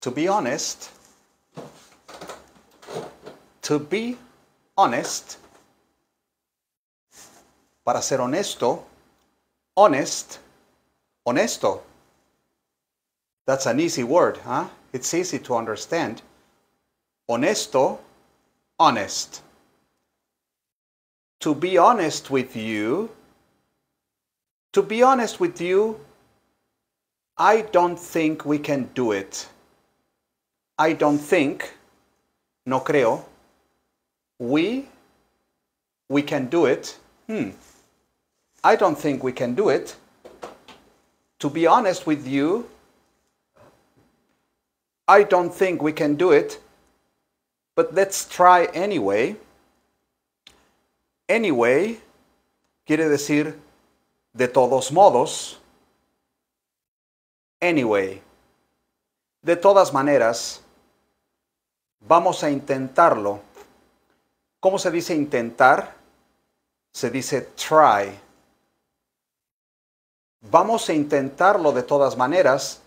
to be honest, to be honest, para ser honesto, honest, honesto. That's an easy word, huh? It's easy to understand. Honesto, honest. To be honest with you, to be honest with you, I don't think we can do it. I don't think, no creo, we, we can do it, hmm, I don't think we can do it. To be honest with you, I don't think we can do it, but let's try anyway. Anyway quiere decir de todos modos. Anyway, de todas maneras, Vamos a intentarlo. ¿Cómo se dice intentar? Se dice try. Vamos a intentarlo de todas maneras,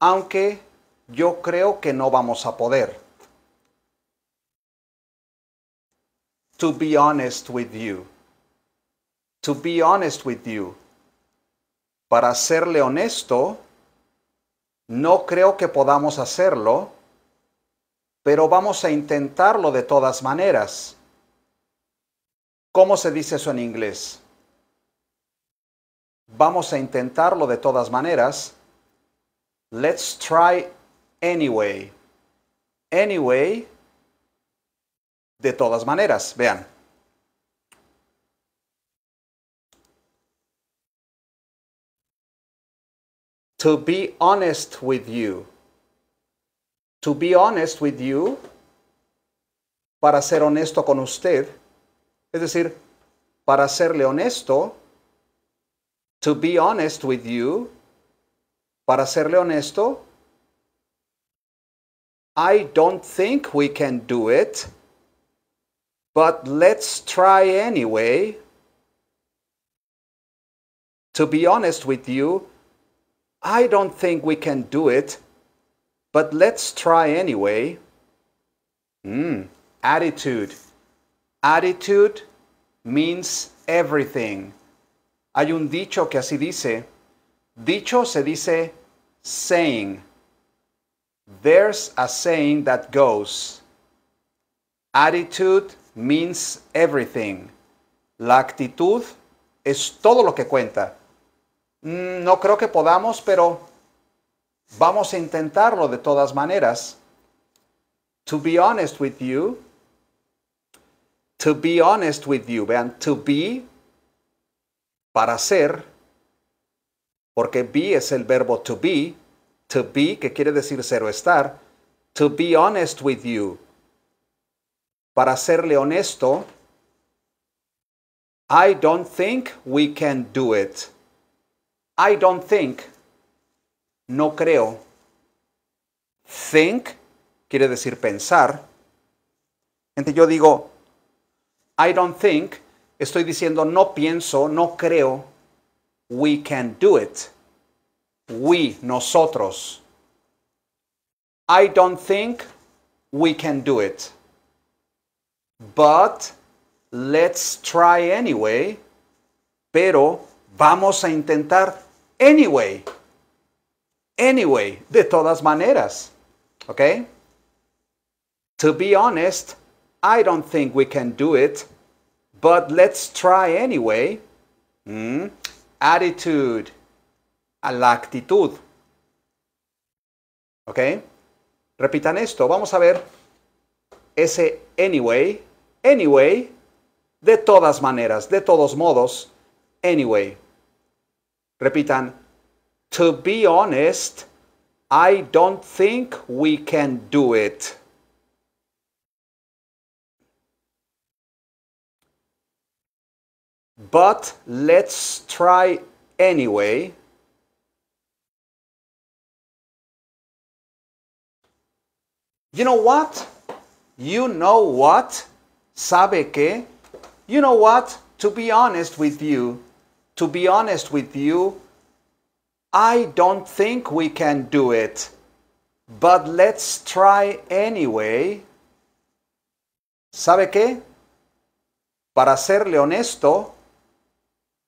aunque yo creo que no vamos a poder. To be honest with you. To be honest with you. Para serle honesto, no creo que podamos hacerlo pero vamos a intentarlo de todas maneras. ¿Cómo se dice eso en inglés? Vamos a intentarlo de todas maneras. Let's try anyway. Anyway, de todas maneras, vean. To be honest with you. to be honest with you, para ser honesto con usted, es decir, para serle honesto, to be honest with you, para serle honesto, I don't think we can do it, but let's try anyway. To be honest with you, I don't think we can do it, but let's try anyway. Mm, attitude. Attitude means everything. Hay un dicho que así dice. Dicho se dice saying. There's a saying that goes. Attitude means everything. La actitud es todo lo que cuenta. Mm, no creo que podamos, pero Vamos a intentarlo de todas maneras. To be honest with you. To be honest with you. Vean, to be para ser, porque be es el verbo to be. To be, que quiere decir ser o estar. To be honest with you. Para serle honesto. I don't think we can do it. I don't think no creo. Think quiere decir pensar. Entonces yo digo, I don't think, estoy diciendo no pienso, no creo. We can do it. We, nosotros. I don't think we can do it. But let's try anyway. Pero vamos a intentar anyway anyway, de todas maneras. ¿Ok? To be honest, I don't think we can do it, but let's try anyway. Hmm? Attitude, a la actitud. ¿Ok? Repitan esto. Vamos a ver ese anyway. Anyway, de todas maneras, de todos modos. Anyway. Repitan, to be honest, I don't think we can do it. But let's try anyway. You know what? You know what? ¿Sabe qué? You know what? To be honest with you, to be honest with you, I don't think we can do it, but let's try anyway. ¿Sabe qué? Para serle honesto,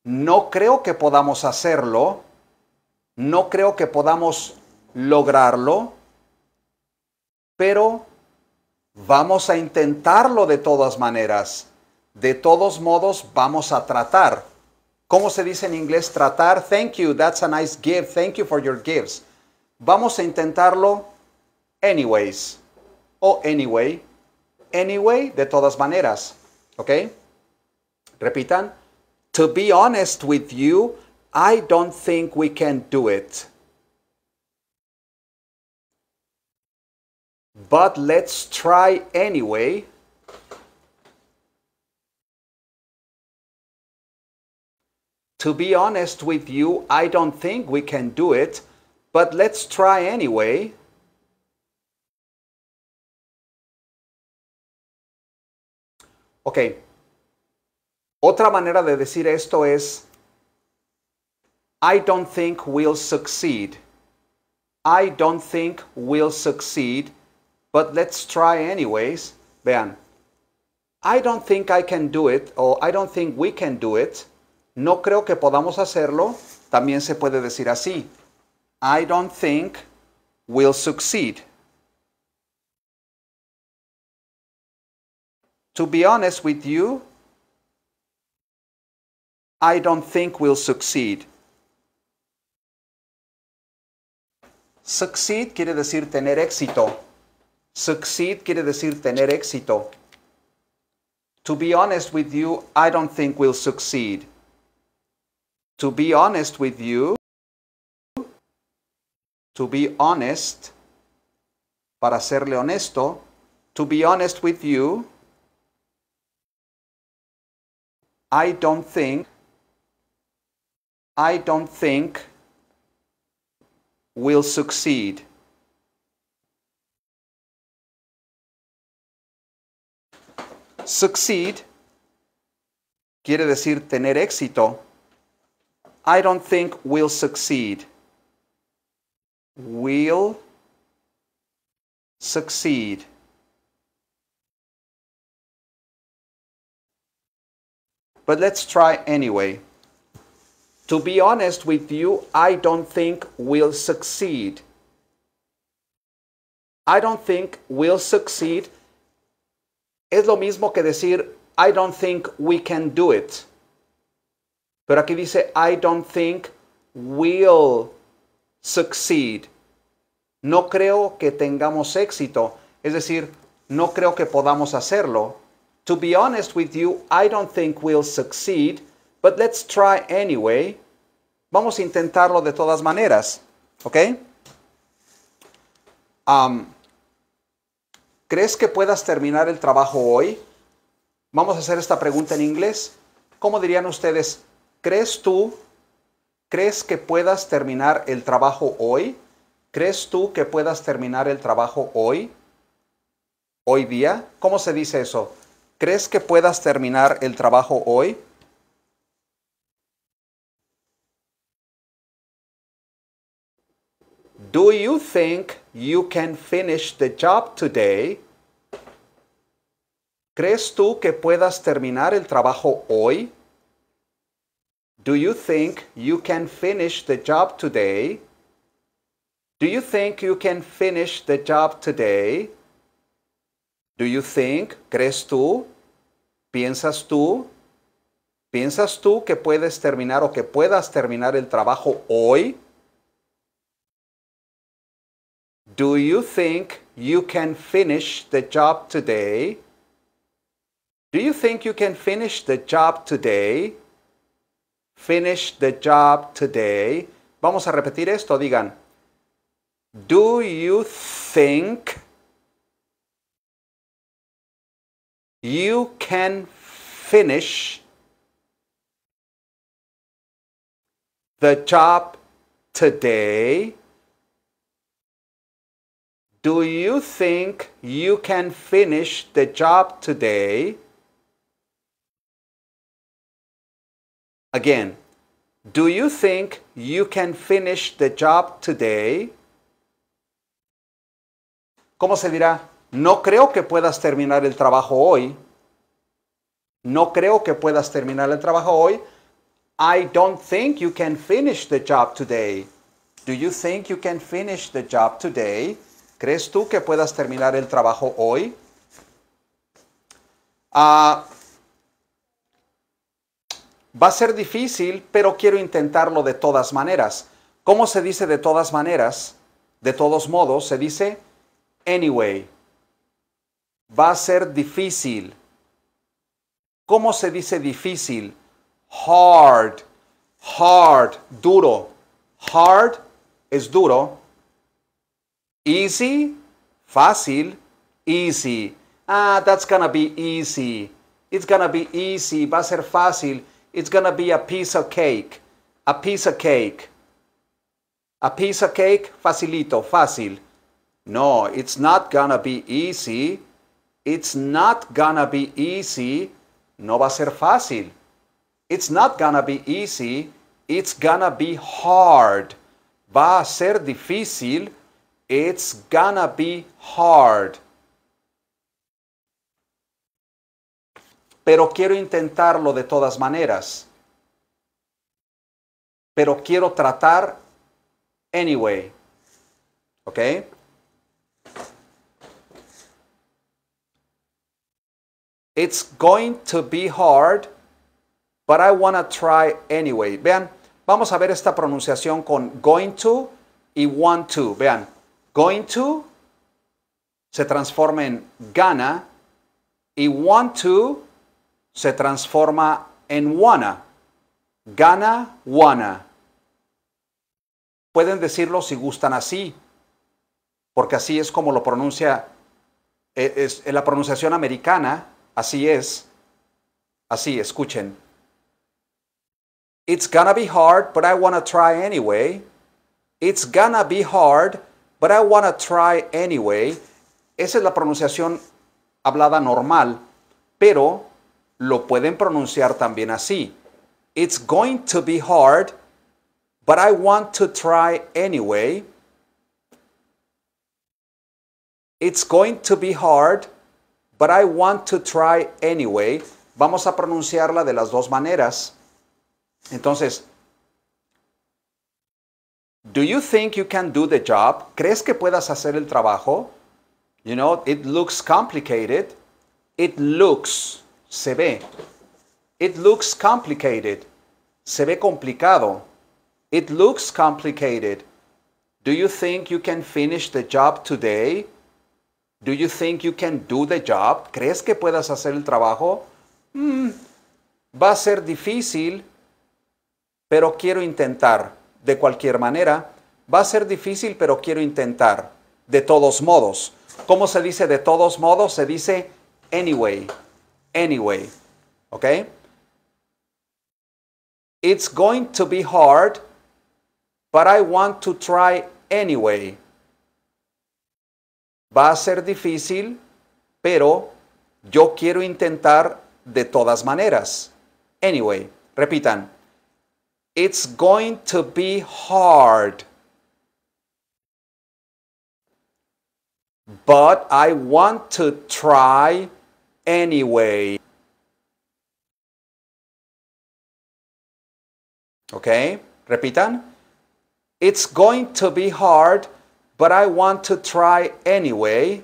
no creo que podamos hacerlo, no creo que podamos lograrlo, pero vamos a intentarlo de todas maneras. De todos modos, vamos a tratar. ¿Cómo se dice en inglés tratar? Thank you, that's a nice gift. Thank you for your gifts. Vamos a intentarlo anyways o anyway. Anyway, de todas maneras. ¿Ok? Repitan. To be honest with you, I don't think we can do it. But let's try anyway. To be honest with you, I don't think we can do it, but let's try anyway. Ok. Otra manera de decir esto es, I don't think we'll succeed. I don't think we'll succeed, but let's try anyways. Vean. I don't think I can do it, or I don't think we can do it, no creo que podamos hacerlo, también se puede decir así. I don't think we'll succeed. To be honest with you, I don't think we'll succeed. Succeed quiere decir tener éxito. Succeed quiere decir tener éxito. To be honest with you, I don't think we'll succeed. To be honest with you, to be honest, para serle honesto, to be honest with you, I don't think, I don't think will succeed. Succeed quiere decir tener éxito. I don't think we will succeed. we Will succeed. But let's try anyway. To be honest with you, I don't think we'll succeed. I don't think we'll succeed es lo mismo que decir I don't think we can do it. Pero aquí dice, I don't think we'll succeed. No creo que tengamos éxito. Es decir, no creo que podamos hacerlo. To be honest with you, I don't think we'll succeed, but let's try anyway. Vamos a intentarlo de todas maneras. ¿Ok? ¿Crees que puedas terminar el trabajo hoy? Vamos a hacer esta pregunta en inglés. ¿Cómo dirían ustedes, ¿Crees tú, crees que puedas terminar el trabajo hoy? ¿Crees tú que puedas terminar el trabajo hoy? ¿Hoy día? ¿Cómo se dice eso? ¿Crees que puedas terminar el trabajo hoy? Do you think you can finish the job today? ¿Crees tú que puedas terminar el trabajo hoy? Do you think you can finish the job today? Do you think you can finish the job today? Do you think, crees tú, piensas tú, piensas tú que puedes terminar o que puedas terminar el trabajo hoy? Do you think you can finish the job today? Do you think you can finish the job today? finish the job today. Vamos a repetir esto, digan. Do you think you can finish the job today? Do you think you can finish the job today? Again, do you think you can finish the job today? ¿Cómo se dirá? No creo que puedas terminar el trabajo hoy. No creo que puedas terminar el trabajo hoy. I don't think you can finish the job today. Do you think you can finish the job today? ¿Crees tú que puedas terminar el trabajo hoy? Ah... Va a ser difícil, pero quiero intentarlo de todas maneras. ¿Cómo se dice de todas maneras? De todos modos, se dice anyway. Va a ser difícil. ¿Cómo se dice difícil? Hard, hard, duro. Hard es duro. Easy, fácil, easy. Ah, that's gonna be easy. It's gonna be easy. Va a ser fácil. it's going to be a piece of cake. A piece of cake. A piece of cake, facilito, fácil. No, it's not going to be easy. It's not going to be easy. No va a ser fácil. It's not going to be easy. It's going to be hard. Va a ser difícil. It's gonna be hard. pero quiero intentarlo de todas maneras. Pero quiero tratar anyway. ¿Ok? It's going to be hard, but I want to try anyway. Vean, vamos a ver esta pronunciación con going to y want to. Vean, going to se transforma en gana y want to se transforma en wanna. Gana, wanna. Pueden decirlo si gustan así, porque así es como lo pronuncia, eh, es, la pronunciación americana, así es. Así, escuchen. It's gonna be hard, but I wanna try anyway. It's gonna be hard, but I wanna try anyway. Esa es la pronunciación hablada normal, pero lo pueden pronunciar también así. It's going to be hard, but I want to try anyway. It's going to be hard, but I want to try anyway. Vamos a pronunciarla de las dos maneras. Entonces, do you think you can do the job? ¿Crees que puedas hacer el trabajo? You know, it looks complicated. It looks se ve. It looks complicated. Se ve complicado. It looks complicated. Do you think you can finish the job today? Do you think you can do the job? ¿Crees que puedas hacer el trabajo? Mm, va a ser difícil, pero quiero intentar. De cualquier manera, va a ser difícil, pero quiero intentar. De todos modos. ¿Cómo se dice de todos modos? Se dice anyway. anyway. Okay? It's going to be hard, but I want to try anyway. Va a ser difícil, pero yo quiero intentar de todas maneras. Anyway, repitan. It's going to be hard. But I want to try anyway. Okay, repitan. It's going to be hard, but I want to try anyway.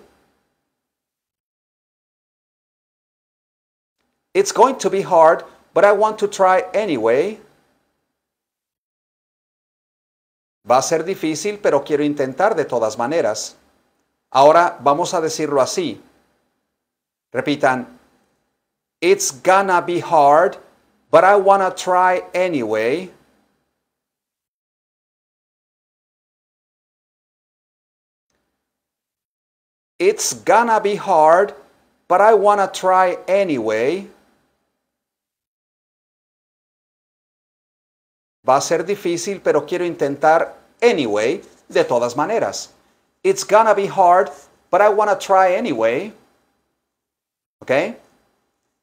It's going to be hard, but I want to try anyway. Va a ser difícil, pero quiero intentar de todas maneras. Ahora vamos a decirlo así. Repitan, it's gonna be hard, but I wanna try anyway. It's gonna be hard, but I wanna try anyway. Va a ser difícil, pero quiero intentar anyway, de todas maneras. It's gonna be hard, but I wanna try anyway. Okay,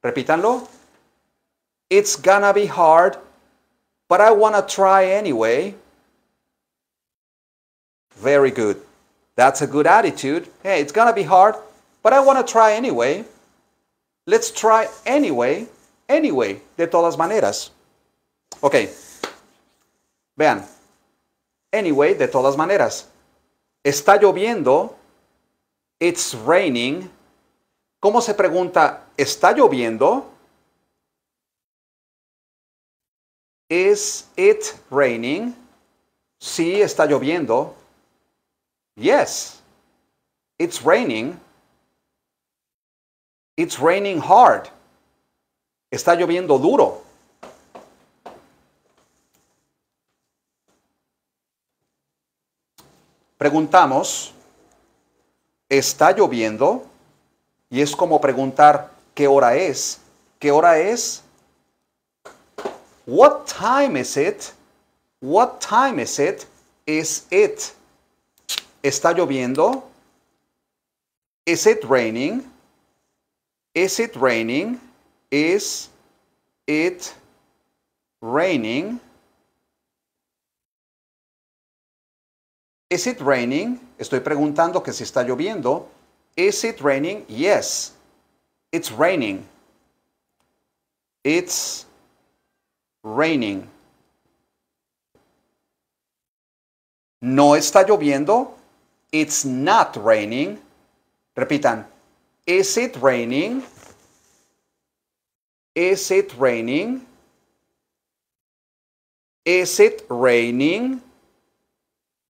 Repítanlo. It's gonna be hard, but I wanna try anyway. Very good. That's a good attitude. Hey, it's gonna be hard, but I wanna try anyway. Let's try anyway, anyway, de todas maneras. Ok, vean. Anyway, de todas maneras. Está lloviendo. It's raining. ¿Cómo se pregunta, ¿está lloviendo? ¿Is it raining? Sí, está lloviendo. Yes, it's raining. It's raining hard. Está lloviendo duro. Preguntamos, ¿está lloviendo? Y es como preguntar, ¿qué hora es? ¿Qué hora es? What time is it? What time is it? Is it? ¿Está lloviendo? Is it raining? Is it raining? Is it raining? Is it raining? Estoy preguntando que si está lloviendo. Is it raining? Yes, it's raining. It's raining. No está lloviendo. It's not raining. Repitan. Is it raining? Is it raining? Is it raining?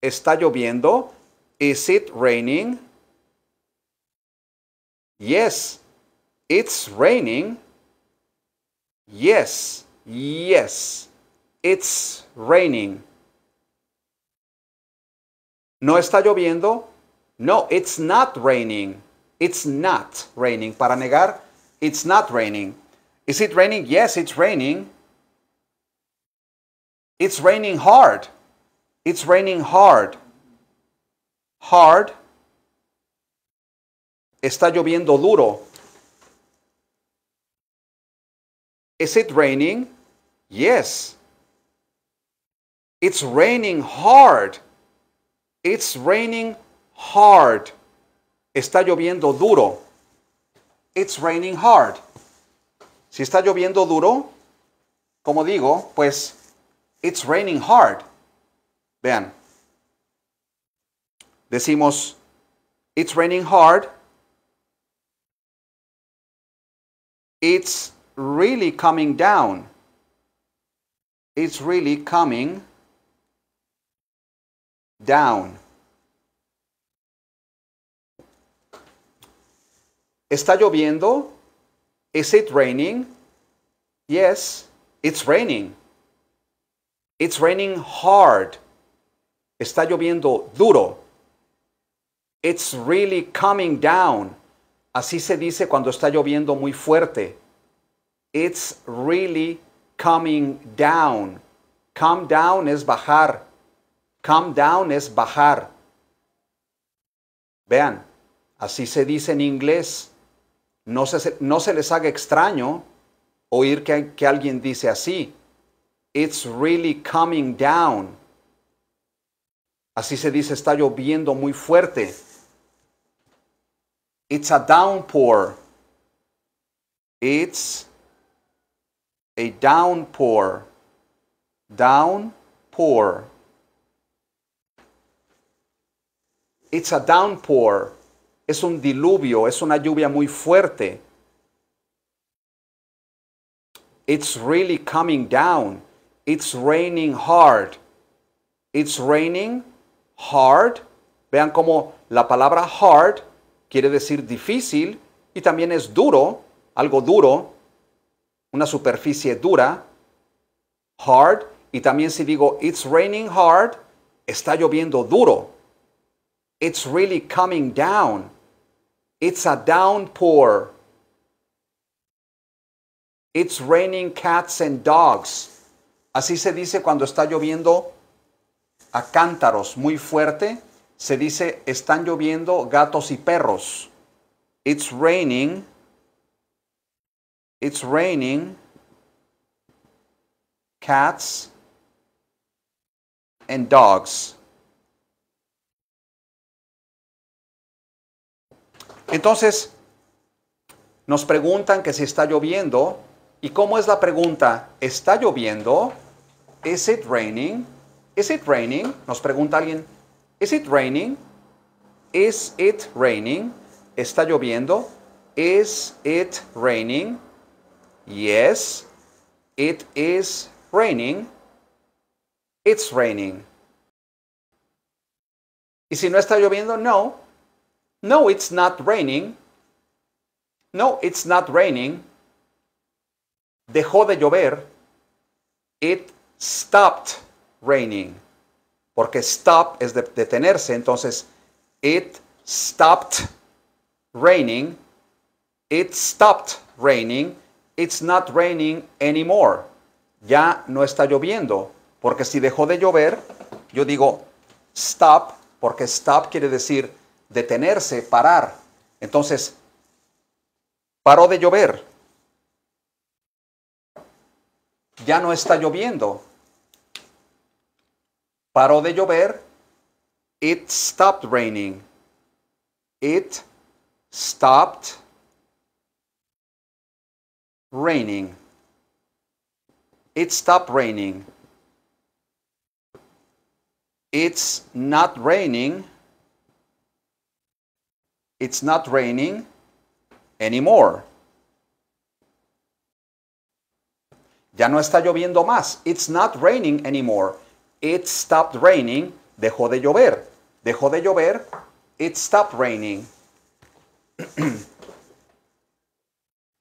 ¿Está lloviendo? Is it raining? Yes, it's raining. Yes, yes, it's raining. No está lloviendo. No, it's not raining. It's not raining. Para negar, it's not raining. Is it raining? Yes, it's raining. It's raining hard. It's raining hard. Hard Está lloviendo duro. Is it raining? Yes. It's raining hard. It's raining hard. Está lloviendo duro. It's raining hard. Si está lloviendo duro, como digo, pues it's raining hard. Vean. Decimos it's raining hard it's really coming down. It's really coming down. ¿Está lloviendo? Is it raining? Yes, it's raining. It's raining hard. Está lloviendo duro. It's really coming down. Así se dice cuando está lloviendo muy fuerte. It's really coming down. Come down es bajar. Come down es bajar. Vean, así se dice en inglés. No se, no se les haga extraño oír que alguien dice así. It's really coming down. Así se dice, está lloviendo muy fuerte. It's a downpour. It's a downpour. Downpour. It's a downpour. Es un diluvio, es una lluvia muy fuerte. It's really coming down. It's raining hard. It's raining hard. Vean cómo la palabra hard quiere decir difícil y también es duro, algo duro, una superficie dura, hard, y también si digo it's raining hard, está lloviendo duro. It's really coming down. It's a downpour. It's raining cats and dogs. Así se dice cuando está lloviendo a cántaros muy fuerte se dice están lloviendo gatos y perros. It's raining. It's raining cats and dogs. Entonces, nos preguntan que si está lloviendo. ¿Y cómo es la pregunta? ¿Está lloviendo? ¿Is it raining? ¿Is it raining? Nos pregunta alguien. Is it raining? Is it raining? ¿Está lloviendo? Is it raining? Yes, it is raining. It's raining. Y si no está lloviendo, no. No, it's not raining. No, it's not raining. Dejó de llover. It stopped raining porque stop es detenerse. Entonces, it stopped raining. It stopped raining. It's not raining anymore. Ya no está lloviendo. Porque si dejó de llover, yo digo stop, porque stop quiere decir detenerse, parar. Entonces, paró de llover. Ya no está lloviendo paró de llover. It stopped raining. It stopped raining. It stopped raining. It's not raining. It's not raining anymore. Ya no está lloviendo más. It's not raining anymore. It stopped raining. Dejó de llover. Dejó de llover. It stopped raining.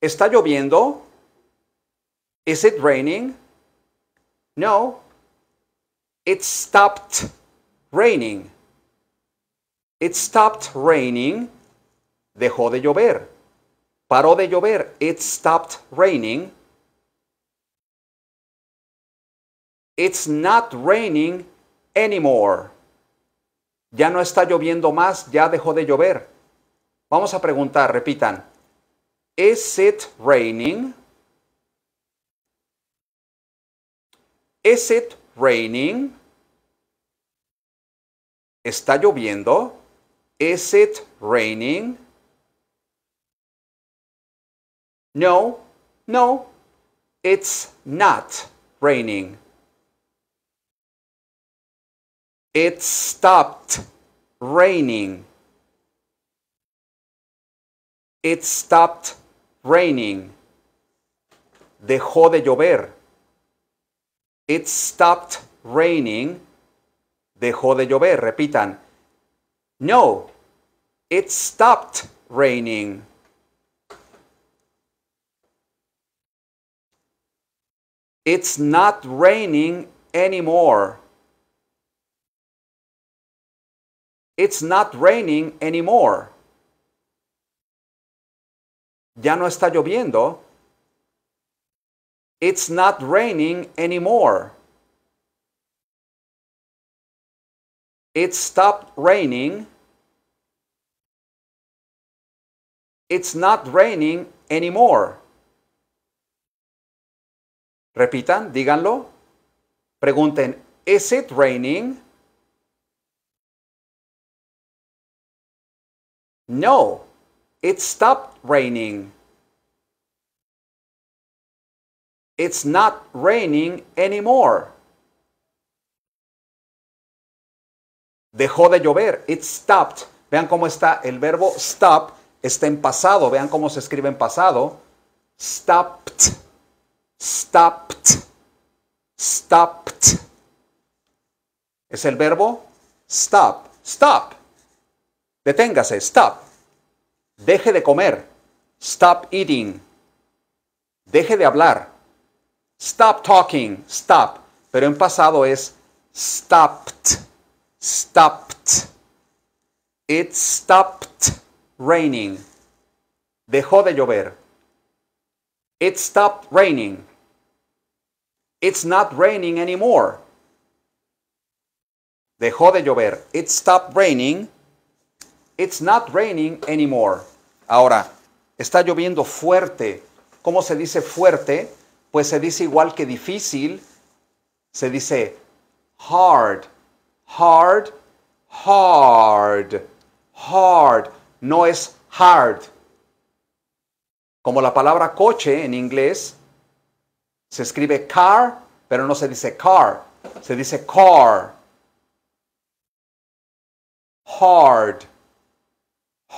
¿Está lloviendo? Is it raining? No. It stopped raining. It stopped raining. Dejó de llover. Paró de llover. It stopped raining. It's not raining anymore. Ya no está lloviendo más, ya dejó de llover. Vamos a preguntar, repitan. Is it raining? Is it raining? ¿Está lloviendo? Is it raining? No, no, it's not raining. It stopped raining. It stopped raining. Dejó de llover. It stopped raining. Dejó de llover. Repitan. No, it stopped raining. It's not raining anymore. It's not raining anymore. Ya no está lloviendo. It's not raining anymore. It stopped raining. It's not raining anymore. Repitan, díganlo. Pregunten, ¿Is it raining? No, it stopped raining. It's not raining anymore. Dejó de llover. It stopped. Vean cómo está el verbo stop. Está en pasado. Vean cómo se escribe en pasado. Stopped. Stopped. Stopped. Es el verbo stop. Stop. Deténgase, stop. Deje de comer. Stop eating. Deje de hablar. Stop talking. Stop. Pero en pasado es stopped. Stopped. It stopped raining. Dejó de llover. It stopped raining. It's not raining anymore. Dejó de llover. It stopped raining. It's not raining anymore. Ahora, está lloviendo fuerte. ¿Cómo se dice fuerte? Pues se dice igual que difícil. Se dice hard, hard, hard, hard. No es hard. Como la palabra coche en inglés, se escribe car, pero no se dice car, se dice car. Hard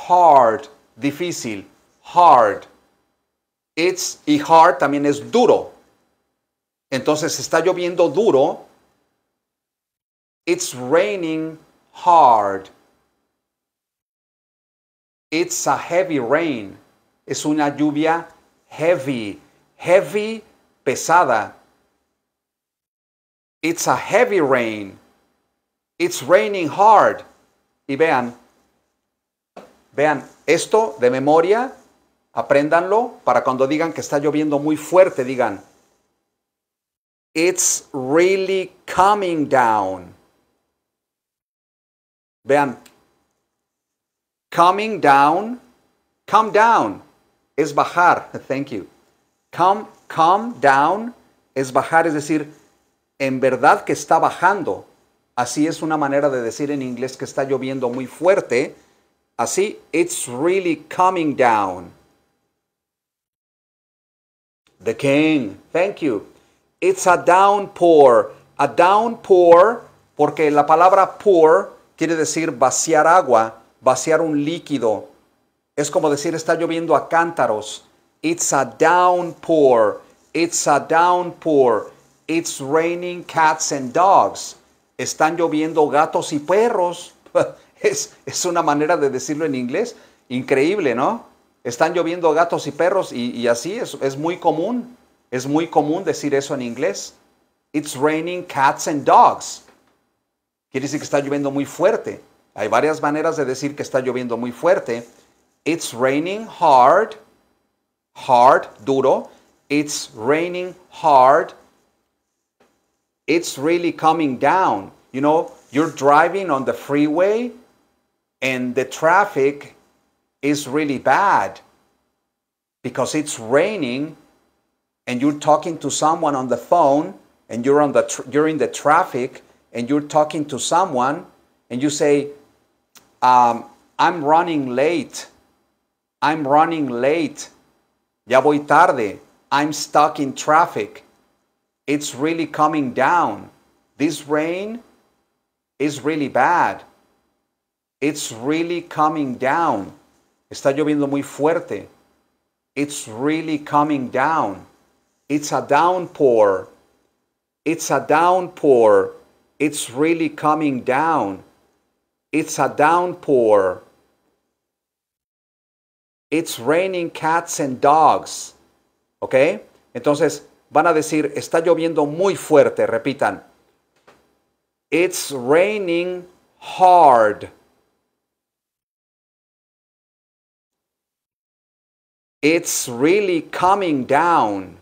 hard, difícil, hard. It's y hard también es duro. Entonces está lloviendo duro. It's raining hard. It's a heavy rain. Es una lluvia heavy. Heavy, pesada. It's a heavy rain. It's raining hard. Y vean, Vean, esto de memoria, apréndanlo para cuando digan que está lloviendo muy fuerte, digan, It's really coming down. Vean, coming down, come down, es bajar, thank you. Come, come down es bajar, es decir, en verdad que está bajando. Así es una manera de decir en inglés que está lloviendo muy fuerte Así, it's really coming down. The king, thank you. It's a downpour. A downpour, porque la palabra pour quiere decir vaciar agua, vaciar un líquido. Es como decir está lloviendo a cántaros. It's a downpour. It's a downpour. It's raining cats and dogs. Están lloviendo gatos y perros. Es, una manera de decirlo en inglés increíble, ¿no? Están lloviendo gatos y perros y, así es, es muy común. Es muy común decir eso en inglés. It's raining cats and dogs. Quiere decir que está lloviendo muy fuerte. Hay varias maneras de decir que está lloviendo muy fuerte. It's raining hard. Hard, duro. It's raining hard. It's really coming down. You know, you're driving on the freeway and the traffic is really bad because it's raining and you're talking to someone on the phone and you're on the tr- you're in the traffic and you're talking to someone and you say um, i'm running late i'm running late ya voy tarde i'm stuck in traffic it's really coming down this rain is really bad it's really coming down. Está lloviendo muy fuerte. It's really coming down. It's a downpour. It's a downpour. It's really coming down. It's a downpour. It's raining cats and dogs. ¿Ok? Entonces van a decir, está lloviendo muy fuerte. Repitan. It's raining hard. It's really coming down.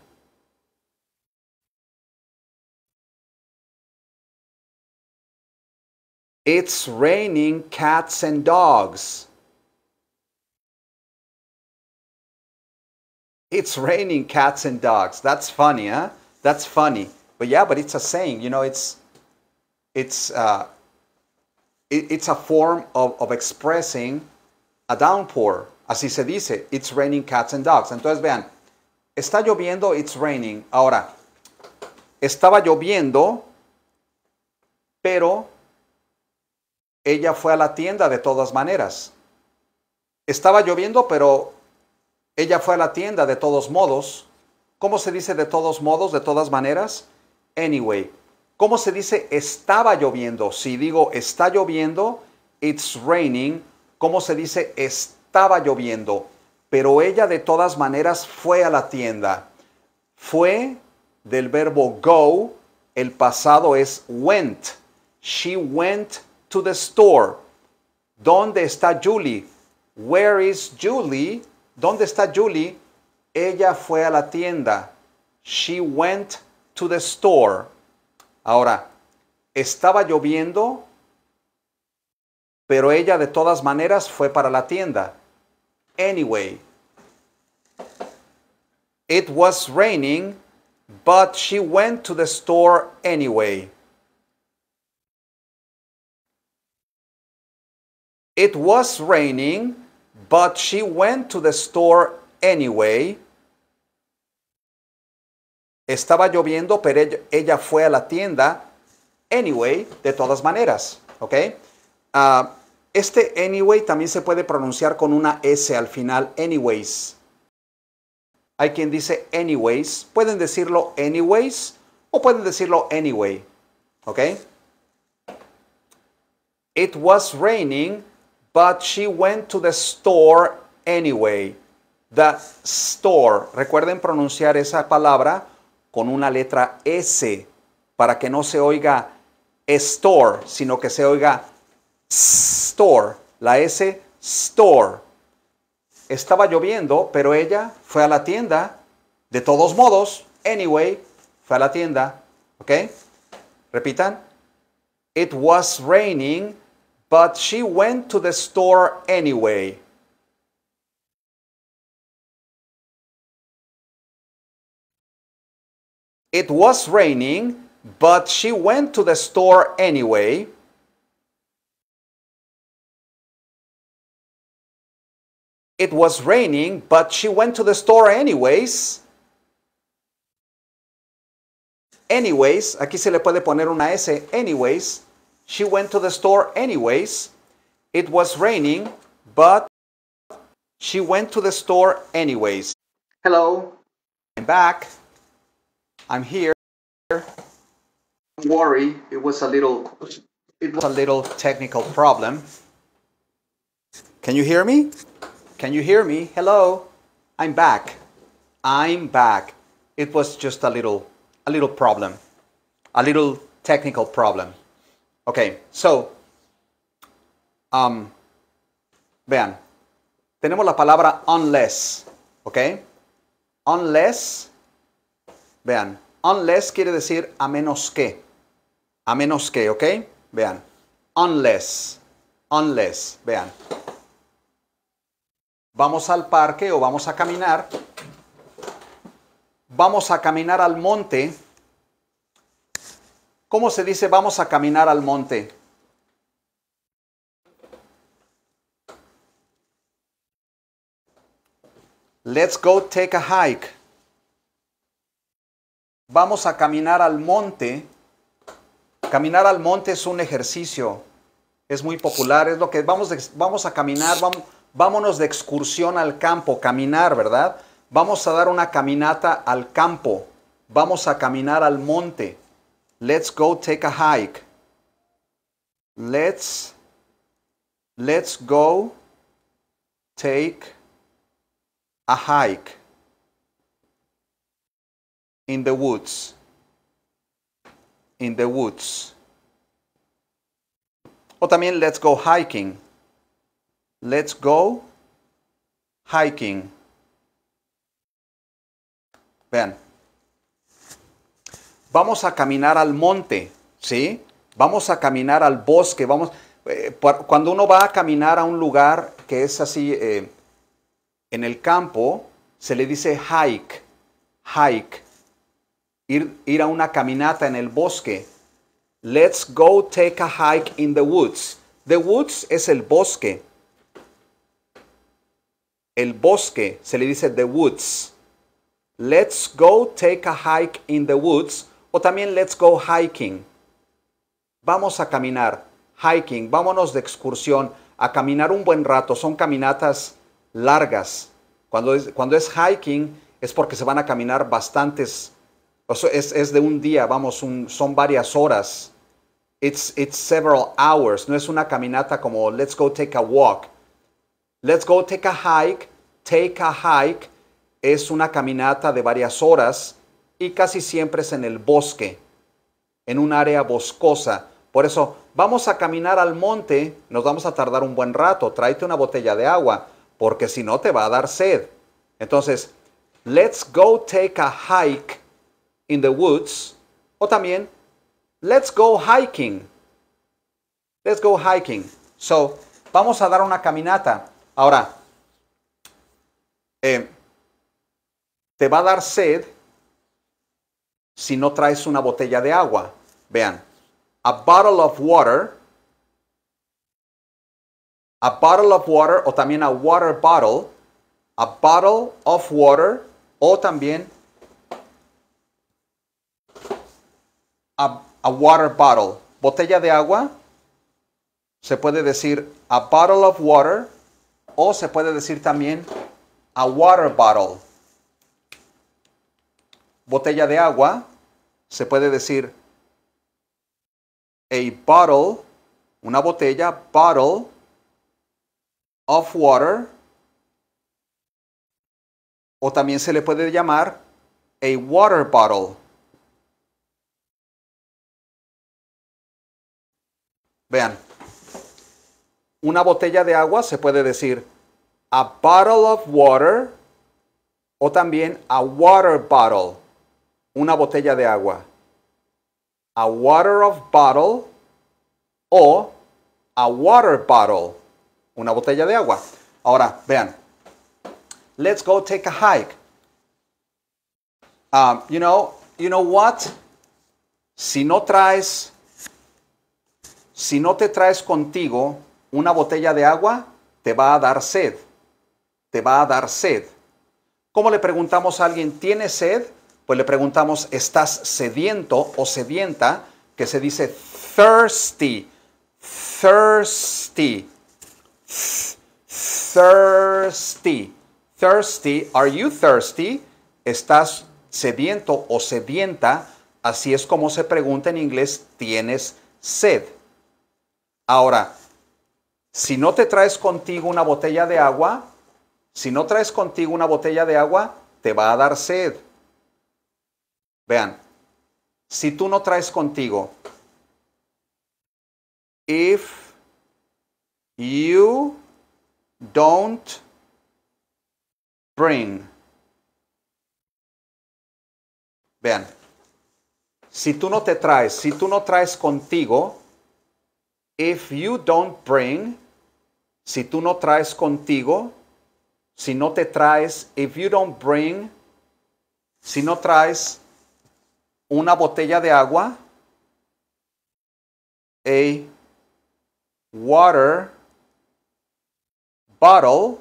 It's raining cats and dogs. It's raining cats and dogs. That's funny, huh? That's funny. But yeah, but it's a saying. You know, it's it's uh, it, it's a form of, of expressing a downpour. Así se dice, it's raining cats and dogs. Entonces vean, está lloviendo, it's raining. Ahora, estaba lloviendo, pero ella fue a la tienda de todas maneras. Estaba lloviendo, pero ella fue a la tienda de todos modos. ¿Cómo se dice de todos modos, de todas maneras? Anyway. ¿Cómo se dice estaba lloviendo? Si digo está lloviendo, it's raining. ¿Cómo se dice está? estaba lloviendo, pero ella de todas maneras fue a la tienda. Fue del verbo go, el pasado es went. She went to the store. ¿Dónde está Julie? Where is Julie? ¿Dónde está Julie? Ella fue a la tienda. She went to the store. Ahora, estaba lloviendo, pero ella de todas maneras fue para la tienda. anyway. It was raining, but she went to the store anyway. It was raining, but she went to the store anyway. Estaba lloviendo, pero ella fue a la tienda anyway, de todas maneras. okay? Uh, Este anyway también se puede pronunciar con una S al final, anyways. Hay quien dice anyways, pueden decirlo anyways o pueden decirlo anyway. ¿Ok? It was raining, but she went to the store anyway. The store. Recuerden pronunciar esa palabra con una letra S para que no se oiga store, sino que se oiga store, la S store. Estaba lloviendo, pero ella fue a la tienda. De todos modos, anyway, fue a la tienda. ¿Ok? Repitan. It was raining, but she went to the store anyway. It was raining, but she went to the store anyway. It was raining, but she went to the store anyways. Anyways, aquí se le puede poner una S. Anyways, she went to the store anyways. It was raining, but she went to the store anyways. Hello. I'm back. I'm here. Don't worry, it was a little it was a little technical problem. Can you hear me? Can you hear me? Hello? I'm back. I'm back. It was just a little a little problem. A little technical problem. Okay, so um, vean, tenemos la palabra unless, okay? Unless, vean, unless quiere decir a menos que, a menos que, okay? Vean, unless, unless, vean, vamos al parque o vamos a caminar, vamos a caminar al monte. ¿Cómo se dice vamos a caminar al monte? Let's go take a hike. Vamos a caminar al monte. Caminar al monte es un ejercicio. Es muy popular. Es lo que vamos, vamos a caminar. Vamos, vámonos de excursión al campo, caminar, ¿verdad? Vamos a dar una caminata al campo, vamos a caminar al monte. Let's go take a hike. Let's Let's go take a hike in the woods. In the woods. O también let's go hiking. Let's go hiking. Vean. Vamos a caminar al monte, ¿sí? Vamos a caminar al bosque, vamos... Eh, cuando uno va a caminar a un lugar que es así, eh, en el campo, se le dice hike, hike. Ir, ir a una caminata en el bosque. Let's go take a hike in the woods. The woods es el bosque el bosque, se le dice the woods. Let's go take a hike in the woods o también let's go hiking. Vamos a caminar, hiking, vámonos de excursión, a caminar un buen rato, son caminatas largas. Cuando es, cuando es hiking es porque se van a caminar bastantes, es, es de un día, vamos, son varias horas. It's, it's several hours, no es una caminata como let's go take a walk. Let's go take a hike Take a hike es una caminata de varias horas y casi siempre es en el bosque, en un área boscosa. Por eso, vamos a caminar al monte, nos vamos a tardar un buen rato, tráete una botella de agua, porque si no te va a dar sed. Entonces, let's go take a hike in the woods, o también, let's go hiking. Let's go hiking. So, vamos a dar una caminata. Ahora, eh, te va a dar sed si no traes una botella de agua. Vean, a bottle of water, a bottle of water o también a water bottle, a bottle of water o también a, a water bottle, botella de agua. Se puede decir a bottle of water o se puede decir también a water bottle. Botella de agua, se puede decir a bottle, una botella, bottle of water, o también se le puede llamar a water bottle. Vean, una botella de agua se puede decir a bottle of water o también a water bottle, una botella de agua. A water of bottle o a water bottle, una botella de agua. Ahora, vean. Let's go take a hike. Um, you know, you know what? Si no traes, si no te traes contigo una botella de agua, te va a dar sed te va a dar sed. ¿Cómo le preguntamos a alguien, ¿tiene sed? Pues le preguntamos, ¿estás sediento o sedienta? Que se dice thirsty, thirsty, thirsty, thirsty, are you thirsty? ¿Estás sediento o sedienta? Así es como se pregunta en inglés, ¿tienes sed? Ahora, si no te traes contigo una botella de agua, si no traes contigo una botella de agua, te va a dar sed. Vean, si tú no traes contigo, if you don't bring, vean, si tú no te traes, si tú no traes contigo, if you don't bring, si tú no traes contigo, si no te traes, if you don't bring, si no traes una botella de agua, a water bottle,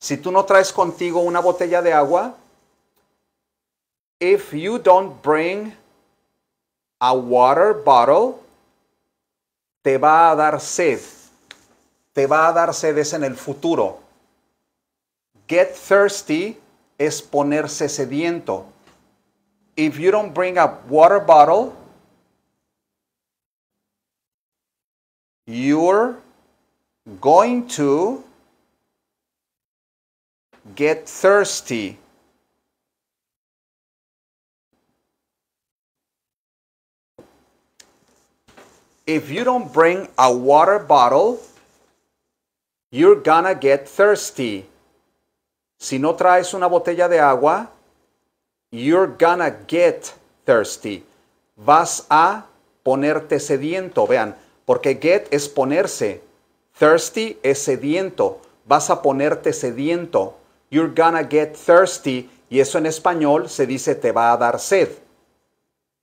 si tú no traes contigo una botella de agua, if you don't bring a water bottle, te va a dar sed te va a dar sedes en el futuro. Get thirsty es ponerse sediento. If you don't bring a water bottle, you're going to get thirsty. If you don't bring a water bottle, You're gonna get thirsty. Si no traes una botella de agua, you're gonna get thirsty. Vas a ponerte sediento, vean, porque get es ponerse, thirsty es sediento, vas a ponerte sediento. You're gonna get thirsty y eso en español se dice te va a dar sed.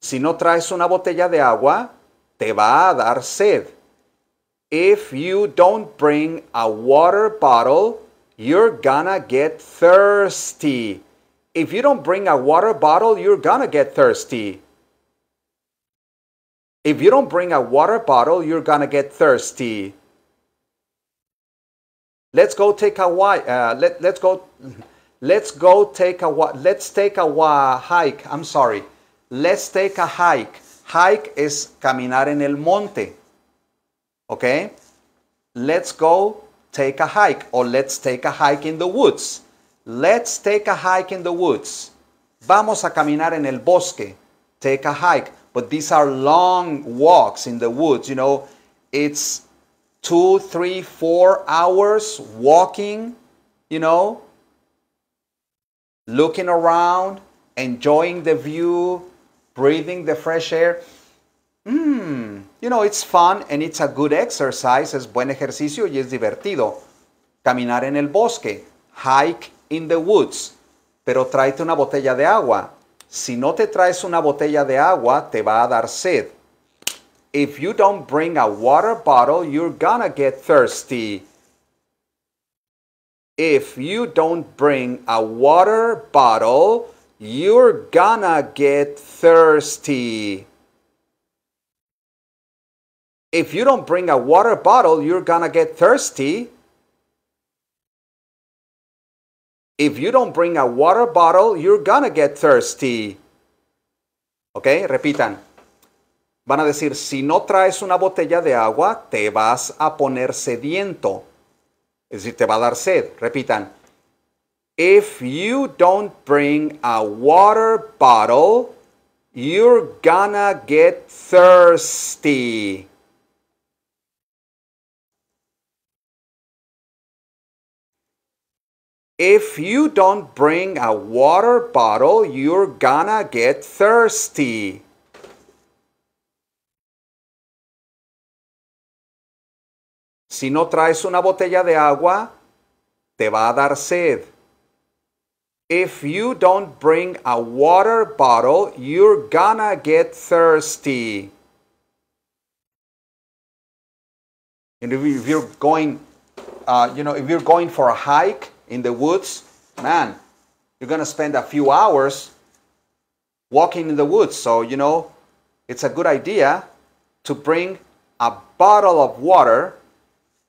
Si no traes una botella de agua, te va a dar sed. if you don't bring a water bottle, you're gonna get thirsty. If you don't bring a water bottle, you're gonna get thirsty. If you don't bring a water bottle, you're gonna get thirsty. Let's go take a walk. Uh, let, let's go. Let's go take a Let's take a wa hike. I'm sorry. Let's take a hike. Hike is caminar en el monte okay? Let's go take a hike or let's take a hike in the woods. Let's take a hike in the woods. Vamos a caminar en el bosque. Take a hike. But these are long walks in the woods, you know. It's two, three, four hours walking, you know, looking around, enjoying the view, breathing the fresh air. Mmm, You know, it's fun and it's a good exercise. Es buen ejercicio y es divertido. Caminar en el bosque. Hike in the woods. Pero tráete una botella de agua. Si no te traes una botella de agua, te va a dar sed. If you don't bring a water bottle, you're gonna get thirsty. If you don't bring a water bottle, you're gonna get thirsty. If you don't bring a water bottle, you're gonna get thirsty. If you don't bring a water bottle, you're gonna get thirsty. Okay, Repitan. Van a decir, si no traes una botella de agua, te vas a poner sediento. Es decir, te va a dar sed. Repitan. If you don't bring a water bottle, you're gonna get thirsty. If you don't bring a water bottle, you're gonna get thirsty. Si no traes una botella de agua, te va a dar sed. If you don't bring a water bottle, you're gonna get thirsty. And if you're going, uh, you know, if you're going for a hike, in the woods, man, you're going to spend a few hours walking in the woods. So, you know, it's a good idea to bring a bottle of water,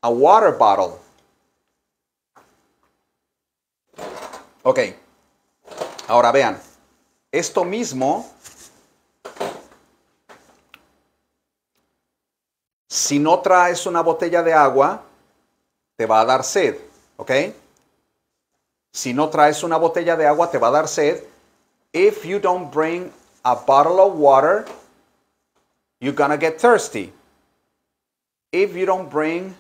a water bottle. Ok, ahora vean, esto mismo, si no traes una botella de agua, te va a dar sed, ¿ok? Si no traes una botella de agua, te va a dar sed. If you don't bring a bottle of water, you're gonna get thirsty. If you don't bring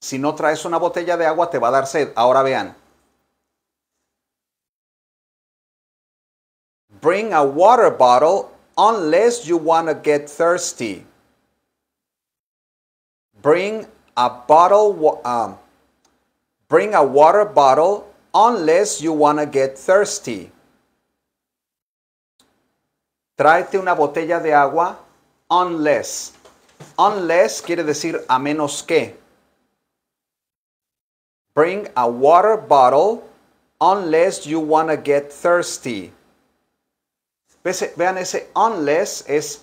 si no traes una botella de agua, te va a dar sed. Ahora vean. Bring a water bottle unless you want to get thirsty. Bring a bottle, um, Bring a water bottle unless you want to get thirsty. Tráete una botella de agua unless. Unless quiere decir a menos que. Bring a water bottle unless you want to get thirsty. Vean ese unless es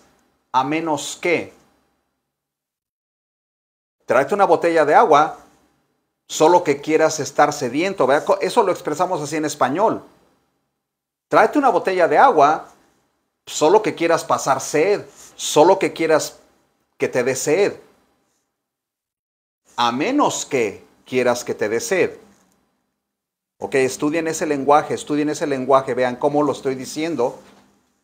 a menos que. Tráete una botella de agua solo que quieras estar sediento. Eso lo expresamos así en español. Tráete una botella de agua, solo que quieras pasar sed, solo que quieras que te dé sed. A menos que quieras que te dé sed. Ok, estudien ese lenguaje, estudien ese lenguaje, vean cómo lo estoy diciendo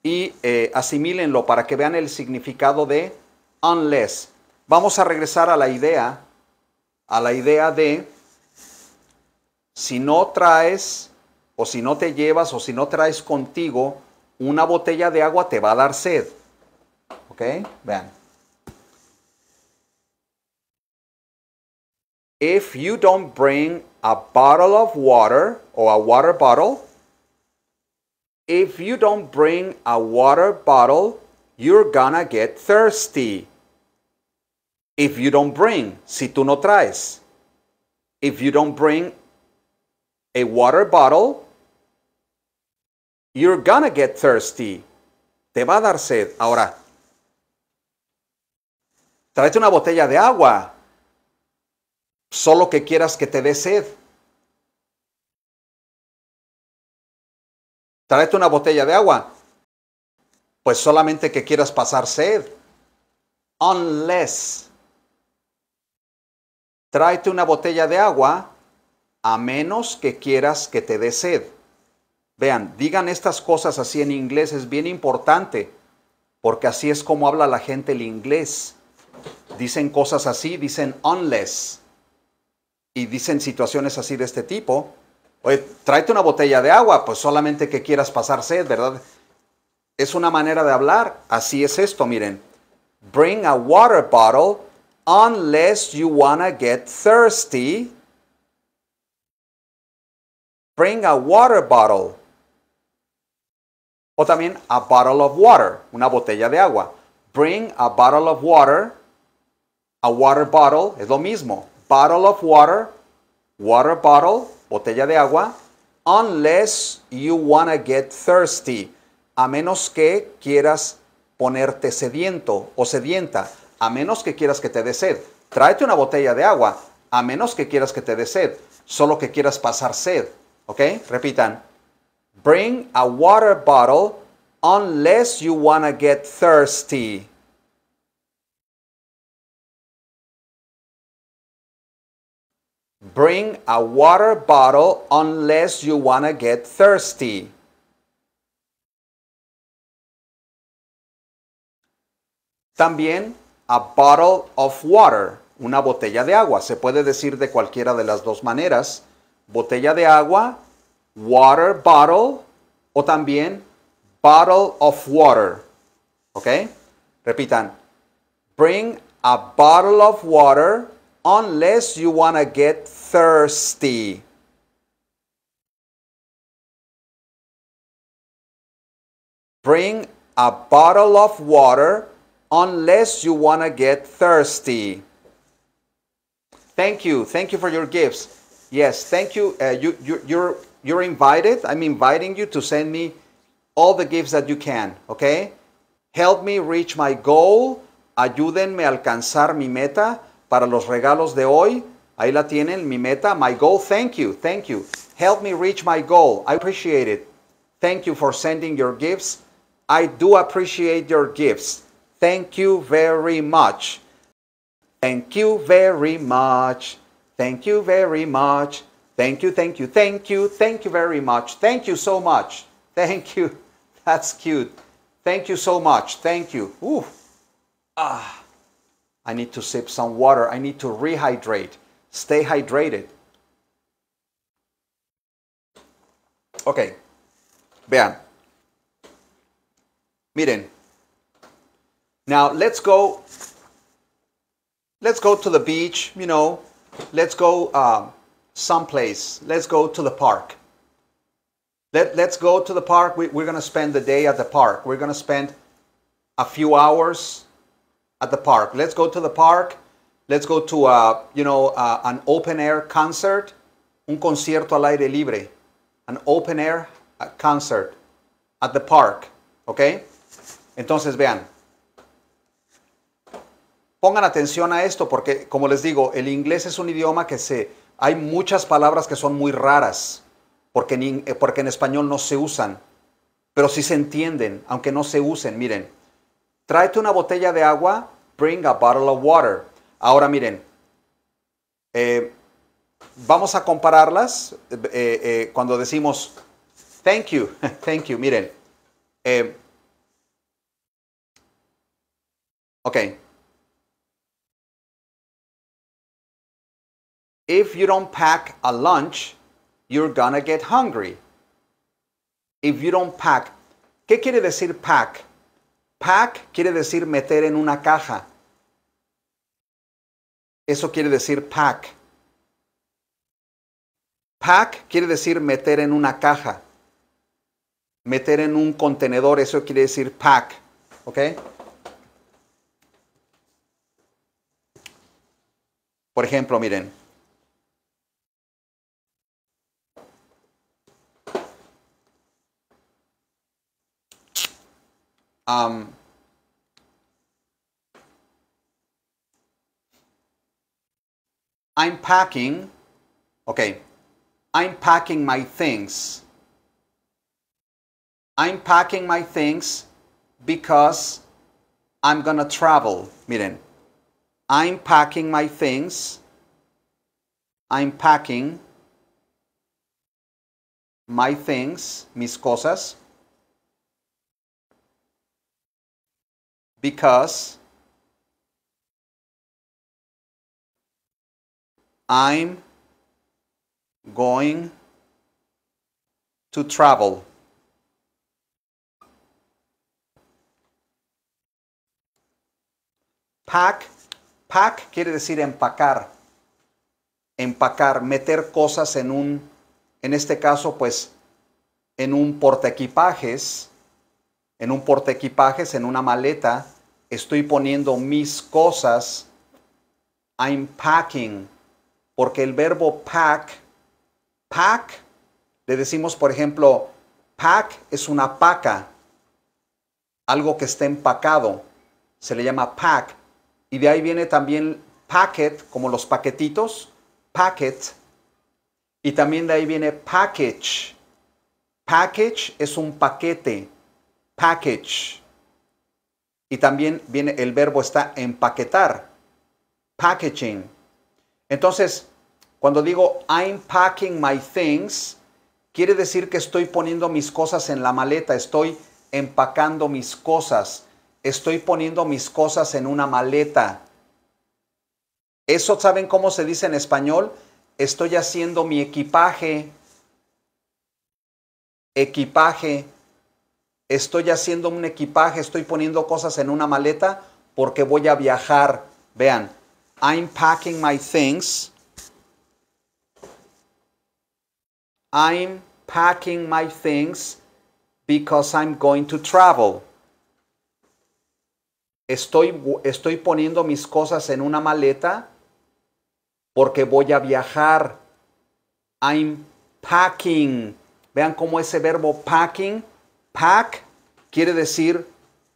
y eh, asimílenlo para que vean el significado de unless. Vamos a regresar a la idea a la idea de si no traes o si no te llevas o si no traes contigo una botella de agua te va a dar sed. ¿Ok? Vean. If you don't bring a bottle of water or a water bottle, if you don't bring a water bottle, you're gonna get thirsty. If you don't bring, si tú no traes. If you don't bring a water bottle, you're gonna get thirsty. Te va a dar sed. Ahora, tráete una botella de agua. Solo que quieras que te dé sed. Tráete una botella de agua. Pues solamente que quieras pasar sed. Unless tráete una botella de agua a menos que quieras que te dé sed. Vean, digan estas cosas así en inglés, es bien importante, porque así es como habla la gente el inglés. Dicen cosas así, dicen unless, y dicen situaciones así de este tipo. Oye, tráete una botella de agua, pues solamente que quieras pasar sed, ¿verdad? Es una manera de hablar, así es esto, miren. Bring a water bottle unless you want to get thirsty, bring a water bottle. O también a bottle of water, una botella de agua. Bring a bottle of water. A water bottle es lo mismo. Bottle of water, water bottle, botella de agua. Unless you want to get thirsty. A menos que quieras ponerte sediento o sedienta a menos que quieras que te dé sed. Tráete una botella de agua, a menos que quieras que te dé sed, solo que quieras pasar sed. ¿Ok? Repitan. Bring a water bottle unless you wanna get thirsty. Bring a water bottle unless you wanna get thirsty. También a bottle of water, una botella de agua. Se puede decir de cualquiera de las dos maneras. Botella de agua, water bottle o también bottle of water. ¿Ok? Repitan. Bring a bottle of water unless you want to get thirsty. Bring a bottle of water unless you want to get thirsty. Thank you. Thank you for your gifts. Yes, thank you. Uh, you, you you're, you're invited. I'm inviting you to send me all the gifts that you can, okay? Help me reach my goal. Ayúdenme a alcanzar mi meta para los regalos de hoy. Ahí la tienen, mi meta, my goal. Thank you, thank you. Help me reach my goal. I appreciate it. Thank you for sending your gifts. I do appreciate your gifts. Thank you very much. Thank you very much. Thank you very much. Thank you, thank you, thank you, thank you very much. Thank you so much. Thank you. That's cute. Thank you so much. Thank you. Ooh. Ah. I need to sip some water. I need to rehydrate. Stay hydrated. Ok. Vean. Miren. Now let's go. Let's go to the beach. You know, let's go um, someplace. Let's go to the park. Let, let's go to the park. We, we're going to spend the day at the park. We're going to spend a few hours at the park. Let's go to the park. Let's go to a, uh, you know, a, uh, an open air concert, un concierto al aire libre, an open air uh, concert at the park, okay? Entonces vean, Pongan atención a esto porque, como les digo, el inglés es un idioma que se... Hay muchas palabras que son muy raras porque en, eh, porque en español no se usan, pero sí se entienden, aunque no se usen. Miren, tráete una botella de agua, bring a bottle of water. Ahora miren, eh, vamos a compararlas eh, cuando decimos thank you, thank you, miren. ok, If you don't pack a lunch, you're gonna get hungry. If you don't pack. ¿Qué quiere decir pack? Pack quiere decir meter en una caja. Eso quiere decir pack. Pack quiere decir meter en una caja. Meter en un contenedor, eso quiere decir pack. ¿Ok? Por ejemplo, miren. Um, I'm packing, okay, I'm packing my things. I'm packing my things because I'm gonna travel. Miren, I'm packing my things. I'm packing my things, mis cosas. because I'm going to travel. Pack, pack quiere decir empacar, empacar, meter cosas en un, en este caso pues, en un equipajes en un porte equipajes, en una maleta, estoy poniendo mis cosas. I'm packing. Porque el verbo pack, pack, le decimos, por ejemplo, pack es una paca, algo que está empacado. Se le llama pack. Y de ahí viene también packet, como los paquetitos, packet. Y también de ahí viene package. Package es un paquete package. Y también viene el verbo está empaquetar, packaging. Entonces, cuando digo I'm packing my things, quiere decir que estoy poniendo mis cosas en la maleta, estoy empacando mis cosas, estoy poniendo mis cosas en una maleta. Eso, ¿saben cómo se dice en español? Estoy haciendo mi equipaje. Equipaje estoy haciendo un equipaje, estoy poniendo cosas en una maleta porque voy a viajar. Vean, I'm packing my things. I'm packing my things because I'm going to travel. Estoy, estoy poniendo mis cosas en una maleta porque voy a viajar. I'm packing. Vean cómo ese verbo packing Pack quiere decir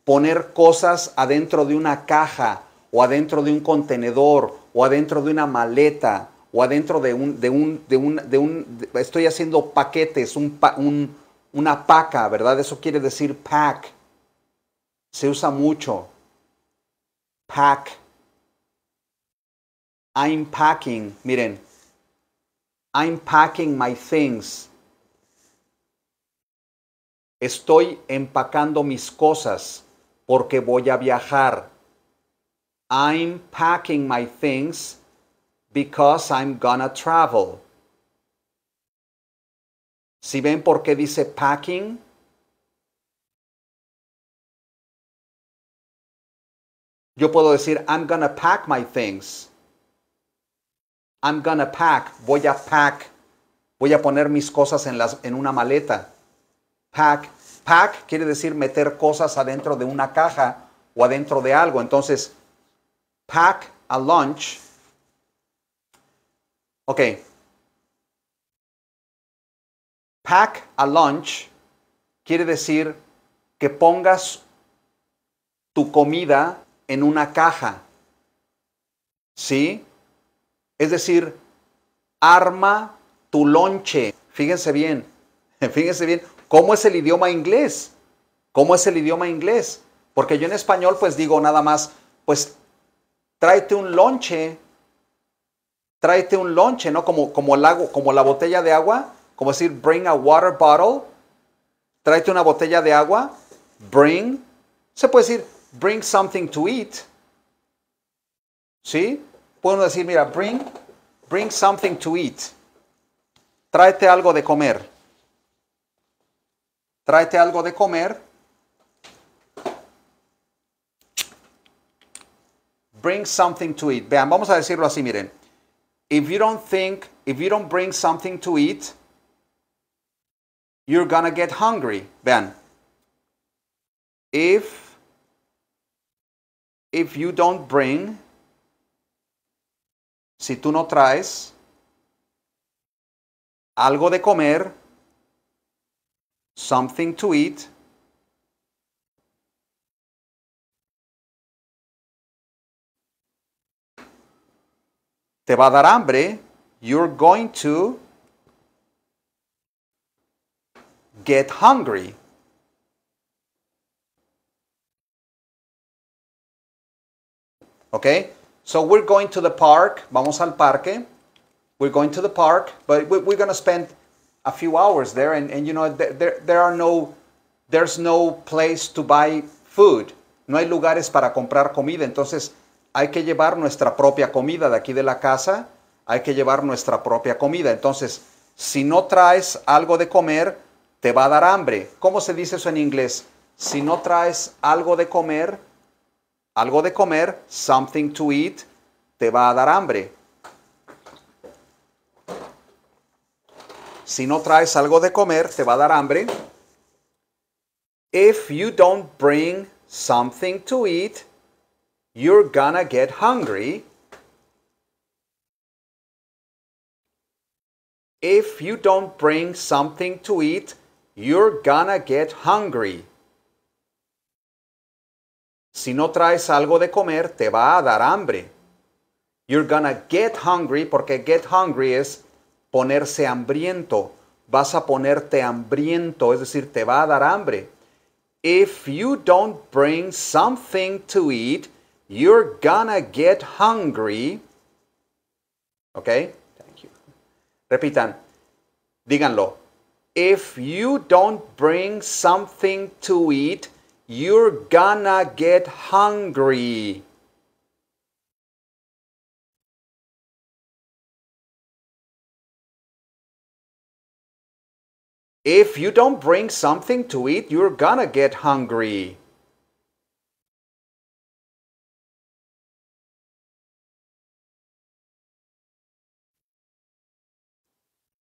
poner cosas adentro de una caja o adentro de un contenedor o adentro de una maleta o adentro de un, de un, de un, de un, estoy haciendo paquetes, un, un, una paca, ¿verdad? Eso quiere decir pack. Se usa mucho. Pack. I'm packing, miren. I'm packing my things. Estoy empacando mis cosas porque voy a viajar. I'm packing my things because I'm gonna travel. Si ven por qué dice packing, yo puedo decir I'm gonna pack my things. I'm gonna pack, voy a pack, voy a poner mis cosas en una maleta pack. Pack quiere decir meter cosas adentro de una caja o adentro de algo. Entonces, pack a lunch. Ok. Pack a lunch quiere decir que pongas tu comida en una caja. ¿Sí? Es decir, arma tu lonche. Fíjense bien, fíjense bien. ¿Cómo es el idioma inglés? ¿Cómo es el idioma inglés? Porque yo en español pues digo nada más, pues tráete un lonche, tráete un lonche, ¿no? Como, como, como la botella de agua, como decir bring a water bottle, tráete una botella de agua, bring, se puede decir bring something to eat, ¿sí? puedo decir, mira, bring, bring something to eat, tráete algo de comer tráete algo de comer. Bring something to eat. Vean, vamos a decirlo así, miren. If you don't think, if you don't bring something to eat, you're gonna get hungry. Vean. If if you don't bring si tú no traes algo de comer, something to eat, te va a dar hambre, you're going to get hungry. Okay? So we're going to the park. Vamos al parque. We're going to the park, but we're going to spend a few hours there, and, you know, there, there are no, there's no place to buy food. No hay lugares para comprar comida, entonces hay que llevar nuestra propia comida de aquí de la casa, hay que llevar nuestra propia comida. Entonces, si no traes algo de comer, te va a dar hambre. ¿Cómo se dice eso en inglés? Si no traes algo de comer, algo de comer, something to eat, te va a dar hambre. Si no traes algo de comer, te va a dar hambre. If you don't bring something to eat, you're gonna get hungry. If you don't bring something to eat, you're gonna get hungry. Si no traes algo de comer, te va a dar hambre. You're gonna get hungry porque get hungry es ponerse hambriento. Vas a ponerte hambriento, es decir, te va a dar hambre. If you don't bring something to eat, you're gonna get hungry. ¿Ok? Thank you. Repitan, díganlo. If you don't bring something to eat, you're gonna get hungry. If you don't bring something to eat, you're gonna get hungry.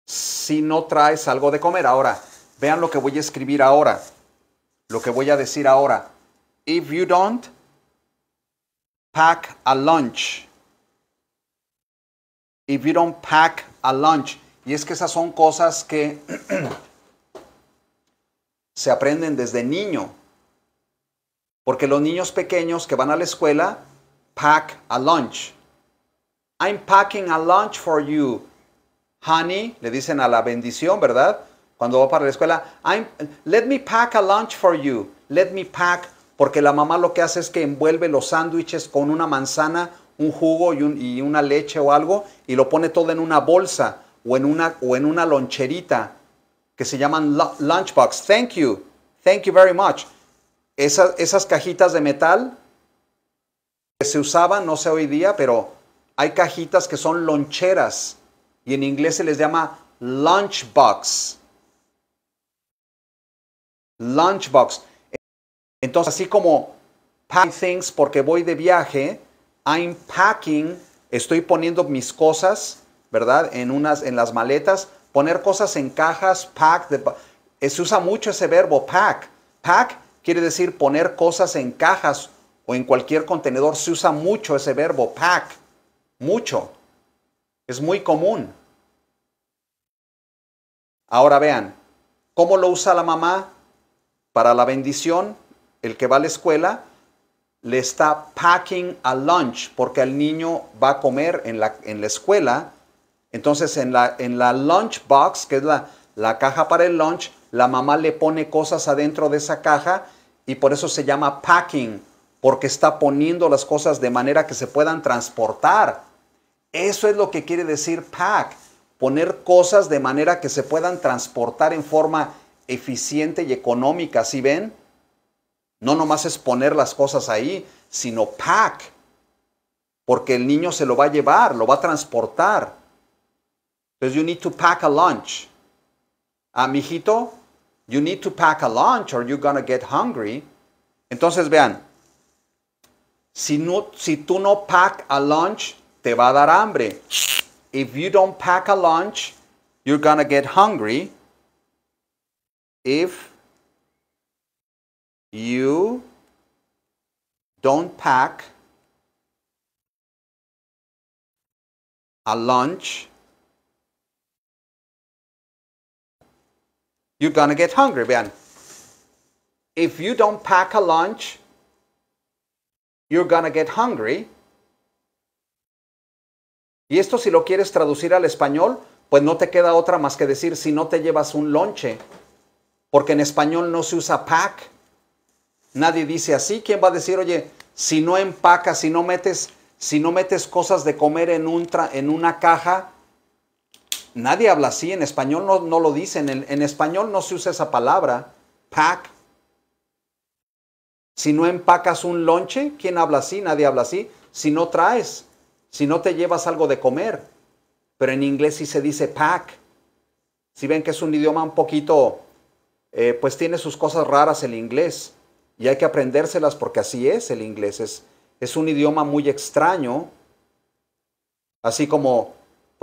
Si no traes algo de comer ahora, vean lo que voy a escribir ahora, lo que voy a decir ahora. If you don't pack a lunch. If you don't pack a lunch. Y es que esas son cosas que se aprenden desde niño. Porque los niños pequeños que van a la escuela pack a lunch. I'm packing a lunch for you. Honey, le dicen a la bendición, ¿verdad? Cuando va para la escuela, let me pack a lunch for you. Let me pack, porque la mamá lo que hace es que envuelve los sándwiches con una manzana, un jugo y, una leche o algo y lo pone todo en una bolsa o en una loncherita que se llaman lunchbox. Thank you. Thank you very much. esas cajitas de metal que se usaban, no sé hoy día, pero hay cajitas que son loncheras y en inglés se les llama lunchbox. Lunchbox. Entonces, así como packing things porque voy de viaje, I'm packing, estoy poniendo mis cosas, ¿verdad? En unas en las maletas poner cosas en cajas, pack, eh, se usa mucho ese verbo pack. Pack quiere decir poner cosas en cajas o en cualquier contenedor, se usa mucho ese verbo pack, mucho. Es muy común. Ahora vean, ¿cómo lo usa la mamá para la bendición? El que va a la escuela le está packing a lunch porque el niño va a comer en la, en la escuela entonces en la, en lunch box, que es la, la caja para el lunch, la mamá le pone cosas adentro de esa caja y por eso se llama packing, porque está poniendo las cosas de manera que se puedan transportar. Eso es lo que quiere decir pack, poner cosas de manera que se puedan transportar en forma eficiente y económica, ¿sí ven? No nomás es poner las cosas ahí, sino pack, porque el niño se lo va a llevar, lo va a transportar. because you need to pack a lunch. Ah, mijito, you need to pack a lunch or you're going to get hungry. Entonces, vean, si, no, si tú no pack a lunch, te va a dar hambre. If you don't pack a lunch, you're going to get hungry. If you don't pack a lunch, you're going get hungry. Man. If you don't pack a lunch, you're gonna get hungry. Y esto si lo quieres traducir al español, pues no te queda otra más que decir si no te llevas un lonche, porque en español no se usa pack. Nadie dice así. ¿Quién va a decir, oye, si no empacas, si no metes, si no metes cosas de comer en, un en una caja, Nadie habla así, en español no, lo dicen, en, español no se usa esa palabra, pack. Si no empacas un lonche, ¿quién habla así? Nadie habla así. Si no traes, si no te llevas algo de comer. Pero en inglés sí se dice pack. Si ven que es un idioma un poquito, eh, pues tiene sus cosas raras el inglés. Y hay que aprendérselas porque así es el inglés. Es, es un idioma muy extraño. Así como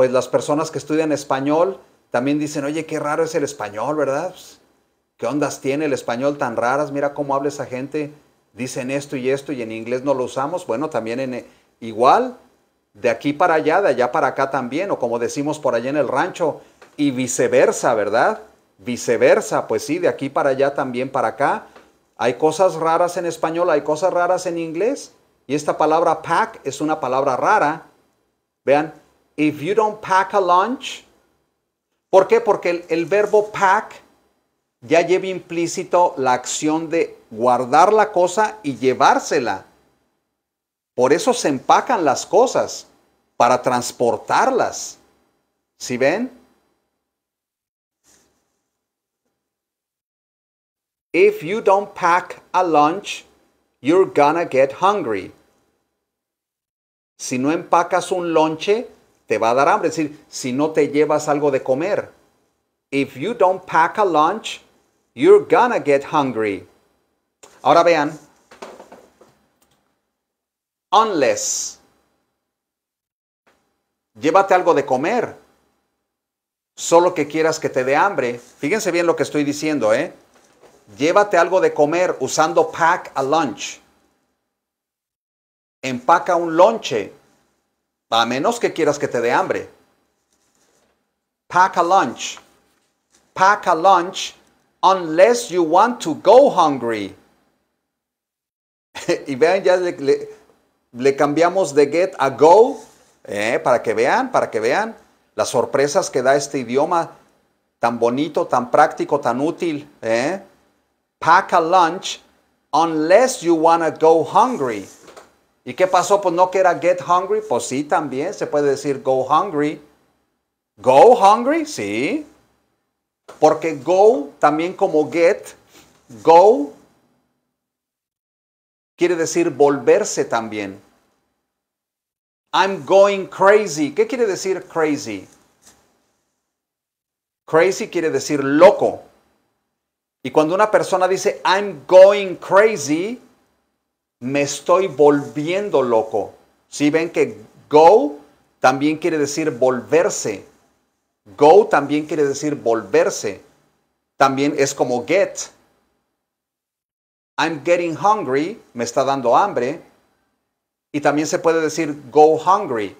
pues las personas que estudian español también dicen, oye, qué raro es el español, ¿verdad? Pues, ¿Qué ondas tiene el español tan raras? Mira cómo habla esa gente. Dicen esto y esto y en inglés no lo usamos. Bueno, también en, eh, igual, de aquí para allá, de allá para acá también, o como decimos por allá en el rancho, y viceversa, ¿verdad? Viceversa, pues sí, de aquí para allá también para acá. Hay cosas raras en español, hay cosas raras en inglés. Y esta palabra pack es una palabra rara. Vean, If you don't pack a lunch. ¿Por qué? Porque el, verbo pack ya lleva implícito la acción de guardar la cosa y llevársela. Por eso se empacan las cosas, para transportarlas. ¿Sí ven? If you don't pack a lunch, you're gonna get hungry. Si no empacas un lonche, te va a dar hambre. Es decir, si no te llevas algo de comer. If you don't pack a lunch, you're gonna get hungry. Ahora vean. Unless. Llévate algo de comer. Solo que quieras que te dé hambre. Fíjense bien lo que estoy diciendo, ¿eh? Llévate algo de comer usando pack a lunch. Empaca un lonche a menos que quieras que te dé hambre. Pack a lunch. Pack a lunch unless you want to go hungry. y vean, ya le, cambiamos de get a go, eh, para que vean, para que vean las sorpresas que da este idioma tan bonito, tan práctico, tan útil. Eh. Pack a lunch unless you want to go hungry. ¿Y qué pasó? Pues no que era get hungry. Pues sí, también se puede decir go hungry. Go hungry, sí. Porque go también como get, go quiere decir volverse también. I'm going crazy. ¿Qué quiere decir crazy? Crazy quiere decir loco. Y cuando una persona dice I'm going crazy, me estoy volviendo loco. Si ven que go también quiere decir volverse. Go también quiere decir volverse. También es como get. I'm getting hungry, me está dando hambre. Y también se puede decir go hungry.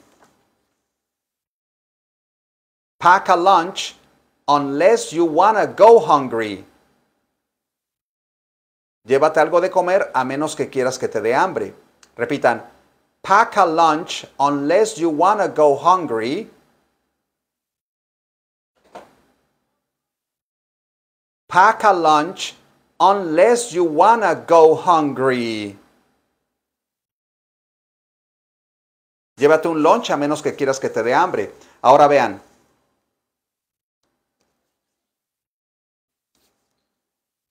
Pack a lunch unless you wanna go hungry. Llévate algo de comer a menos que quieras que te dé hambre. Repitan, pack a lunch unless you wanna go hungry. Pack a lunch unless you wanna go hungry. Llévate un lunch a menos que quieras que te dé hambre. Ahora vean,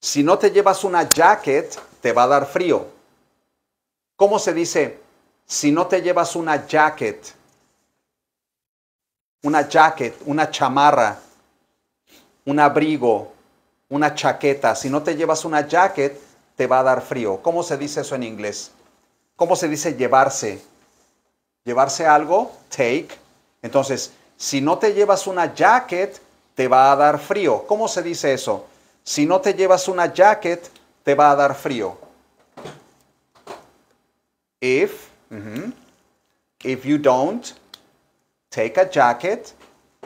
Si no te llevas una jacket, te va a dar frío. ¿Cómo se dice? Si no te llevas una jacket, una jacket, una chamarra, un abrigo, una chaqueta. Si no te llevas una jacket, te va a dar frío. ¿Cómo se dice eso en inglés? ¿Cómo se dice llevarse? Llevarse algo, take. Entonces, si no te llevas una jacket, te va a dar frío. ¿Cómo se dice eso? Si no te llevas una jacket, te va a dar frío. If, if you don't take a jacket,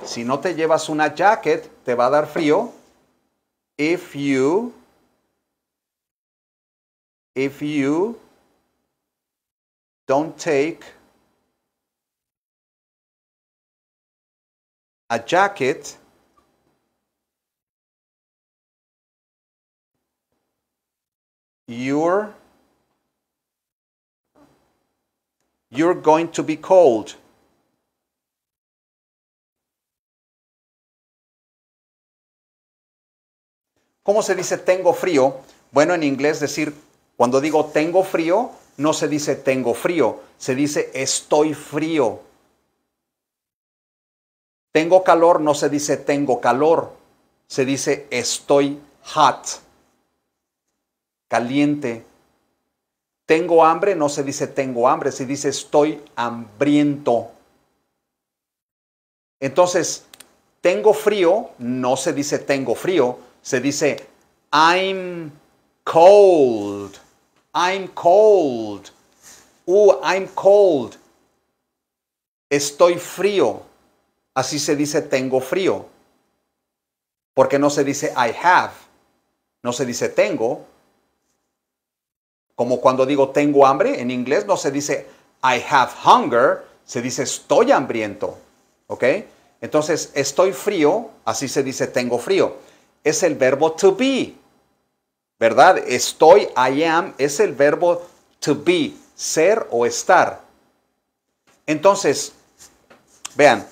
si no te llevas una jacket, te va a dar frío. If you, if you don't take a jacket, You're, you're going to be cold. ¿Cómo se dice tengo frío? Bueno, en inglés decir, cuando digo tengo frío, no se dice tengo frío, se dice estoy frío. Tengo calor, no se dice tengo calor, se dice estoy hot caliente. Tengo hambre, no se dice tengo hambre, se dice estoy hambriento. Entonces, tengo frío, no se dice tengo frío, se dice I'm cold. I'm cold. Uh, I'm cold. Estoy frío. Así se dice tengo frío. Porque no se dice I have. No se dice tengo, como cuando digo tengo hambre, en inglés no se dice I have hunger, se dice estoy hambriento. ¿Ok? Entonces, estoy frío, así se dice tengo frío. Es el verbo to be. ¿Verdad? Estoy, I am, es el verbo to be, ser o estar. Entonces, vean.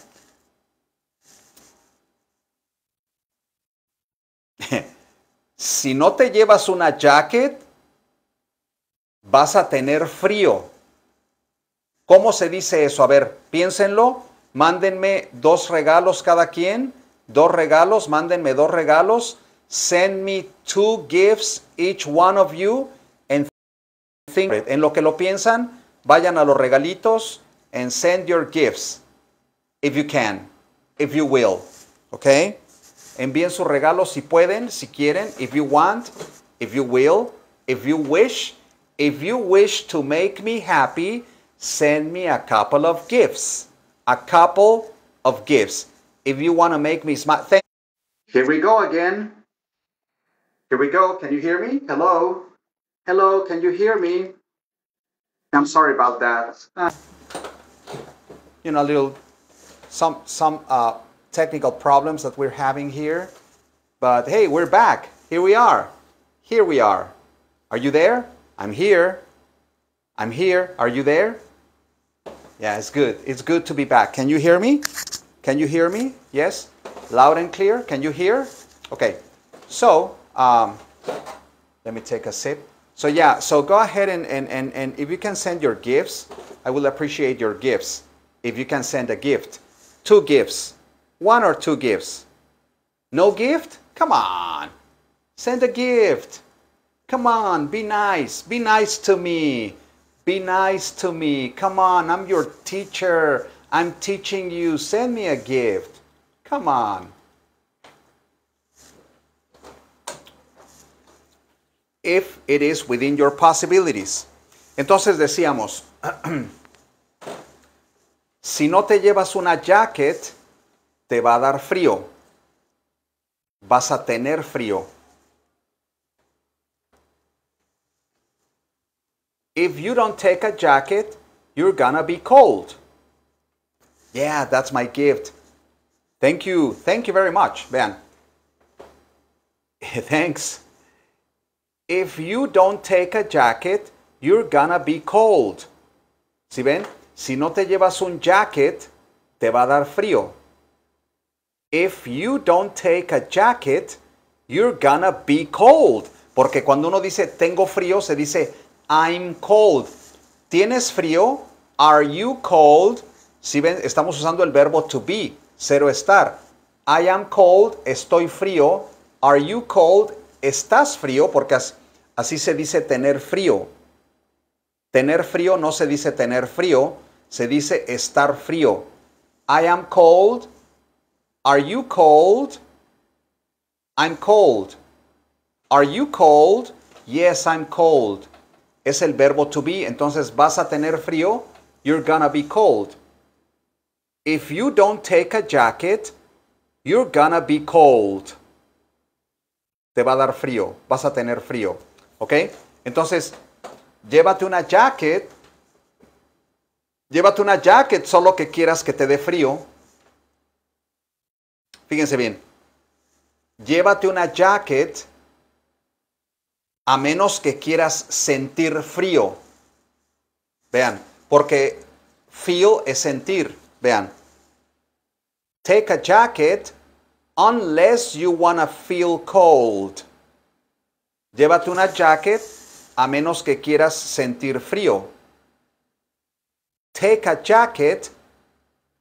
si no te llevas una jacket, vas a tener frío. ¿Cómo se dice eso? A ver, piénsenlo, mándenme dos regalos cada quien, dos regalos, mándenme dos regalos. Send me two gifts, each one of you, and En lo que lo piensan, vayan a los regalitos and send your gifts, if you can, if you will, ¿ok? Envíen sus regalos si pueden, si quieren, if you want, if you will, if you wish If you wish to make me happy, send me a couple of gifts. A couple of gifts. If you want to make me smile, thank Here we go again. Here we go. Can you hear me? Hello? Hello, can you hear me? I'm sorry about that. Uh, you know, little some some uh, technical problems that we're having here. But hey, we're back. Here we are. Here we are. Are you there? I'm here. I'm here. Are you there? Yeah, it's good. It's good to be back. Can you hear me? Can you hear me? Yes? Loud and clear? Can you hear? Okay. So, um, let me take a sip. So, yeah, so go ahead and, and, and, and if you can send your gifts, I will appreciate your gifts. If you can send a gift, two gifts, one or two gifts. No gift? Come on. Send a gift. Come on, be nice. Be nice to me. Be nice to me. Come on, I'm your teacher. I'm teaching you. Send me a gift. Come on. If it is within your possibilities. Entonces decíamos, si no te llevas una jacket, te va a dar frío. Vas a tener frío If you don't take a jacket, you're gonna be cold. Yeah, that's my gift. Thank you. Thank you very much, Ben. Thanks. If you don't take a jacket, you're gonna be cold. ¿Sí ven? Si no te llevas un jacket, te va a dar frío. If you don't take a jacket, you're gonna be cold. Porque cuando uno dice tengo frío, se dice I'm cold. ¿Tienes frío? Are you cold? Si estamos usando el verbo to be, cero estar. I am cold, estoy frío. Are you cold? Estás frío, porque así se dice tener frío. Tener frío no se dice tener frío, se dice estar frío. I am cold. Are you cold? I'm cold. Are you cold? Yes, I'm cold es el verbo to be. Entonces vas a tener frío. You're gonna be cold. If you don't take a jacket, you're gonna be cold. Te va a dar frío. Vas a tener frío. ¿Ok? Entonces, llévate una jacket. Llévate una jacket solo que quieras que te dé frío. Fíjense bien. Llévate una jacket a menos que quieras sentir frío. Vean, porque feel es sentir. Vean. Take a jacket unless you wanna feel cold. Llévate una jacket a menos que quieras sentir frío. Take a jacket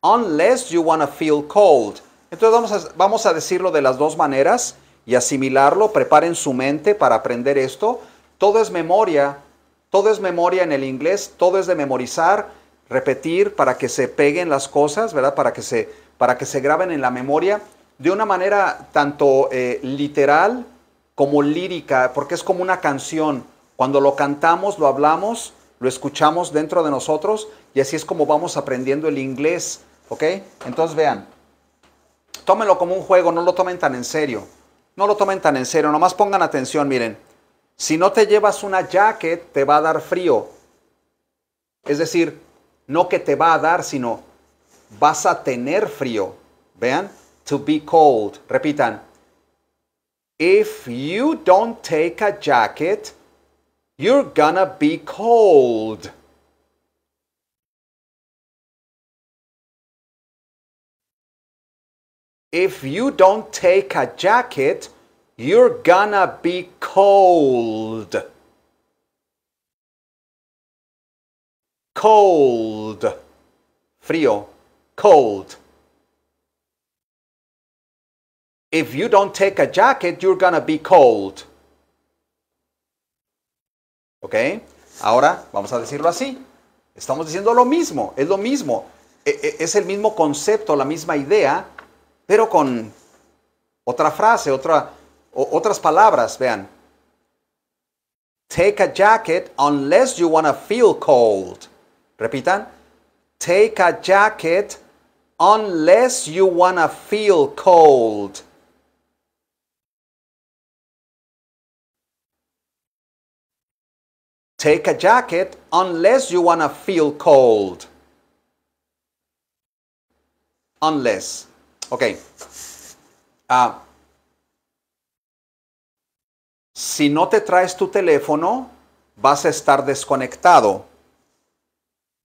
unless you wanna feel cold. Entonces vamos a, vamos a decirlo de las dos maneras y asimilarlo, preparen su mente para aprender esto. Todo es memoria, todo es memoria en el inglés, todo es de memorizar, repetir para que se peguen las cosas, ¿verdad? Para que se, para que se graben en la memoria de una manera tanto eh, literal como lírica, porque es como una canción. Cuando lo cantamos, lo hablamos, lo escuchamos dentro de nosotros y así es como vamos aprendiendo el inglés, ¿ok? Entonces vean, tómenlo como un juego, no lo tomen tan en serio no lo tomen tan en serio, nomás pongan atención, miren. Si no te llevas una jacket, te va a dar frío. Es decir, no que te va a dar, sino vas a tener frío. Vean, to be cold. Repitan. If you don't take a jacket, you're gonna be cold. If you don't take a jacket, you're gonna be cold. Cold. Frío. Cold. If you don't take a jacket, you're gonna be cold. ¿Ok? Ahora vamos a decirlo así. Estamos diciendo lo mismo, es lo mismo. E, e, es el mismo concepto, la misma idea, pero con otra frase, otra, o, otras palabras, vean. Take a jacket unless you wanna feel cold. Repitan. Take a jacket unless you wanna feel cold. Take a jacket unless you wanna feel cold. Unless. Ok. Ah, si no te traes tu teléfono, vas a estar desconectado.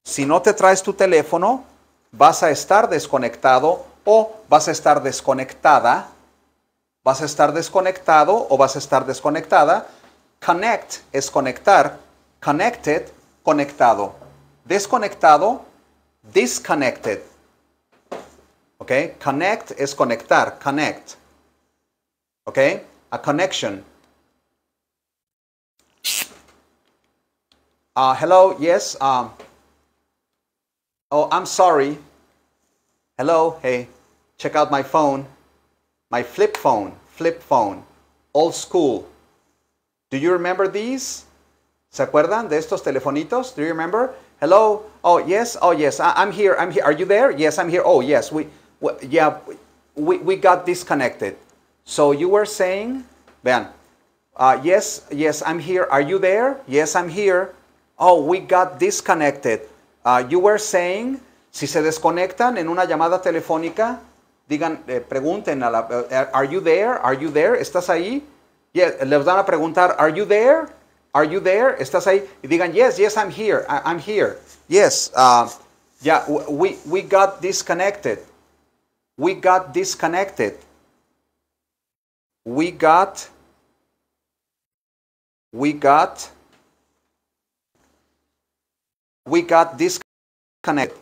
Si no te traes tu teléfono, vas a estar desconectado o vas a estar desconectada. Vas a estar desconectado o vas a estar desconectada. Connect es conectar. Connected, conectado. Desconectado, disconnected. Okay? Connect es conectar, connect. Okay? A connection. Uh, hello, yes. Um, oh, I'm sorry. Hello, hey, check out my phone. My flip phone, flip phone, old school. Do you remember these? ¿Se acuerdan de estos telefonitos? Do you remember? Hello. Oh, yes. Oh, yes. I, am here. I'm here. Are you there? Yes, I'm here. Oh, yes. We well, yeah, we, we got disconnected. So you were saying, Ben, uh, yes, yes, I'm here. Are you there? Yes, I'm here. Oh, we got disconnected. Uh, you were saying, si se desconectan en una llamada telefónica, digan, eh, pregunten a la, uh, are you there? Are you there? ¿Estás ahí? Yes, les van a preguntar, are you there? Are you there? ¿Estás ahí? Y digan, yes, yes, I'm here. I, am here. Yes. yeah, uh, we, we got disconnected we got disconnected. We got, we got, we got disconnected.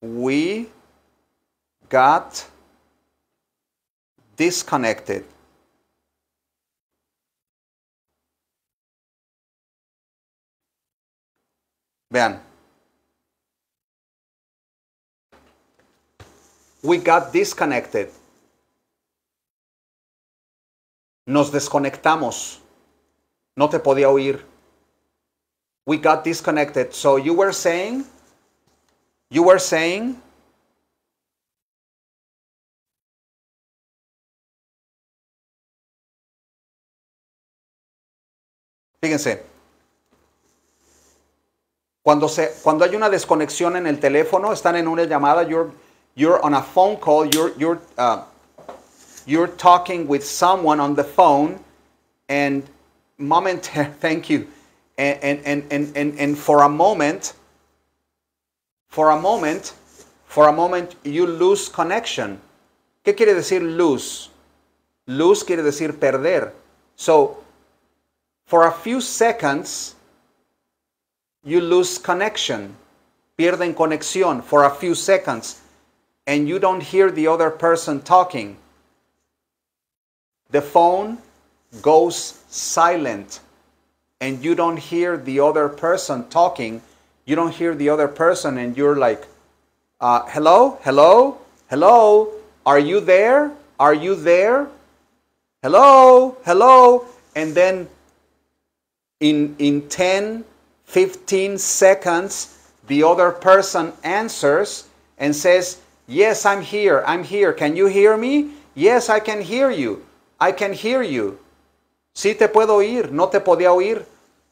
We got disconnected. Ben. We got disconnected. Nos desconectamos. No te podía oír. We got disconnected. So you were saying, you were saying, Fíjense, cuando, se, cuando hay una desconexión en el teléfono, están en una llamada, you're, you're on a phone call, you're, you're, uh, you're talking with someone on the phone, and moment. thank you, and, and, and, and, and for a moment, for a moment, for a moment, you lose connection. ¿Qué quiere decir lose? Lose quiere decir perder. So, for a few seconds, you lose connection. Pierden conexión for a few seconds and you don't hear the other person talking, the phone goes silent and you don't hear the other person talking, you don't hear the other person, and you're like, uh, hello, hello, hello, are you there? Are you there? Hello, hello. And then in, in 10, 15 seconds, the other person answers and says, Yes, I'm here. I'm here. Can you hear me? Yes, I can hear you. I can hear you. Sí te puedo oír. No te podía oír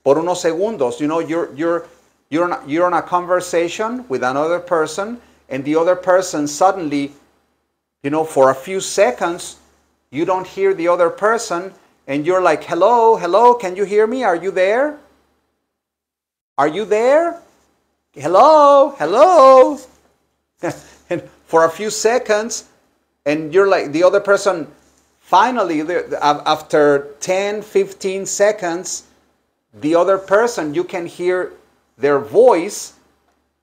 por unos segundos. You know, you're, you're, you're, on, you're on a conversation with another person, and the other person suddenly, you know, for a few seconds, you don't hear the other person, and you're like, hello, hello, can you hear me? Are you there? Are you there? Hello, hello. and for a few seconds and you're like the other person finally after 10 15 seconds the other person you can hear their voice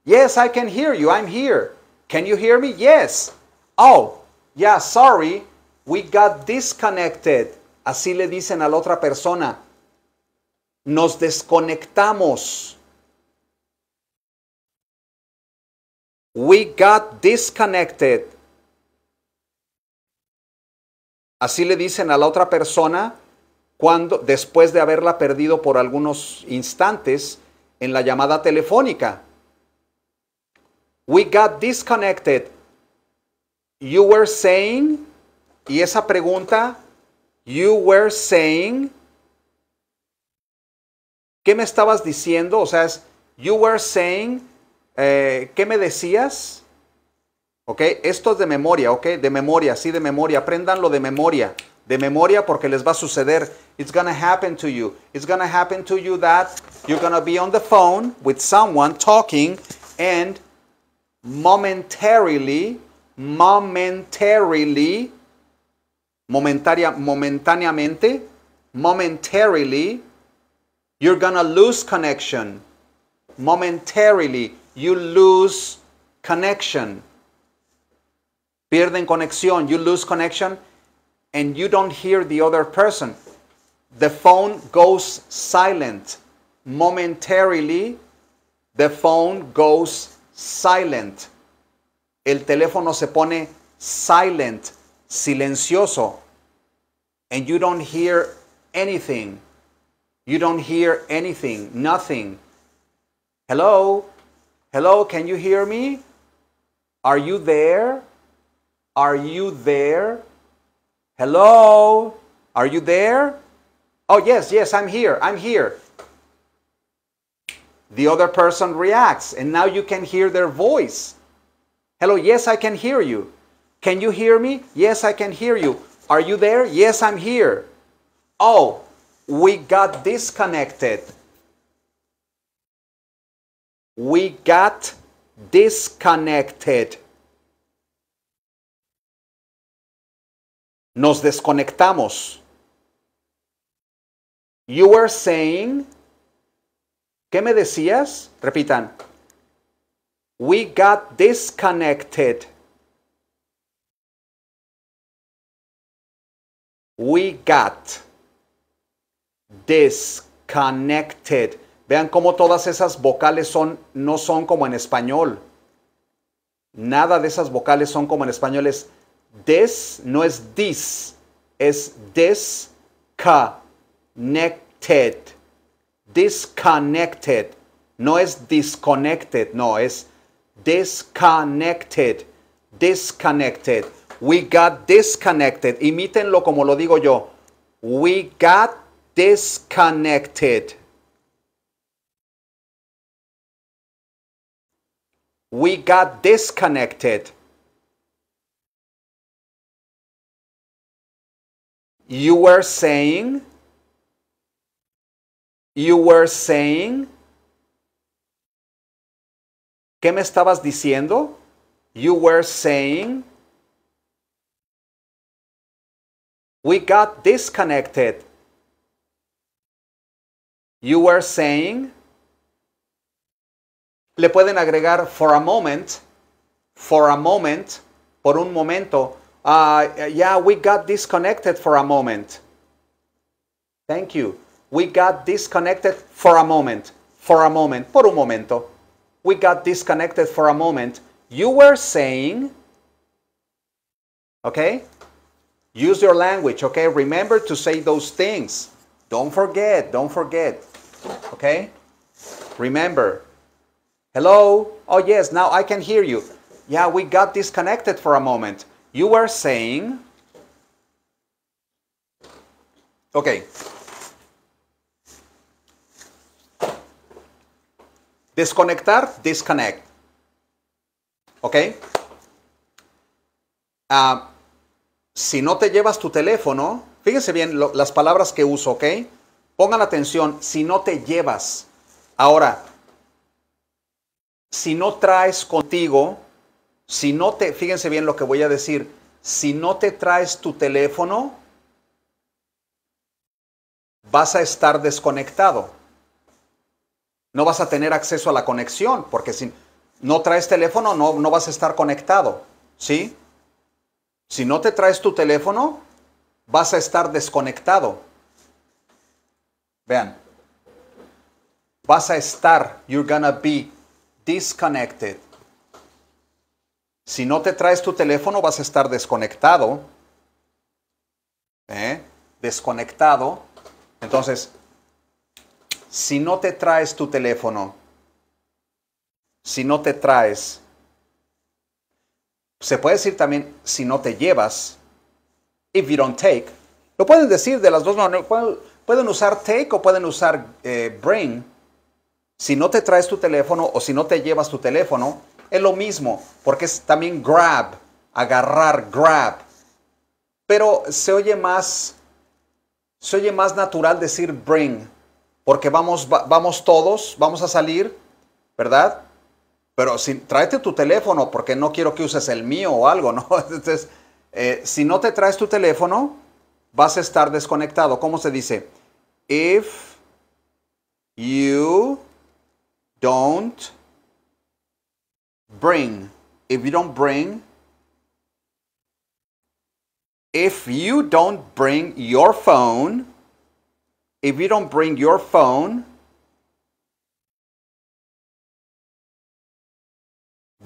yes i can hear you i'm here can you hear me yes oh yeah sorry we got disconnected así le dicen a la otra persona nos desconectamos We got disconnected. Así le dicen a la otra persona cuando después de haberla perdido por algunos instantes en la llamada telefónica. We got disconnected. You were saying y esa pregunta you were saying ¿Qué me estabas diciendo? O sea, es you were saying eh, ¿qué me decías? ¿Ok? Esto es de memoria, ¿ok? De memoria, sí, de memoria. Apréndanlo de memoria. De memoria porque les va a suceder. It's gonna happen to you. It's gonna happen to you that you're gonna be on the phone with someone talking and momentarily, momentarily, momentaria, momentáneamente, momentarily, you're gonna lose connection. Momentarily, you lose connection. Pierden conexión, you lose connection and you don't hear the other person. The phone goes silent. Momentarily, the phone goes silent. El teléfono se pone silent, silencioso. And you don't hear anything. You don't hear anything, nothing. Hello? Hello, can you hear me? Are you there? Are you there? Hello? Are you there? Oh, yes, yes, I'm here. I'm here. The other person reacts, and now you can hear their voice. Hello, yes, I can hear you. Can you hear me? Yes, I can hear you. Are you there? Yes, I'm here. Oh, we got disconnected. We got disconnected. Nos desconectamos. You were saying. ¿Qué me decías? Repitan. We got disconnected. We got disconnected. Vean cómo todas esas vocales son, no son como en español. Nada de esas vocales son como en español. Es des, no es dis, es disconnected. Disconnected. No es disconnected, no, es disconnected. Disconnected. We got disconnected. Imítenlo como lo digo yo. We got disconnected. we got disconnected. You were saying, you were saying, ¿qué me estabas diciendo? You were saying, we got disconnected. You were saying, le pueden agregar for a moment, for a moment, por un momento. Uh, yeah, we got disconnected for a moment. Thank you. We got disconnected for a moment. For a moment, por un momento. We got disconnected for a moment. You were saying, okay? Use your language, okay? Remember to say those things. Don't forget, don't forget, okay? Remember, Hello? Oh, yes, now I can hear you. Yeah, we got disconnected for a moment. You were saying. Okay. Desconectar, disconnect. Okay. Ah, si no te llevas tu teléfono, fíjense bien las palabras que uso, ¿ok? Pongan atención, si no te llevas. Ahora, si no traes contigo, si no te, fíjense bien lo que voy a decir, si no te traes tu teléfono, vas a estar desconectado. No vas a tener acceso a la conexión, porque si no traes teléfono, no, no vas a estar conectado, ¿sí? Si no te traes tu teléfono, vas a estar desconectado. Vean, vas a estar, you're gonna be disconnected. Si no te traes tu teléfono, vas a estar desconectado. ¿eh? Desconectado. Entonces, si no te traes tu teléfono, si no te traes, se puede decir también si no te llevas, if you don't take. Lo pueden decir de las dos maneras. Pueden usar take o pueden usar eh, bring. Si no te traes tu teléfono o si no te llevas tu teléfono, es lo mismo, porque es también grab, agarrar, grab. Pero se oye más, se oye más natural decir bring, porque vamos, vamos todos, vamos a salir, ¿verdad? Pero si, tráete tu teléfono, porque no quiero que uses el mío o algo, ¿no? Entonces, eh, si no te traes tu teléfono, vas a estar desconectado. ¿Cómo se dice? If you don't bring. If you don't bring, if you don't bring your phone, if you don't bring your phone,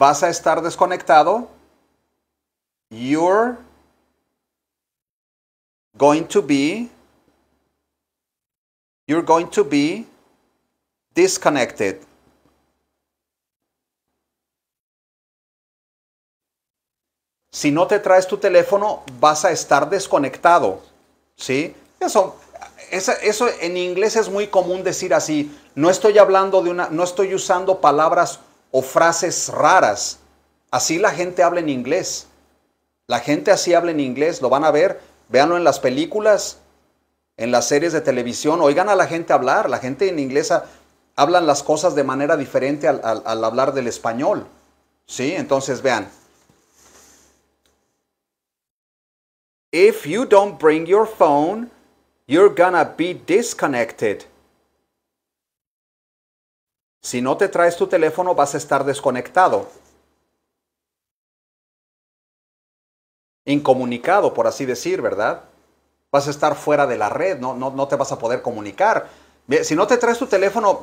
vas a estar desconectado. You're going to be you're going to be disconnected. Si no te traes tu teléfono, vas a estar desconectado. ¿Sí? Eso, eso, en inglés es muy común decir así. No estoy hablando de una, no estoy usando palabras o frases raras. Así la gente habla en inglés. La gente así habla en inglés, lo van a ver, véanlo en las películas, en las series de televisión, oigan a la gente hablar, la gente en inglés hablan las cosas de manera diferente al hablar del español. ¿Sí? Entonces vean, If you don't bring your phone, you're gonna be disconnected. Si no te traes tu teléfono, vas a estar desconectado. Incomunicado, por así decir, ¿verdad? Vas a estar fuera de la red, no, no, te vas a poder comunicar. Si no te traes tu teléfono,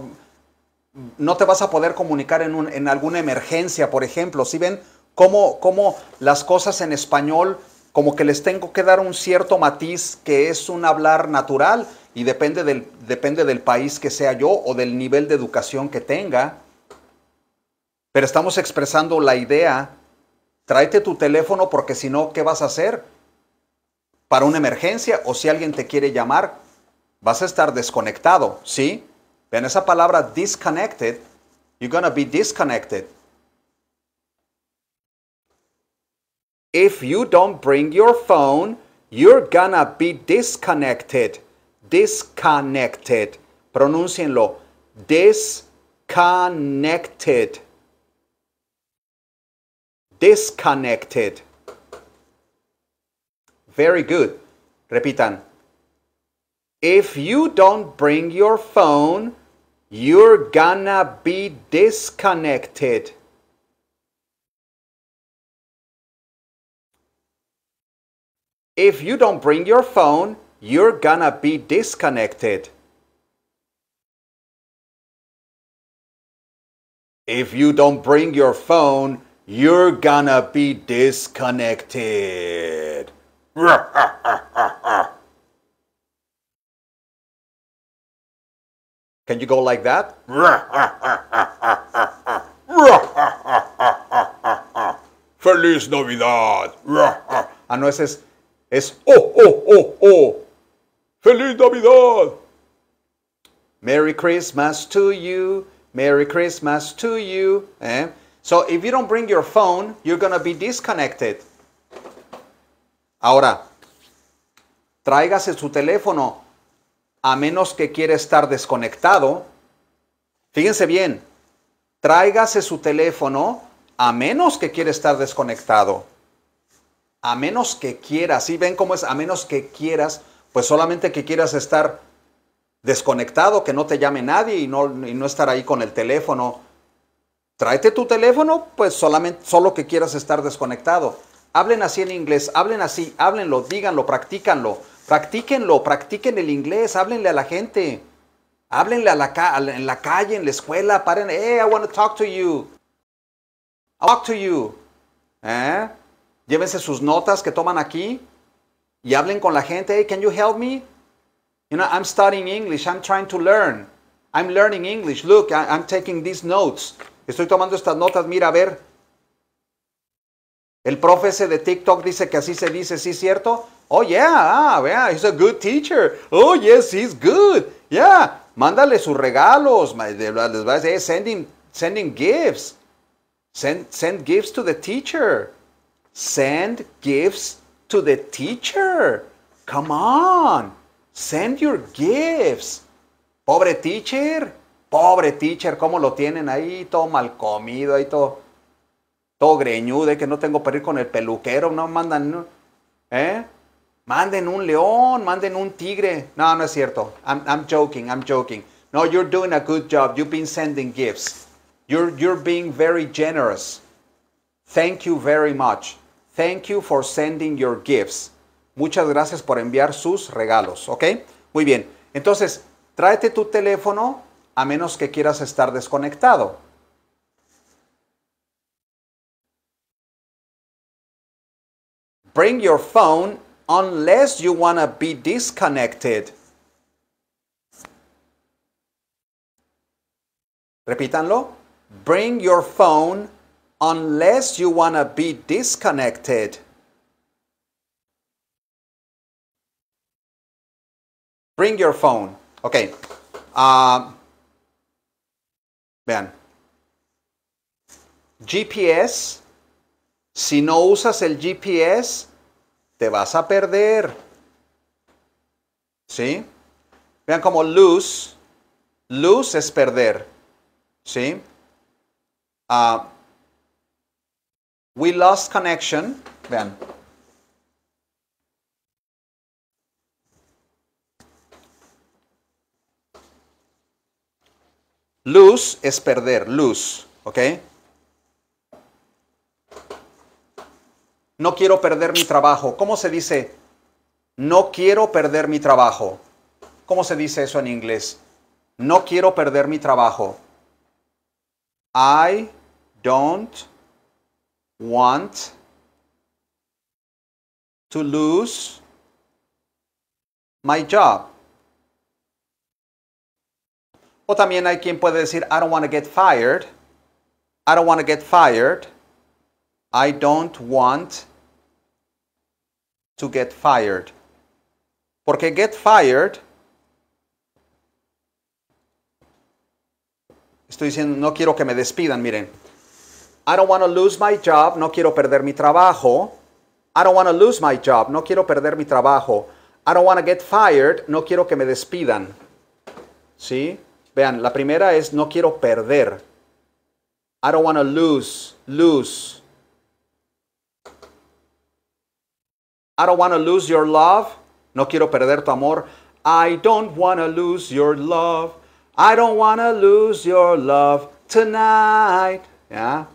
no te vas a poder comunicar en, en alguna emergencia, por ejemplo. Si ven cómo, cómo las cosas en español como que les tengo que dar un cierto matiz que es un hablar natural y depende del, depende del país que sea yo o del nivel de educación que tenga. Pero estamos expresando la idea, tráete tu teléfono porque si no, ¿qué vas a hacer? Para una emergencia o si alguien te quiere llamar, vas a estar desconectado, ¿sí? En esa palabra disconnected, you're gonna be disconnected. If you don't bring your phone, you're gonna be disconnected. Disconnected. Pronúncienlo. Disconnected. Disconnected. Very good. Repitan. If you don't bring your phone, you're gonna be disconnected. If you don't bring your phone, you're gonna be disconnected. If you don't bring your phone, you're gonna be disconnected. Can you go like that? Feliz Navidad. A ah, nueces. Es oh, oh, oh, oh. ¡Feliz Navidad! Merry Christmas to you. Merry Christmas to you. Eh? So if you don't bring your phone, you're gonna be disconnected. Ahora, tráigase su teléfono a menos que quiera estar desconectado. Fíjense bien, tráigase su teléfono a menos que quiera estar desconectado a menos que quieras, ¿sí ven cómo es? A menos que quieras, pues solamente que quieras estar desconectado, que no te llame nadie y no, estar ahí con el teléfono. Tráete tu teléfono, pues solamente, solo que quieras estar desconectado. Hablen así en inglés, hablen así, háblenlo, díganlo, practícanlo, practíquenlo, practiquen el inglés, háblenle a la gente. Háblenle en la calle, en la escuela, paren, hey, I want to talk to you. talk to you. ¿Eh? Llévense sus notas que toman aquí y hablen con la gente. Hey, can you help me? You know, I'm studying English. I'm trying to learn. I'm learning English. Look, I'm taking these notes. Estoy tomando estas notas. Mira, a ver. El profe de TikTok dice que así se dice, ¿sí cierto? Oh, yeah, ah, yeah, he's a good teacher. Oh, yes, he's good. Yeah, mándale sus regalos. Les va a decir, sending, sending gifts. Send, send gifts to the teacher. Send gifts to the teacher. Come on. Send your gifts. Pobre teacher. Pobre teacher, ¿cómo lo tienen ahí? Todo mal comido, ahí todo, todo greñudo, que no tengo para ir con el peluquero. No mandan, ¿eh? Manden un león, manden un tigre. No, no es cierto. I'm, I'm joking, I'm joking. No, you're doing a good job. You've been sending gifts. You're, you're being very generous. Thank you very much. Thank you for sending your gifts. Muchas gracias por enviar sus regalos, ¿ok? Muy bien. Entonces, tráete tu teléfono a menos que quieras estar desconectado. Bring your phone unless you want to be disconnected. Repítanlo. Bring your phone unless you want to be disconnected. Bring your phone. okay? Ah, vean. GPS. Si no usas el GPS, te vas a perder. ¿Sí? Vean como luz. Luz es perder. ¿Sí? Ah, we lost connection Vean. lose es perder, lose, ¿ok? No quiero perder mi trabajo. ¿Cómo se dice? No quiero perder mi trabajo. ¿Cómo se dice eso en inglés? No quiero perder mi trabajo. I don't want, to lose my job. O también hay quien puede decir, I don't want to get fired. I don't want to get fired. I don't want to get fired. Porque get fired, estoy diciendo, no quiero que me despidan, miren. I don't want to lose my job, no quiero perder mi trabajo. I don't want to lose my job, no quiero perder mi trabajo. I don't want to get fired, no quiero que me despidan. ¿Sí? Vean, la primera es no quiero perder. I don't want to lose, lose. I don't want to lose your love. No quiero perder tu amor. I don't want to lose your love. I don't want to lose your love tonight. ¿Ya?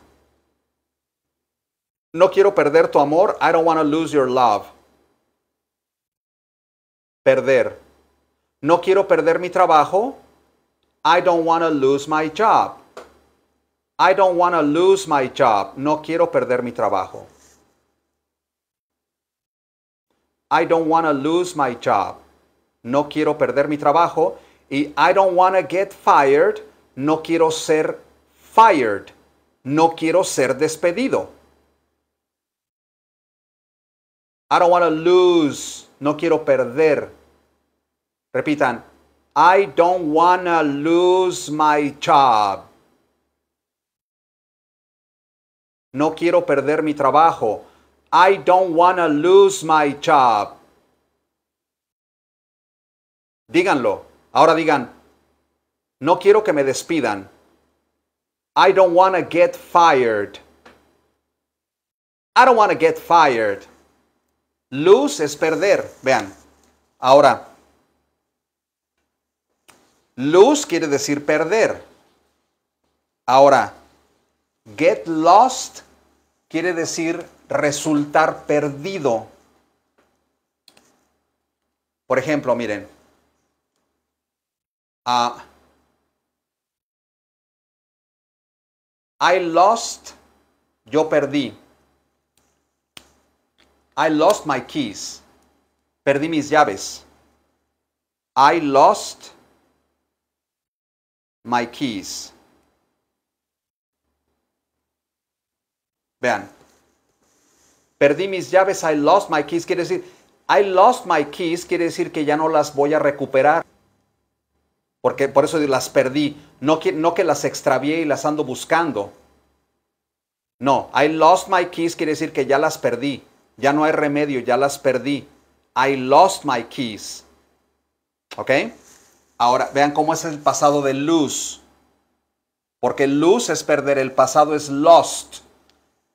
No quiero perder tu amor. I don't want to lose your love. Perder. No quiero perder mi trabajo. I don't want to lose my job. I don't want to lose my job. No quiero perder mi trabajo. I don't want to lose my job. No quiero perder mi trabajo. Y I don't want to get fired. No quiero ser fired. No quiero ser despedido. I don't want to lose. No quiero perder. Repitan. I don't want to lose my job. No quiero perder mi trabajo. I don't want to lose my job. Díganlo. Ahora digan. No quiero que me despidan. I don't want to get fired. I don't want to get fired. Luz es perder, vean. Ahora, luz quiere decir perder. Ahora, get lost quiere decir resultar perdido. Por ejemplo, miren. Ah, I lost, yo perdí. I lost my keys. Perdí mis llaves. I lost my keys. Vean. Perdí mis llaves. I lost my keys. Quiere decir, I lost my keys quiere decir que ya no las voy a recuperar. Porque por eso las perdí. No que, no que las extravié y las ando buscando. No, I lost my keys quiere decir que ya las perdí. Ya no hay remedio, ya las perdí. I lost my keys. ¿Ok? Ahora, vean cómo es el pasado de lose. Porque lose es perder, el pasado es lost.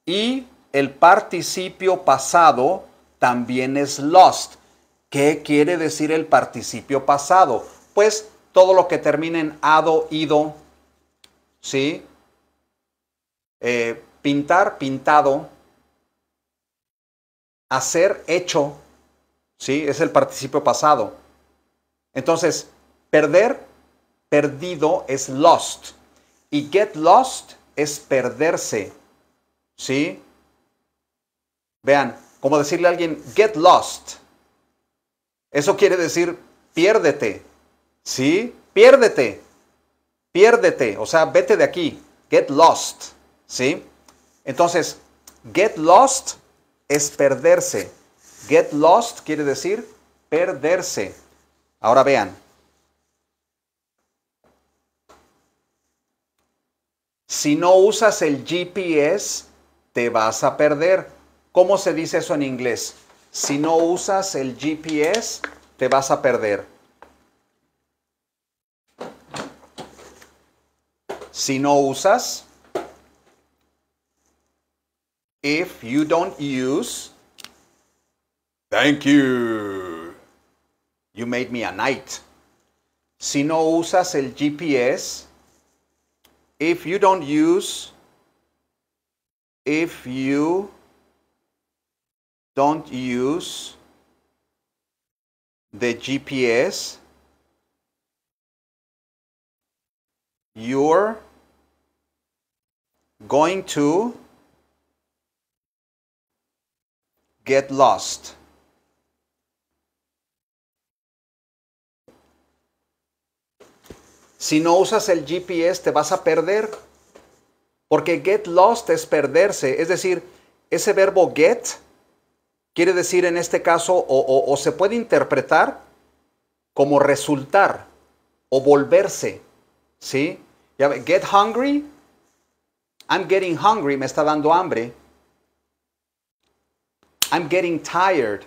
Y el participio pasado también es lost. ¿Qué quiere decir el participio pasado? Pues todo lo que termina en ado, ido, ¿sí? Eh, pintar, pintado, hacer hecho, ¿sí? Es el participio pasado. Entonces, perder, perdido es lost. Y get lost es perderse, ¿sí? Vean, como decirle a alguien, get lost. Eso quiere decir, piérdete, ¿sí? Piérdete, piérdete, o sea, vete de aquí, get lost, ¿sí? Entonces, get lost es perderse. Get lost quiere decir perderse. Ahora vean. Si no usas el GPS, te vas a perder. ¿Cómo se dice eso en inglés? Si no usas el GPS, te vas a perder. Si no usas, if you don't use thank you. You made me a knight. Si no usas el GPS, if you don't use if you don't use the GPS, you're going to Get lost. Si no usas el GPS te vas a perder. Porque get lost es perderse. Es decir, ese verbo get quiere decir en este caso o, se puede interpretar como resultar o volverse. ¿Sí? Get hungry. I'm getting hungry. Me está dando hambre. I'm getting tired.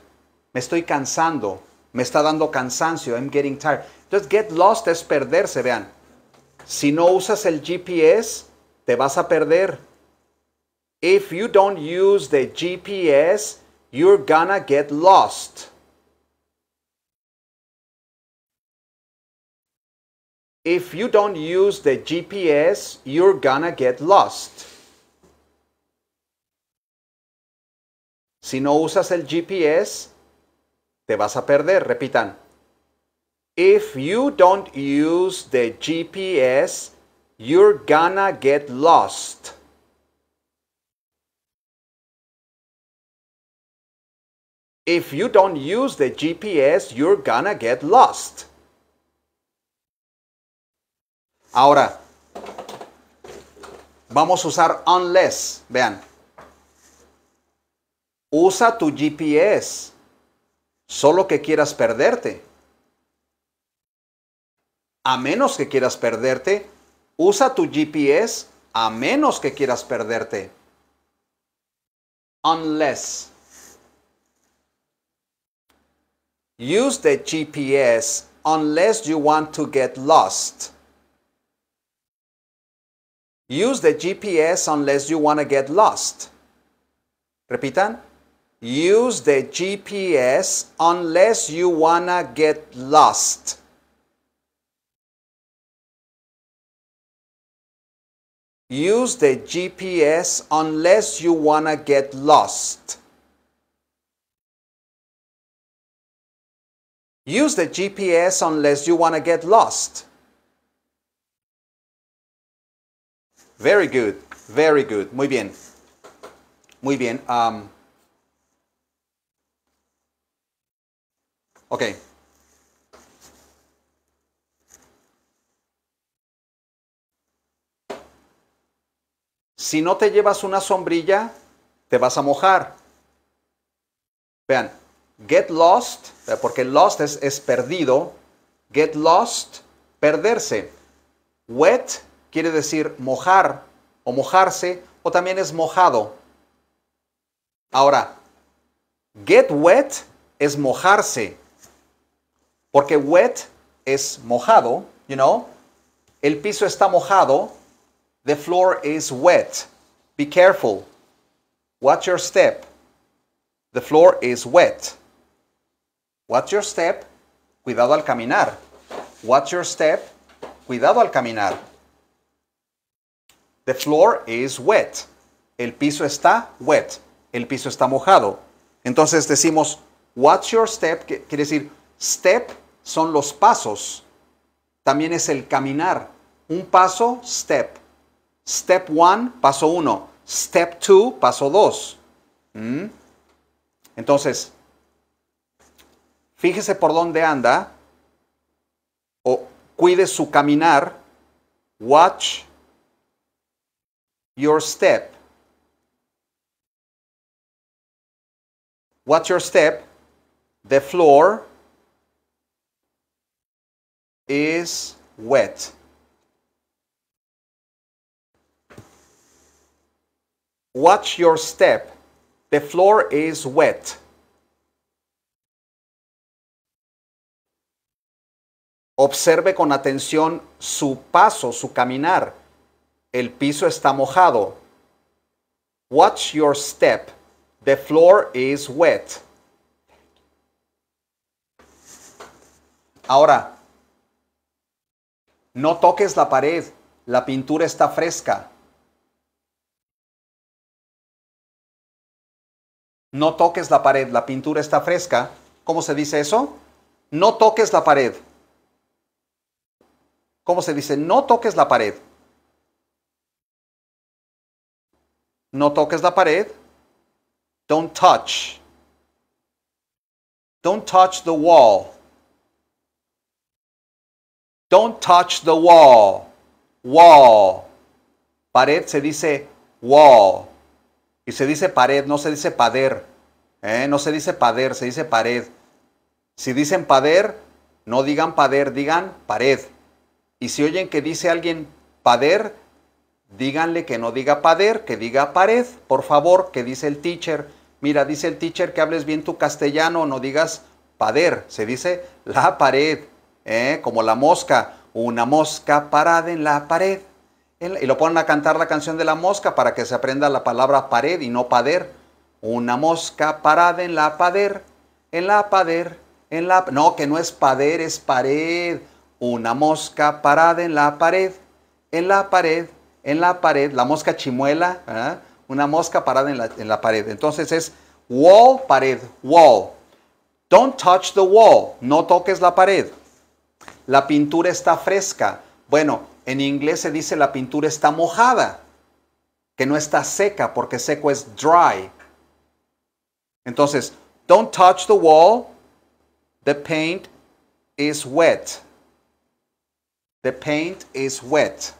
Me estoy cansando. Me está dando cansancio. I'm getting tired. Entonces, get lost es perderse, vean. Si no usas el GPS, te vas a perder. If you don't use the GPS, you're gonna get lost. If you don't use the GPS, you're gonna get lost. Si no usas el GPS, te vas a perder. Repitan. If you don't use the GPS, you're gonna get lost. If you don't use the GPS, you're gonna get lost. Ahora, vamos a usar unless. Vean, Usa tu GPS, solo que quieras perderte. A menos que quieras perderte, usa tu GPS a menos que quieras perderte. Unless. Use the GPS unless you want to get lost. Use the GPS unless you want to get lost. Repitan. use the GPS unless you wanna get lost. Use the GPS unless you wanna get lost. Use the GPS unless you wanna get lost. Very good, very good. Muy bien. Muy bien. Um, Ok. Si no te llevas una sombrilla, te vas a mojar. Vean, get lost, porque lost es, es perdido. Get lost, perderse. Wet quiere decir mojar o mojarse, o también es mojado. Ahora, get wet es mojarse. Porque wet es mojado, you know. El piso está mojado. The floor is wet. Be careful. Watch your step. The floor is wet. Watch your step. Cuidado al caminar. Watch your step. Cuidado al caminar. The floor is wet. El piso está wet. El piso está mojado. Entonces decimos, watch your step, que quiere decir, step son los pasos, también es el caminar. Un paso, step. Step one, paso uno. Step two, paso dos. ¿Mm? Entonces, fíjese por dónde anda o cuide su caminar. Watch your step. Watch your step. The floor, is wet. Watch your step. The floor is wet. Observe con atención su paso, su caminar. El piso está mojado. Watch your step. The floor is wet. Ahora, no toques la pared, la pintura está fresca. No toques la pared, la pintura está fresca. ¿Cómo se dice eso? No toques la pared. ¿Cómo se dice? No toques la pared. No toques la pared. Don't touch. Don't touch the wall. Don't touch the wall. Wall. Pared se dice wall. Y se dice pared, no se dice pader. ¿eh? No se dice pader, se dice pared. Si dicen pader, no digan pader, digan pared. Y si oyen que dice alguien pader, díganle que no diga pader, que diga pared. Por favor, que dice el teacher. Mira, dice el teacher que hables bien tu castellano, no digas pader, se dice la pared. ¿eh? como la mosca, una mosca parada en la pared. Y lo ponen a cantar la canción de la mosca para que se aprenda la palabra pared y no pader. Una mosca parada en la pader, en la pader, en la... No, que no es pader, es pared. Una mosca parada en la pared, en la pared, en la pared. La mosca chimuela, una mosca parada en la, en la pared. Entonces es wall, pared, wall. Don't touch the wall. No toques la pared la pintura está fresca. Bueno, en inglés se dice la pintura está mojada, que no está seca, porque seco es dry. Entonces, don't touch the wall, the paint is wet. The paint is wet.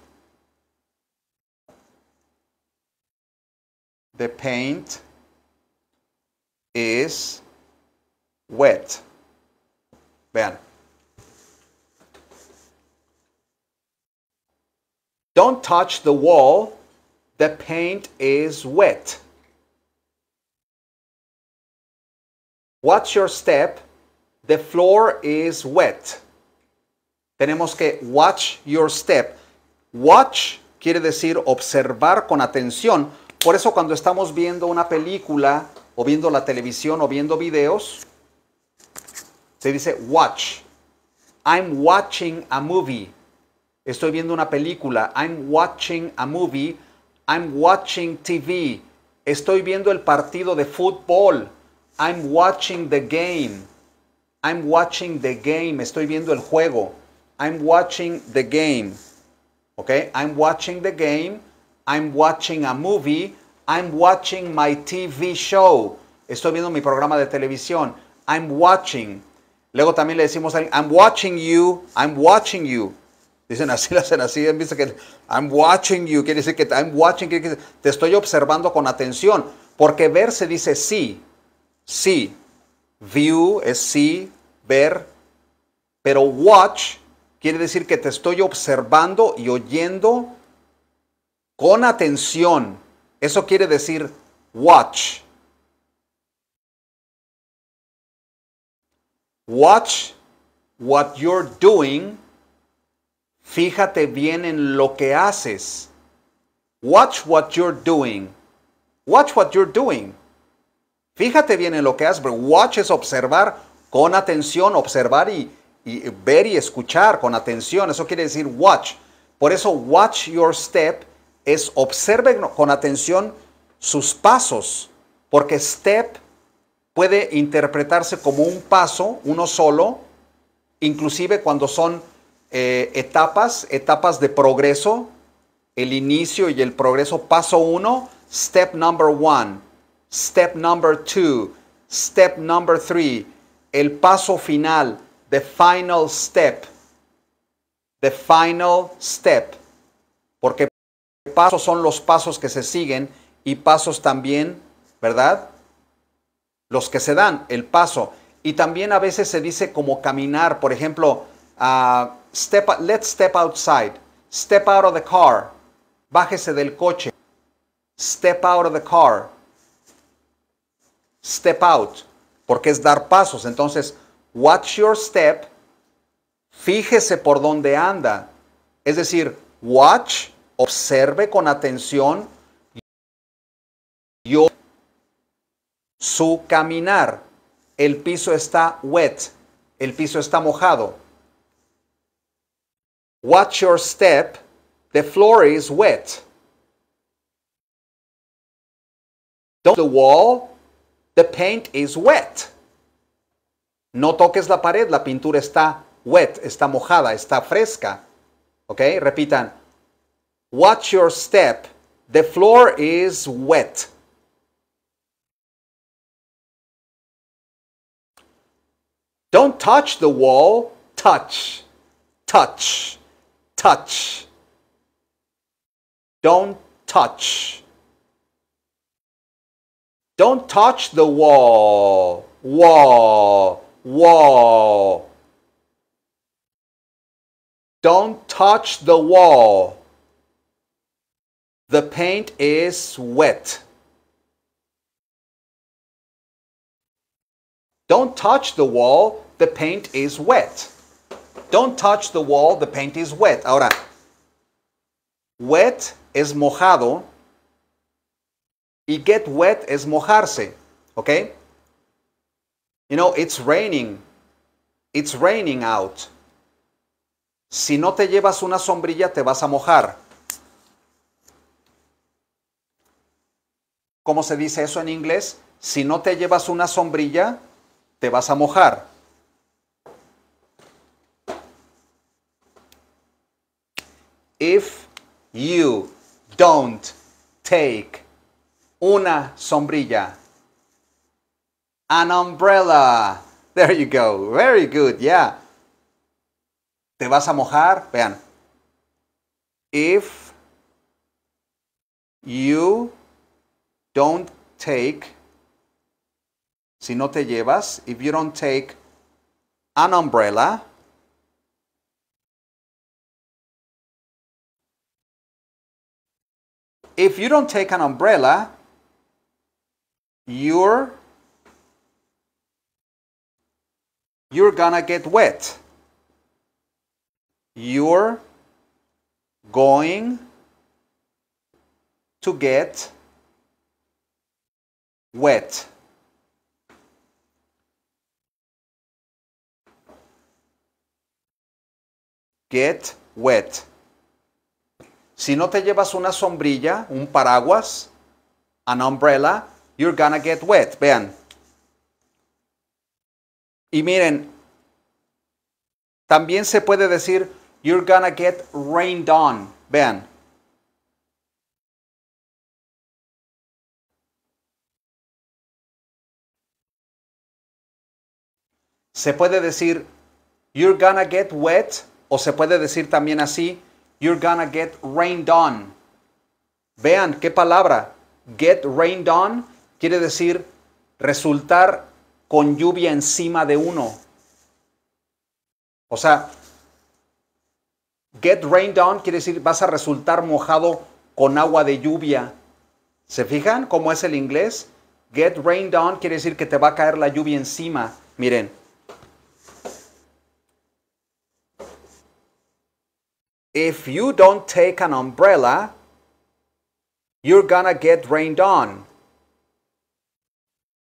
The paint is wet. Vean. Don't touch the wall. The paint is wet. Watch your step. The floor is wet. Tenemos que watch your step. Watch quiere decir observar con atención. Por eso cuando estamos viendo una película o viendo la televisión o viendo videos, se dice watch. I'm watching a movie estoy viendo una película, I'm watching a movie, I'm watching TV, estoy viendo el partido de fútbol, I'm watching the game, I'm watching the game, estoy viendo el juego, I'm watching the game, ok, I'm watching the game, I'm watching a movie, I'm watching my TV show, estoy viendo mi programa de televisión, I'm watching. Luego también le decimos, I'm watching you, I'm watching you. Dicen así, lo hacen así, dice que I'm watching you, quiere decir que I'm watching, quiere decir, te estoy observando con atención, porque ver se dice sí, sí, view es sí, ver, pero watch quiere decir que te estoy observando y oyendo con atención. Eso quiere decir watch. Watch what you're doing Fíjate bien en lo que haces. Watch what you're doing. Watch what you're doing. Fíjate bien en lo que haces, watch es observar con atención, observar y, y ver y escuchar con atención. Eso quiere decir watch. Por eso watch your step es observe con atención sus pasos, porque step puede interpretarse como un paso, uno solo, inclusive cuando son eh, etapas, etapas de progreso, el inicio y el progreso. Paso uno, step number one, step number two, step number three, el paso final, the final step, the final step. Porque pasos son los pasos que se siguen y pasos también, ¿verdad? Los que se dan, el paso. Y también a veces se dice como caminar, por ejemplo, a... Ah, Step, let's step outside. Step out of the car. Bájese del coche. Step out of the car. Step out. Porque es dar pasos. Entonces, watch your step. Fíjese por dónde anda. Es decir, watch, observe con atención yo, su caminar. El piso está wet. El piso está mojado Watch your step. The floor is wet. Don't the wall. The paint is wet. No toques la pared. La pintura está wet, está mojada, está fresca. Okay. Repitan. Watch your step. The floor is wet. Don't touch the wall. Touch. Touch touch. Don't touch. Don't touch the wall, wall, wall. Don't touch the wall. The paint is wet. Don't touch the wall. The paint is wet. Don't touch the wall, the paint is wet. Ahora, wet es mojado y get wet es mojarse, ¿ok? You know, it's raining. It's raining out. Si no te llevas una sombrilla te vas a mojar. ¿Cómo se dice eso en inglés? Si no te llevas una sombrilla, te vas a mojar. If you don't take una sombrilla, an umbrella. There you go. Very good. Yeah. Te vas a mojar. Vean. If you don't take, si no te llevas, if you don't take an umbrella, If you don't take an umbrella, you're you're gonna get wet. You're going to get wet. Get wet. Si no te llevas una sombrilla, un paraguas, an umbrella, you're gonna get wet. Vean. Y miren, también se puede decir you're gonna get rained on. Vean. Se puede decir you're gonna get wet o se puede decir también así You're gonna get rained on. Vean qué palabra. Get rained on quiere decir resultar con lluvia encima de uno. O sea, get rained on quiere decir vas a resultar mojado con agua de lluvia. ¿Se fijan cómo es el inglés? Get rained on quiere decir que te va a caer la lluvia encima. Miren, If you don't take an umbrella, you're gonna get rained on.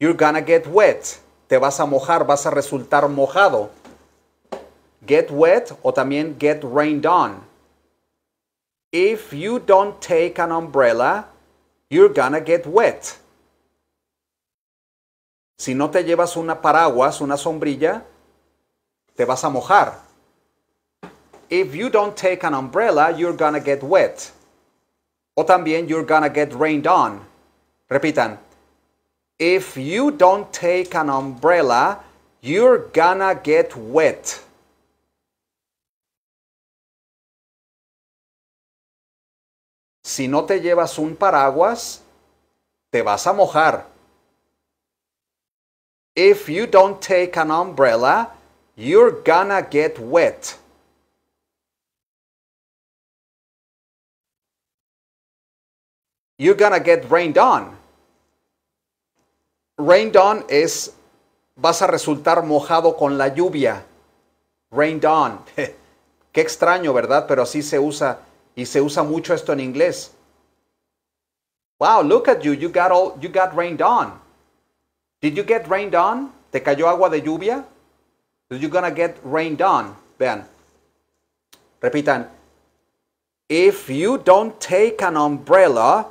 You're gonna get wet. Te vas a mojar, vas a resultar mojado. Get wet o también get rained on. If you don't take an umbrella, you're gonna get wet. Si no te llevas una paraguas, una sombrilla, te vas a mojar if you don't take an umbrella, you're gonna get wet. O también, you're gonna get rained on. Repitan. If you don't take an umbrella, you're gonna get wet. Si no te llevas un paraguas, te vas a mojar. If you don't take an umbrella, you're gonna get wet. you're gonna get rained on. Rained on es vas a resultar mojado con la lluvia. Rained on. Qué extraño, ¿verdad? Pero así se usa y se usa mucho esto en inglés. Wow, look at you, you got all, you got rained on. Did you get rained on? ¿Te cayó agua de lluvia? You're gonna get rained on. Vean. Repitan. If you don't take an umbrella,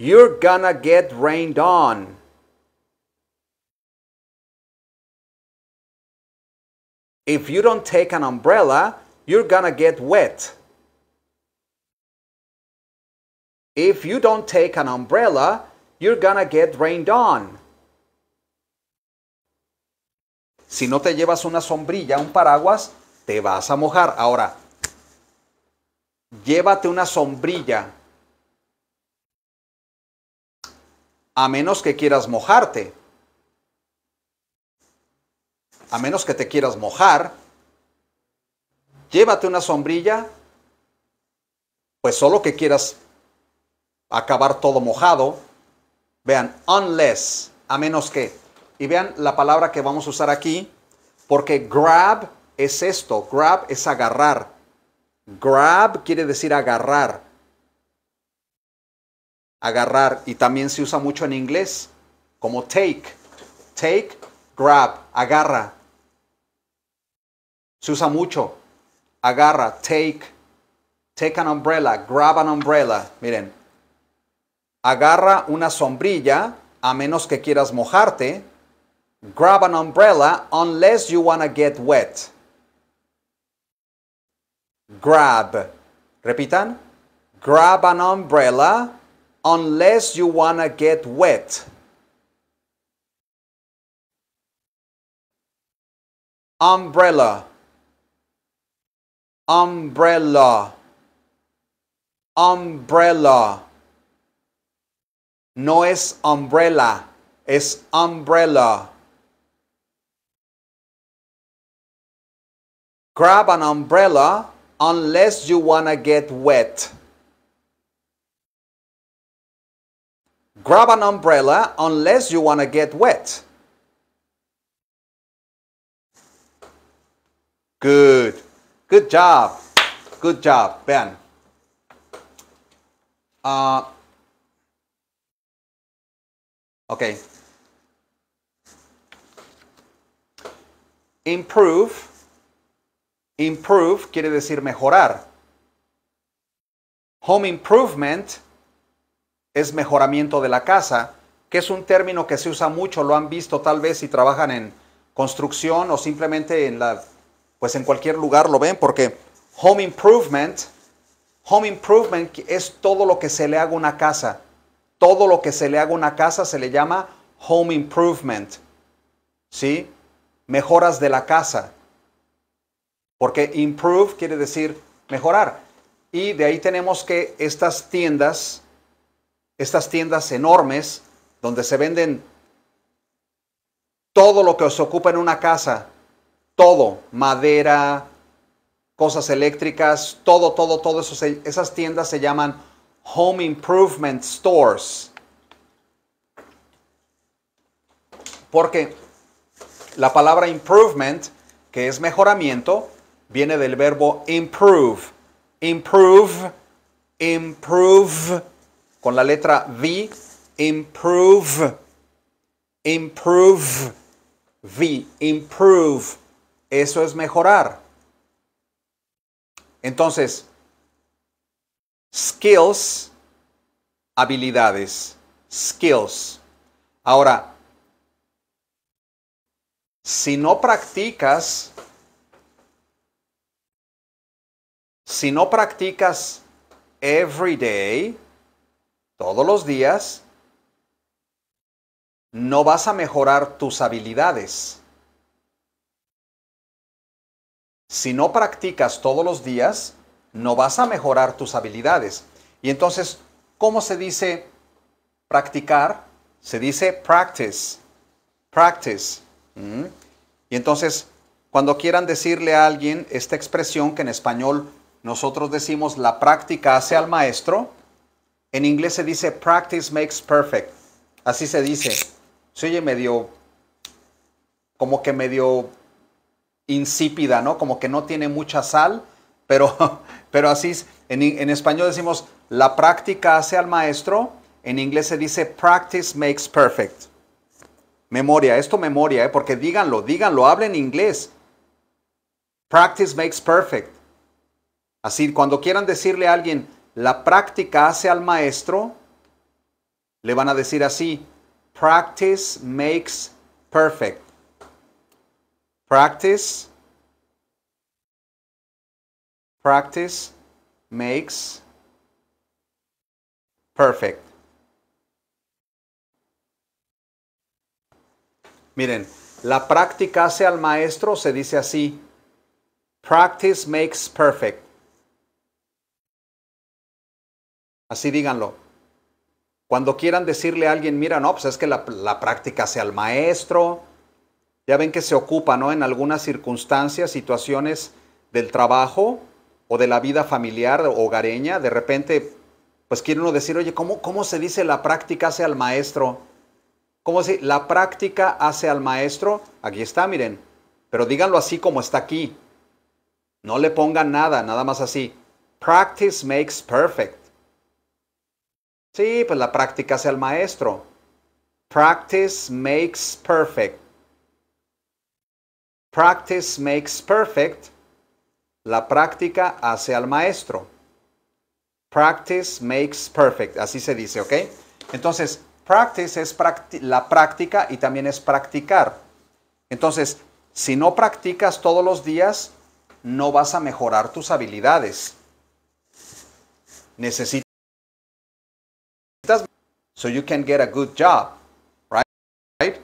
You're gonna get rained on. If you don't take an umbrella, you're gonna get wet. If you don't take an umbrella, you're gonna get rained on. Si no te llevas una sombrilla, un paraguas, te vas a mojar. Ahora, llévate una sombrilla, a menos que quieras mojarte. A menos que te quieras mojar, llévate una sombrilla, pues solo que quieras acabar todo mojado. Vean, unless, a menos que. Y vean la palabra que vamos a usar aquí, porque grab es esto, grab es agarrar. Grab quiere decir agarrar agarrar, y también se usa mucho en inglés, como take, take, grab, agarra. Se usa mucho, agarra, take, take an umbrella, grab an umbrella. Miren, agarra una sombrilla a menos que quieras mojarte. Grab an umbrella unless you want to get wet. Grab. Repitan. Grab an umbrella unless you want to get wet. Umbrella, umbrella, umbrella. No es umbrella, es umbrella. Grab an umbrella unless you want to get wet. Grab an umbrella unless you want to get wet. Good. Good job. Good job, Ben. Uh, okay. Improve. Improve quiere decir mejorar. Home improvement es mejoramiento de la casa, que es un término que se usa mucho, lo han visto tal vez si trabajan en construcción o simplemente en la pues en cualquier lugar lo ven porque home improvement home improvement es todo lo que se le haga una casa. Todo lo que se le haga una casa se le llama home improvement. ¿Sí? Mejoras de la casa. Porque improve quiere decir mejorar. Y de ahí tenemos que estas tiendas estas tiendas enormes donde se venden todo lo que os ocupa en una casa, todo, madera, cosas eléctricas, todo, todo, todo eso. esas tiendas se llaman Home Improvement Stores. Porque la palabra improvement, que es mejoramiento, viene del verbo improve. Improve, improve, con la letra V, improve, improve, V, improve. Eso es mejorar. Entonces, skills, habilidades, skills. Ahora, si no practicas, si no practicas every day, todos los días, no vas a mejorar tus habilidades. Si no practicas todos los días, no vas a mejorar tus habilidades. Y entonces, ¿cómo se dice practicar? Se dice practice. Practice. Mm. Y entonces, cuando quieran decirle a alguien esta expresión que en español nosotros decimos la práctica hace al maestro, en inglés se dice practice makes perfect. Así se dice. Se oye medio, como que medio insípida, ¿no? Como que no tiene mucha sal, pero, pero así es. En, español decimos la práctica hace al maestro. En inglés se dice practice makes perfect. Memoria, esto memoria, ¿eh? porque díganlo, díganlo, hablen inglés. Practice makes perfect. Así, cuando quieran decirle a alguien, la práctica hace al maestro. Le van a decir así, practice makes perfect. Practice. Practice makes perfect. Miren, la práctica hace al maestro se dice así, practice makes perfect. Así díganlo. Cuando quieran decirle a alguien, mira, no, pues es que la, práctica sea el maestro. Ya ven que se ocupa, ¿no? En algunas circunstancias, situaciones del trabajo o de la vida familiar hogareña, de repente, pues quiere uno decir, oye, ¿cómo, cómo se dice la práctica hace al maestro? ¿Cómo se la práctica hace al maestro? Aquí está, miren. Pero díganlo así como está aquí. No le pongan nada, nada más así. Practice makes perfect. Sí, pues la práctica hace al maestro. Practice makes perfect. Practice makes perfect. La práctica hace al maestro. Practice makes perfect. Así se dice, ¿ok? Entonces, practice es la práctica y también es practicar. Entonces, si no practicas todos los días, no vas a mejorar tus habilidades. Necesitas so you can get a good job, right? right?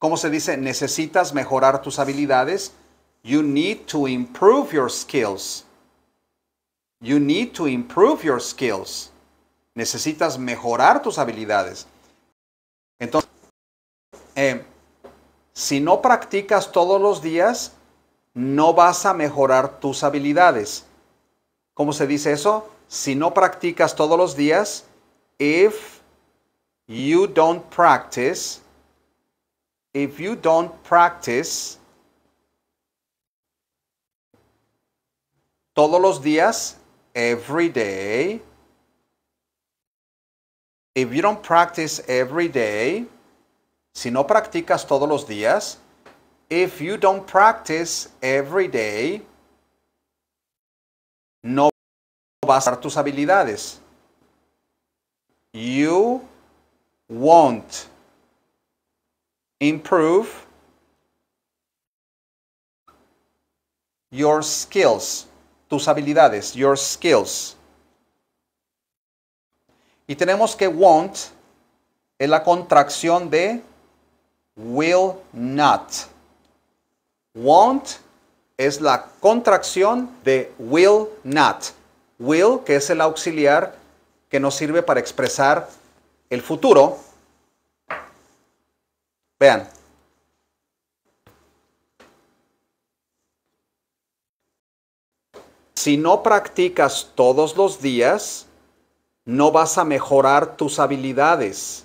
¿Cómo se dice? Necesitas mejorar tus habilidades. You need to improve your skills. You need to improve your skills. Necesitas mejorar tus habilidades. Entonces, eh, si no practicas todos los días, no vas a mejorar tus habilidades. ¿Cómo se dice eso? Si no practicas todos los días, if you don't practice, if you don't practice todos los días, every day, if you don't practice every day, si no practicas todos los días, if you don't practice every day, no vas a usar tus habilidades. You won't improve your skills, tus habilidades, your skills. Y tenemos que won't es la contracción de will not. Won't es la contracción de will not. Will, que es el auxiliar que nos sirve para expresar el futuro, vean, si no practicas todos los días, no vas a mejorar tus habilidades.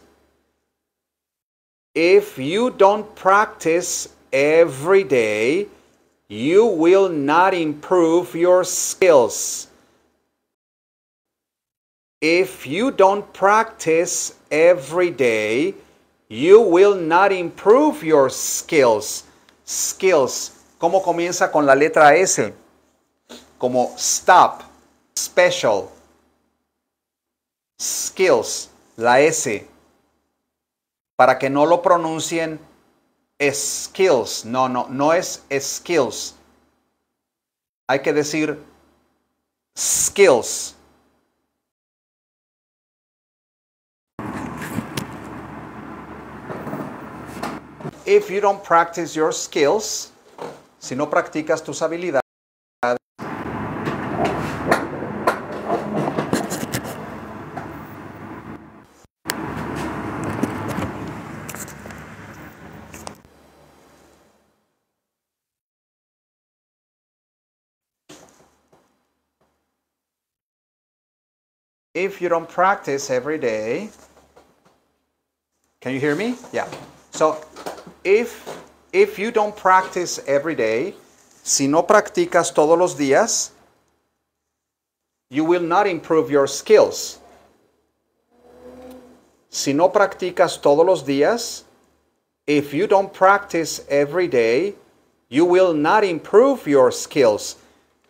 If you don't practice every day, you will not improve your skills. If you don't practice every day, you will not improve your skills. Skills. ¿Cómo comienza con la letra S? Como stop, special, skills, la S. Para que no lo pronuncien skills. No, no, no es skills. Hay que decir skills. if you don't practice your skills, si no practicas tus habilidades, if you don't practice every day, can you hear me? Yeah. So if, if you don't practice every day, si no practicas todos los días, you will not improve your skills. Si no practicas todos los días, if you don't practice every day, you will not improve your skills.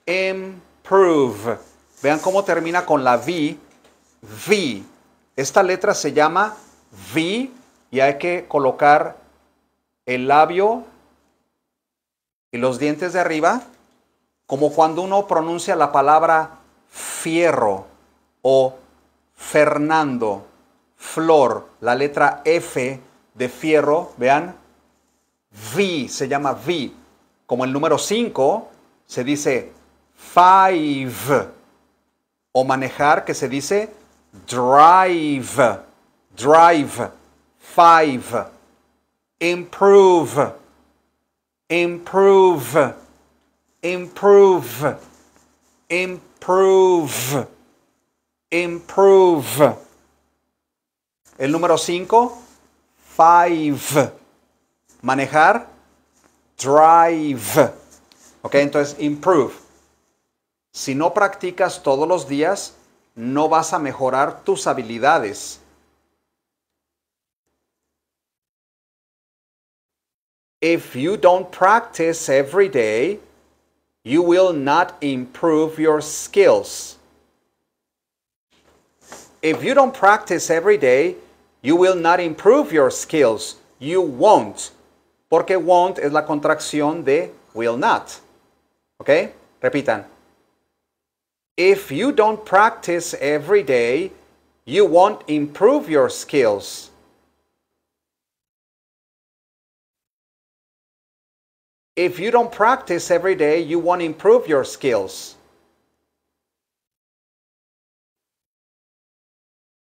Improve. Vean cómo termina con la V. V. Esta letra se llama V y hay que colocar el labio y los dientes de arriba, como cuando uno pronuncia la palabra fierro o Fernando, flor, la letra F de fierro, vean, V, se llama V. Como el número 5, se dice five. O manejar, que se dice drive, drive, five improve, improve, improve, improve, improve. El número 5, five. Manejar, drive. Ok, entonces improve. Si no practicas todos los días, no vas a mejorar tus habilidades if you don't practice every day, you will not improve your skills. If you don't practice every day, you will not improve your skills. You won't. Porque won't es la contracción de will not. Okay, Repitan. If you don't practice every day, you won't improve your skills. If you don't practice every day, you won't improve your skills.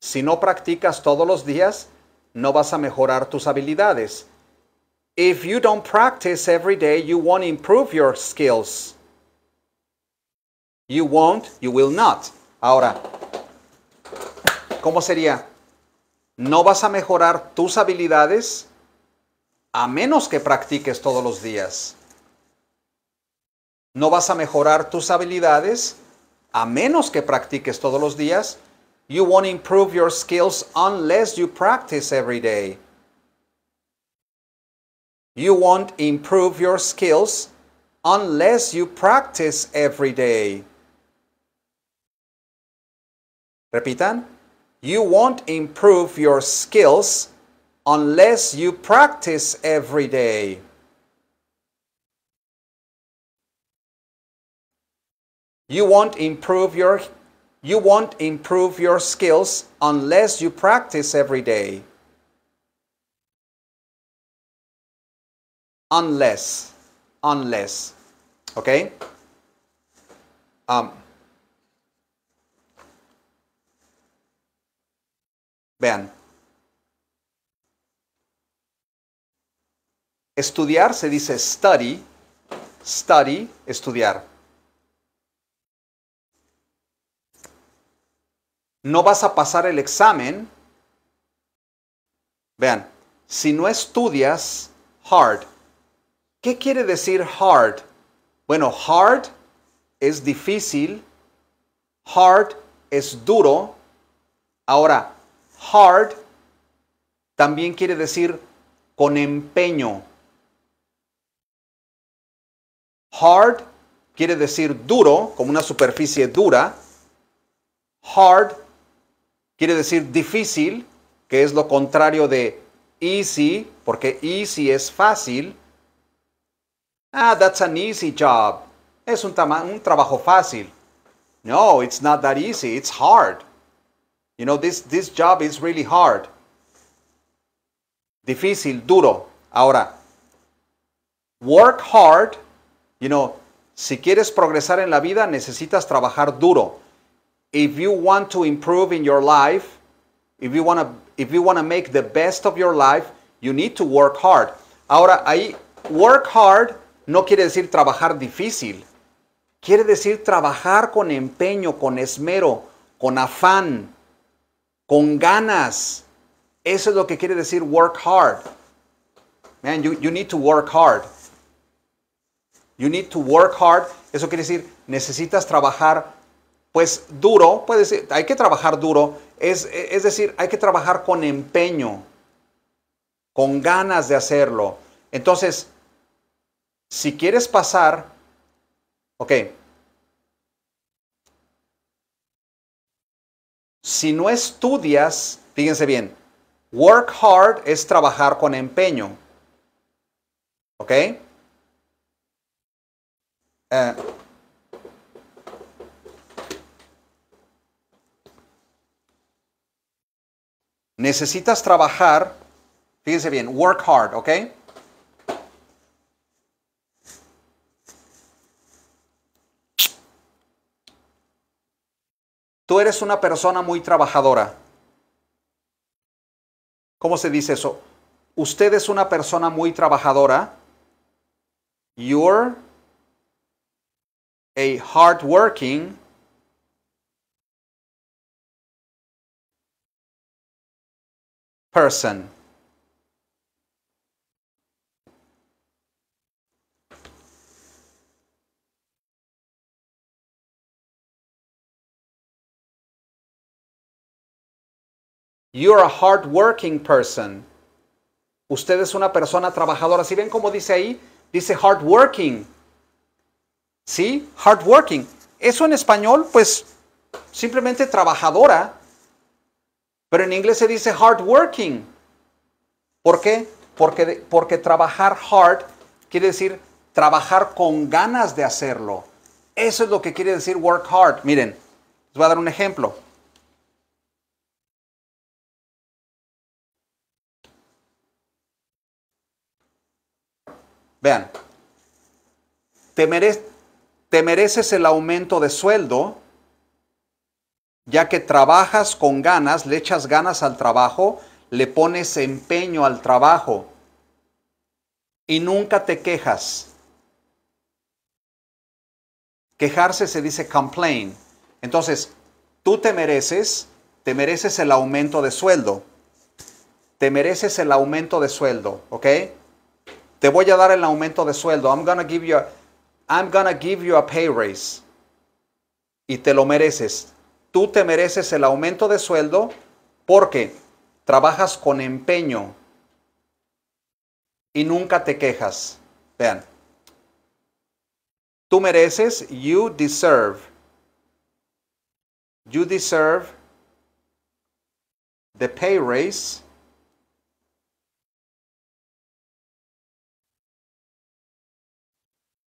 Si no practicas todos los días, no vas a mejorar tus habilidades. If you don't practice every day, you won't improve your skills. You won't, you will not. Ahora, ¿cómo sería? No vas a mejorar tus habilidades a menos que practiques todos los días. No vas a mejorar tus habilidades a menos que practiques todos los días. You won't improve your skills unless you practice every day. You won't improve your skills unless you practice every day. Repitan. You won't improve your skills unless you practice every day. You won't improve your you won't improve your skills unless you practice every day. Unless, unless, okay. Um, Ben. Estudiar se dice study, study, estudiar. No vas a pasar el examen. Vean, si no estudias hard. ¿Qué quiere decir hard? Bueno, hard es difícil, hard es duro. Ahora, hard también quiere decir con empeño. Hard quiere decir duro, como una superficie dura. Hard quiere decir difícil, que es lo contrario de easy, porque easy es fácil. Ah, that's an easy job. Es un, trabajo fácil. No, it's not that easy. It's hard. You know, this, this job is really hard. Difícil, duro. Ahora, work hard You know, si quieres progresar en la vida, necesitas trabajar duro. If you want to improve in your life, if you want to make the best of your life, you need to work hard. Ahora ahí work hard no quiere decir trabajar difícil. Quiere decir trabajar con empeño, con esmero, con afán, con ganas. Eso es lo que quiere decir work hard. Man, you, you need to work hard. You need to work hard. Eso quiere decir, necesitas trabajar, pues duro, puede decir, hay que trabajar duro. Es, es decir, hay que trabajar con empeño, con ganas de hacerlo. Entonces, si quieres pasar, ok, si no estudias, fíjense bien, work hard es trabajar con empeño. ¿Ok? Eh, necesitas trabajar, fíjense bien, work hard, ¿ok? Tú eres una persona muy trabajadora. ¿Cómo se dice eso? Usted es una persona muy trabajadora. You're a hard-working person. You're a hard-working person. Usted es una persona trabajadora. Si ven cómo dice ahí, dice hard-working working. ¿sí? Hardworking. Eso en español, pues simplemente trabajadora, pero en inglés se dice hardworking. ¿Por qué? Porque, porque trabajar hard quiere decir trabajar con ganas de hacerlo. Eso es lo que quiere decir work hard. Miren, les voy a dar un ejemplo. Vean, te mereces, te mereces el aumento de sueldo, ya que trabajas con ganas, le echas ganas al trabajo, le pones empeño al trabajo y nunca te quejas. Quejarse se dice complain. Entonces, tú te mereces, te mereces el aumento de sueldo. Te mereces el aumento de sueldo, ¿ok? Te voy a dar el aumento de sueldo. I'm gonna give you a, I'm gonna give you a pay raise. Y te lo mereces. Tú te mereces el aumento de sueldo porque trabajas con empeño y nunca te quejas. Vean. Tú mereces, you deserve. You deserve the pay raise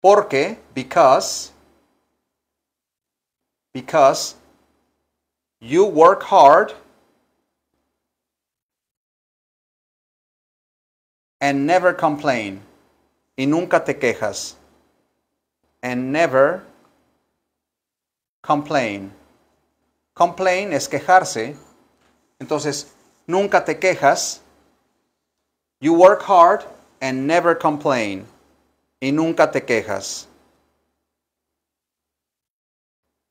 Porque, because, because you work hard and never complain. Y nunca te quejas. And never complain. Complain es quejarse. Entonces, nunca te quejas. You work hard and never complain. y nunca te quejas.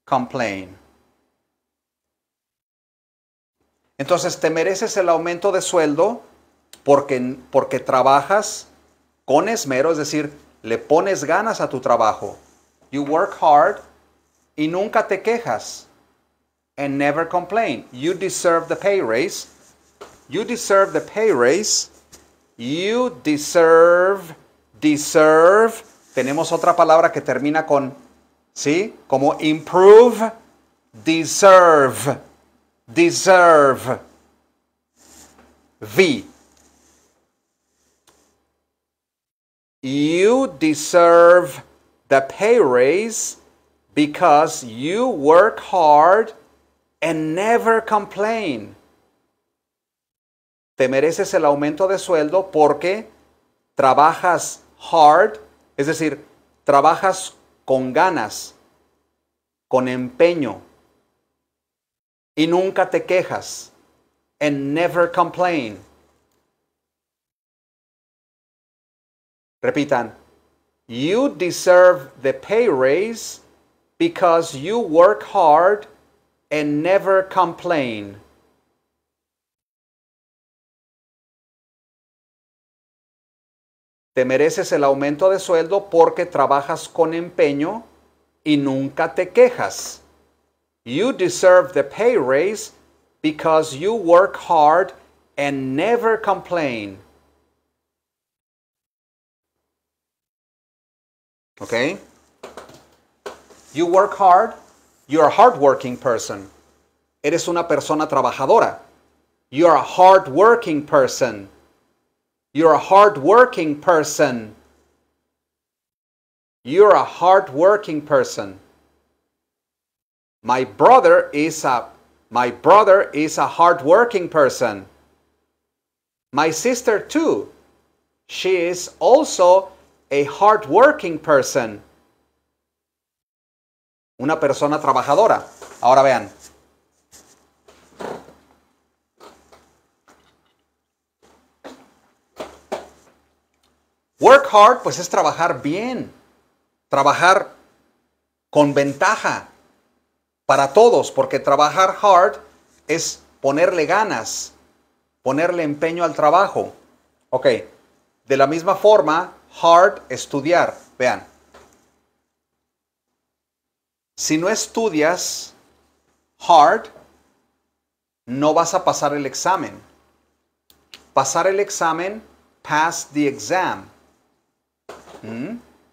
Complain. Entonces te mereces el aumento de sueldo porque, porque trabajas con esmero, es decir, le pones ganas a tu trabajo. You work hard y nunca te quejas. And never complain. You deserve the pay raise. You deserve the pay raise. You deserve deserve, tenemos otra palabra que termina con, ¿sí? Como improve, deserve, deserve, V. You deserve the pay raise because you work hard and never complain. Te mereces el aumento de sueldo porque trabajas hard, es decir, trabajas con ganas, con empeño y nunca te quejas. And never complain. Repitan. You deserve the pay raise because you work hard and never complain. Te mereces el aumento de sueldo porque trabajas con empeño y nunca te quejas. You deserve the pay raise because you work hard and never complain. Okay? You work hard, you're a hardworking person. Eres una persona trabajadora. You're a working person. You're a hardworking person. You're a hardworking person. My brother is a my brother is a hardworking person. My sister too. She is also a hardworking person. Una persona trabajadora. Ahora vean. Work hard, pues es trabajar bien, trabajar con ventaja para todos, porque trabajar hard es ponerle ganas, ponerle empeño al trabajo. Ok, de la misma forma, hard, estudiar. Vean, si no estudias hard, no vas a pasar el examen. Pasar el examen, pass the exam.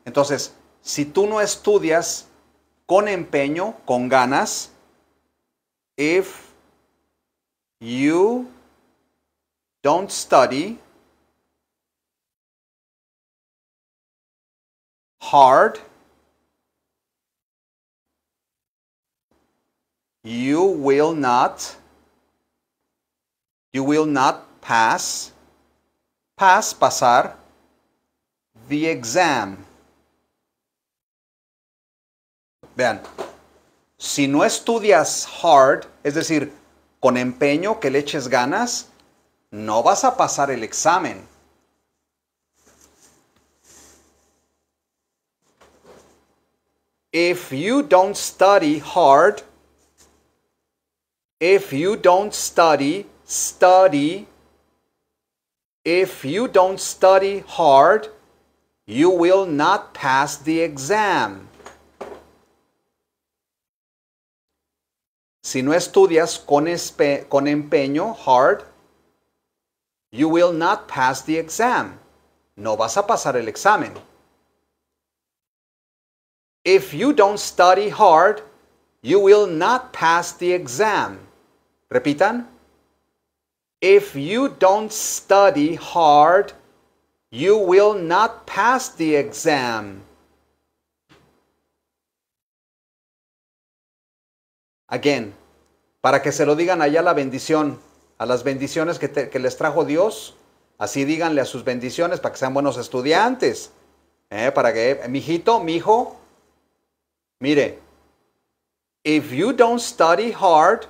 Entonces, si tú no estudias con empeño, con ganas, if you don't study hard, you will not you will not pass pass pasar the exam. Vean, si no estudias hard, es decir, con empeño, que le eches ganas, no vas a pasar el examen. If you don't study hard, if you don't study, study. If you don't study hard, you will not pass the exam. Si no estudias con, con empeño, hard, you will not pass the exam. No vas a pasar el examen. If you don't study hard, you will not pass the exam. Repitan. If you don't study hard, You will not pass the exam. Again, para que se lo digan allá la bendición, a las bendiciones que, les trajo Dios, así díganle a sus bendiciones para que sean buenos estudiantes. Eh, para que, mi mijo, mire, if you don't study hard,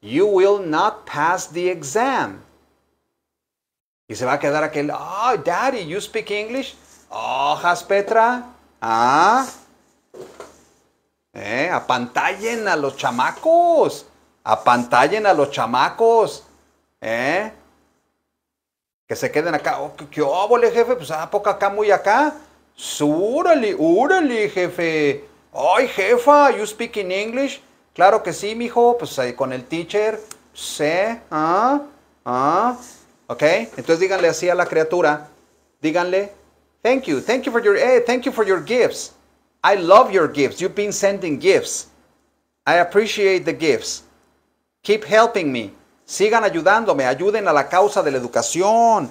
you will not pass the exam. Y se va a quedar aquel, oh, daddy, you speak English? oh, oh, Petra. Ah. Eh, apantallen a los chamacos. Apantallen a los chamacos. Eh. Que se queden acá. Oh, ¿Qué, qué jefe? Pues a poco acá, muy acá. Súrale, úrale, jefe. Ay, jefa, you speak in English? Claro que sí, mijo. Pues ahí con el teacher. Sé. ¿Sí? Ah. Ah. ¿Ok? Entonces díganle así a la criatura, díganle, thank you, thank you for your, thank you for your gifts. I love your gifts. You've been sending gifts. I appreciate the gifts. Keep helping me. Sigan ayudándome, ayuden a la causa de la educación.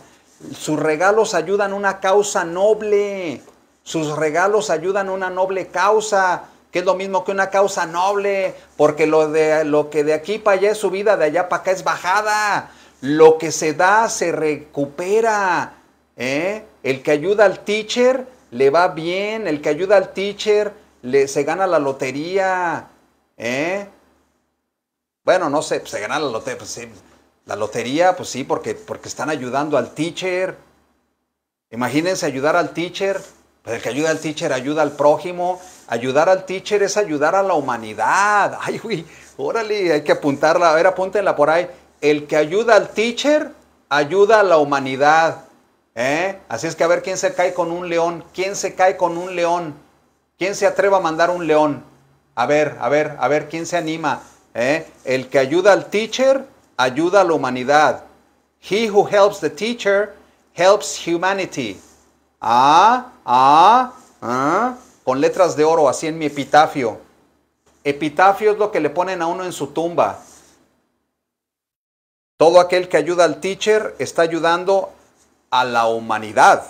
Sus regalos ayudan una causa noble. Sus regalos ayudan una noble causa, que es lo mismo que una causa noble, porque lo, de, lo que de aquí para allá es subida, de allá para acá es bajada. Lo que se da se recupera. ¿eh? El que ayuda al teacher le va bien. El que ayuda al teacher se gana la lotería. ¿eh? Bueno, no sé, se gana la lotería. Pues sí. La lotería, pues sí, porque, porque están ayudando al teacher. Imagínense ayudar al teacher. Pues el que ayuda al teacher ayuda al prójimo. Ayudar al teacher es ayudar a la humanidad. Ay, uy, órale, hay que apuntarla. A ver, apúntenla por ahí el que ayuda al teacher ayuda a la humanidad. ¿eh? Así es que a ver quién se cae con un león, quién se cae con un león, quién se atreve a mandar un león. A ver, a ver, a ver quién se anima. ¿eh? El que ayuda al teacher ayuda a la humanidad. He who helps the teacher helps humanity. Ah, ah, ah, con letras de oro, así en mi epitafio. Epitafio es lo que le ponen a uno en su tumba. Todo aquel que ayuda al teacher está ayudando a la humanidad.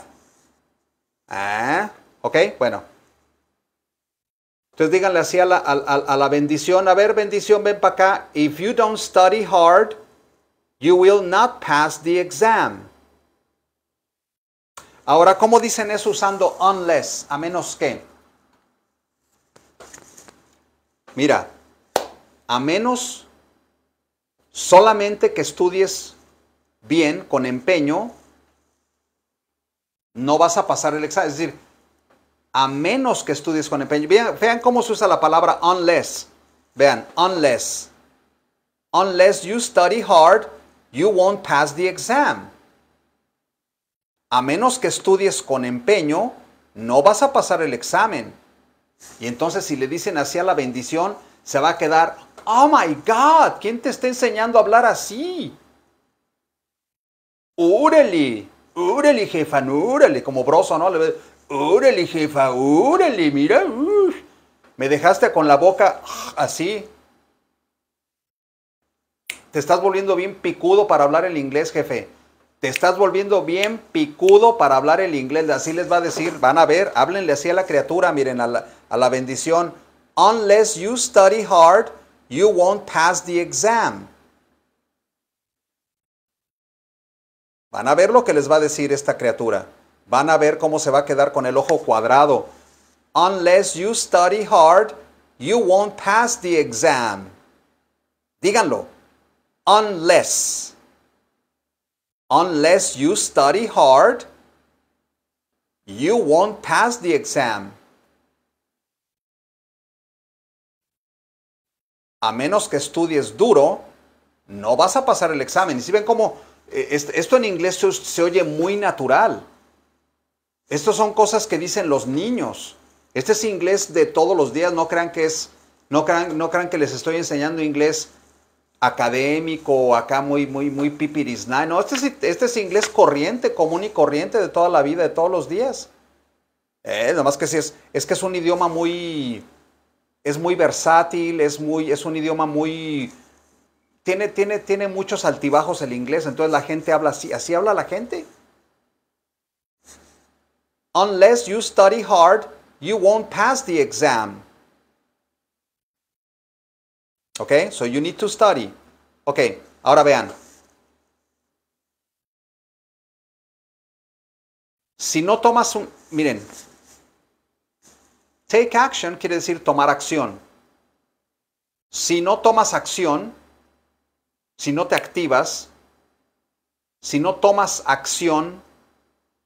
¿Ah? ¿Ok? Bueno. Entonces díganle así a la, a la bendición, a ver bendición, ven para acá. If you don't study hard, you will not pass the exam. Ahora, ¿cómo dicen eso usando unless? A menos que. Mira, a menos Solamente que estudies bien, con empeño, no vas a pasar el examen. Es decir, a menos que estudies con empeño. Vean, cómo se usa la palabra unless. Vean, unless. Unless you study hard, you won't pass the exam. A menos que estudies con empeño, no vas a pasar el examen. Y entonces si le dicen así a la bendición, se va a quedar Oh my God, ¿quién te está enseñando a hablar así? ¡Úrele! ¡Úrele, jefa, ¡Úrele! como broso, ¿no? ¡Úrele, jefa, ¡Úrele! mira, me dejaste con la boca así. Te estás volviendo bien picudo para hablar el inglés, jefe. Te estás volviendo bien picudo para hablar el inglés. Así les va a decir, van a ver, háblenle así a la criatura, miren, a la, a la bendición. Unless you study hard you won't pass the exam. Van a ver lo que les va a decir esta criatura. Van a ver cómo se va a quedar con el ojo cuadrado. Unless you study hard, you won't pass the exam. Díganlo. Unless. Unless you study hard, you won't pass the exam. a menos que estudies duro, no vas a pasar el examen. Y si ven cómo eh, esto en inglés se, oye muy natural. Estas son cosas que dicen los niños. Este es inglés de todos los días, no crean que es, no crean, no crean que les estoy enseñando inglés académico acá muy, muy, muy No, este es, este es inglés corriente, común y corriente de toda la vida, de todos los días. Eh, nada más que es, es que es un idioma muy, es muy versátil, es, muy, es un idioma muy... Tiene, tiene, tiene muchos altibajos el inglés, entonces la gente habla así, así habla la gente. Unless you study hard, you won't pass the exam. Okay, so you need to study. Okay, ahora vean. Si no tomas un... Miren, Take action quiere decir tomar acción. Si no tomas acción, si no te activas, si no tomas acción,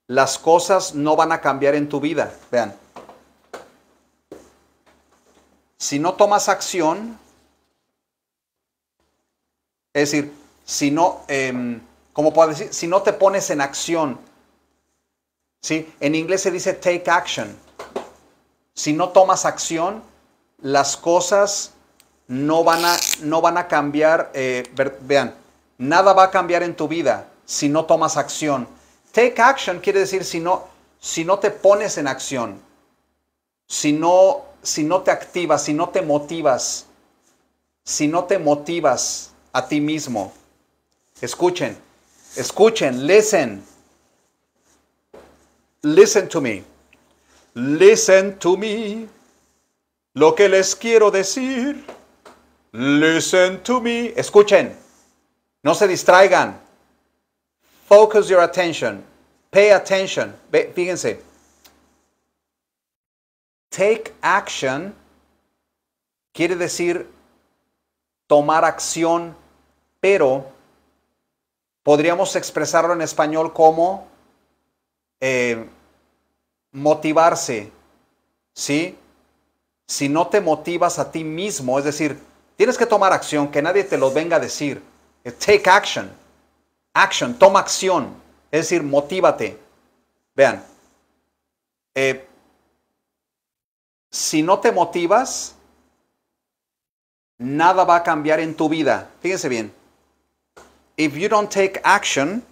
las cosas no van a cambiar en tu vida. Vean. Si no tomas acción, es decir, si no, como em, ¿cómo puedo decir? Si no te pones en acción. ¿sí? En inglés se dice take action si no tomas acción, las cosas no van a, no van a cambiar. Eh, vean, nada va a cambiar en tu vida si no tomas acción. Take action quiere decir si no, si no te pones en acción, si no, si no te activas, si no te motivas, si no te motivas a ti mismo. Escuchen, escuchen, listen. Listen to me. Listen to me. Lo que les quiero decir. Listen to me. Escuchen. No se distraigan. Focus your attention. Pay attention. Fíjense. Take action quiere decir tomar acción, pero podríamos expresarlo en español como eh, motivarse, ¿sí? Si no te motivas a ti mismo, es decir, tienes que tomar acción, que nadie te lo venga a decir. Eh, take action. Action, toma acción. Es decir, motívate. Vean, eh, si no te motivas, nada va a cambiar en tu vida. Fíjense bien. If you don't take action,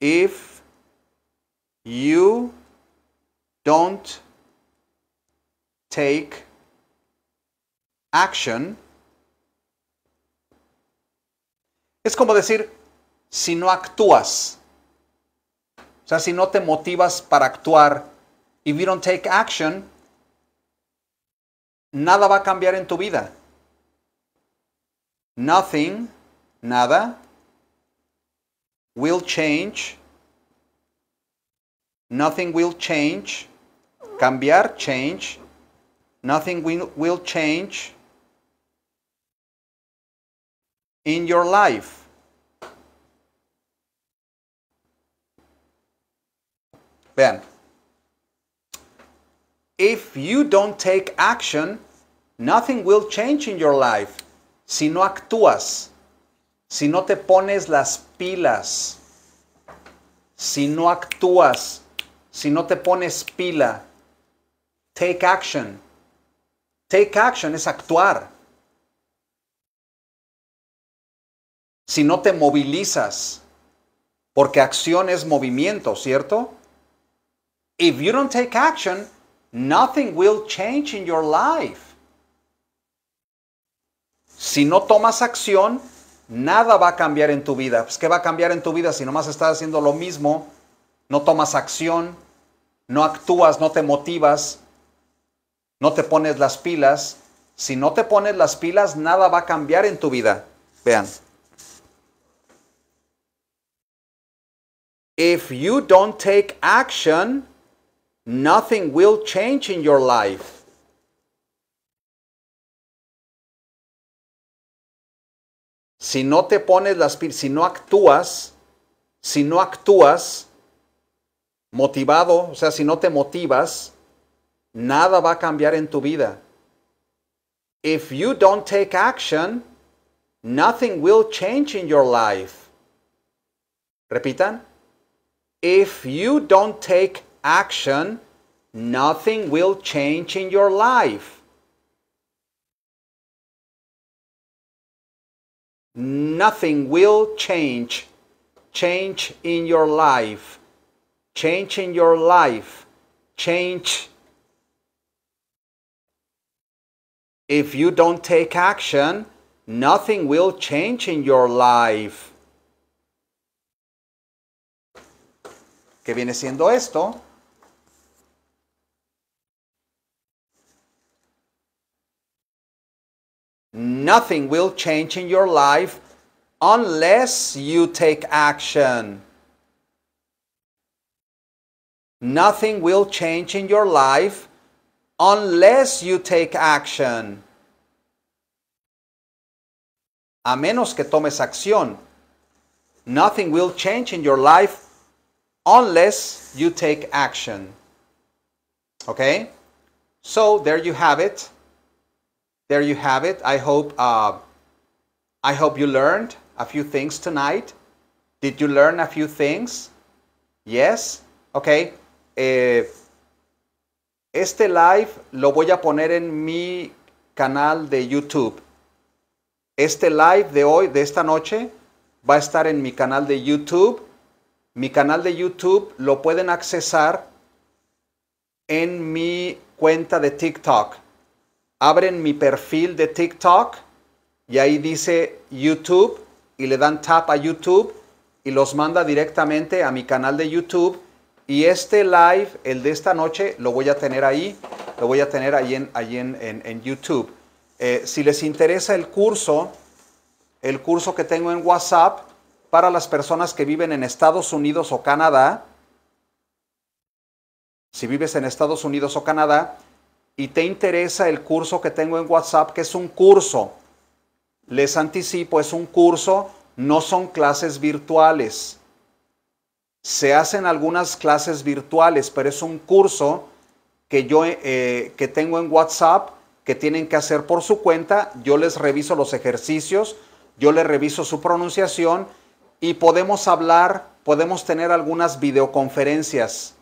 if You don't take action. Es como decir, si no actúas, o sea, si no te motivas para actuar, if you don't take action, nada va a cambiar en tu vida. Nothing, nada, will change Nothing will change. Cambiar, change. Nothing will, will change in your life. Then, if you don't take action, nothing will change in your life. Si no actúas, si no te pones las pilas, si no actúas, si no te pones pila. Take action. Take action es actuar. Si no te movilizas, porque acción es movimiento, ¿cierto? If you don't take action, nothing will change in your life. Si no tomas acción, nada va a cambiar en tu vida. Pues, ¿Qué va a cambiar en tu vida si nomás estás haciendo lo mismo no tomas acción, no actúas, no te motivas, no te pones las pilas. Si no te pones las pilas, nada va a cambiar en tu vida. Vean. If you don't take action, nothing will change in your life. Si no te pones las pilas, si no actúas, si no actúas, motivado, o sea, si no te motivas, nada va a cambiar en tu vida. If you don't take action, nothing will change in your life. Repitan. If you don't take action, nothing will change in your life. Nothing will change, change in your life. changing your life, change. If you don't take action, nothing will change in your life. ¿Qué viene siendo esto? Nothing will change in your life unless you take action. Nothing will change in your life unless you take action. A menos que tomes acción. Nothing will change in your life unless you take action. Okay? So there you have it. There you have it. I hope uh, I hope you learned a few things tonight. Did you learn a few things? Yes? Okay. Eh, este live lo voy a poner en mi canal de YouTube. Este live de hoy, de esta noche, va a estar en mi canal de YouTube. Mi canal de YouTube lo pueden accesar en mi cuenta de TikTok. Abren mi perfil de TikTok y ahí dice YouTube y le dan tap a YouTube y los manda directamente a mi canal de YouTube y este live, el de esta noche, lo voy a tener ahí, lo voy a tener ahí en, en, YouTube. Eh, si les interesa el curso, el curso que tengo en WhatsApp para las personas que viven en Estados Unidos o Canadá, si vives en Estados Unidos o Canadá y te interesa el curso que tengo en WhatsApp, que es un curso, les anticipo, es un curso, no son clases virtuales. Se hacen algunas clases virtuales, pero es un curso que yo eh, que tengo en WhatsApp que tienen que hacer por su cuenta. Yo les reviso los ejercicios, yo les reviso su pronunciación y podemos hablar, podemos tener algunas videoconferencias,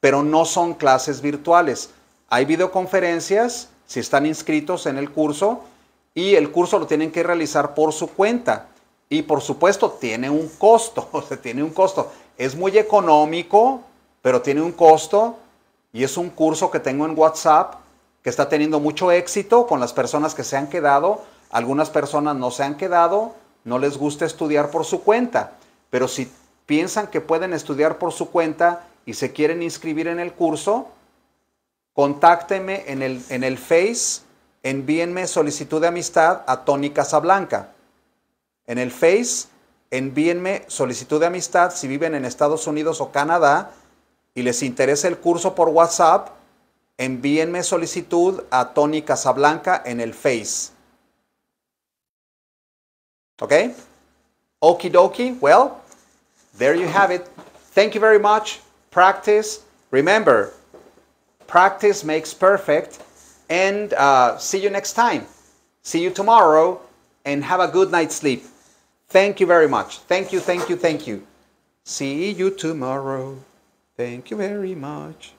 pero no son clases virtuales. Hay videoconferencias si están inscritos en el curso y el curso lo tienen que realizar por su cuenta. Y por supuesto tiene un costo, o sea, tiene un costo es muy económico, pero tiene un costo y es un curso que tengo en WhatsApp que está teniendo mucho éxito con las personas que se han quedado. Algunas personas no se han quedado, no les gusta estudiar por su cuenta, pero si piensan que pueden estudiar por su cuenta y se quieren inscribir en el curso, contáctenme en el, en el Face, envíenme solicitud de amistad a Tony Casablanca. En el Face envíenme solicitud de amistad si viven en Estados Unidos o Canadá y les interesa el curso por WhatsApp, envíenme solicitud a Tony Casablanca en el Face. ¿Ok? Okie dokie. Well, there you have it. Thank you very much. Practice. Remember, practice makes perfect. And uh, see you next time. See you tomorrow. And have a good night's sleep. Thank you very much. Thank you, thank you, thank you. See you tomorrow. Thank you very much.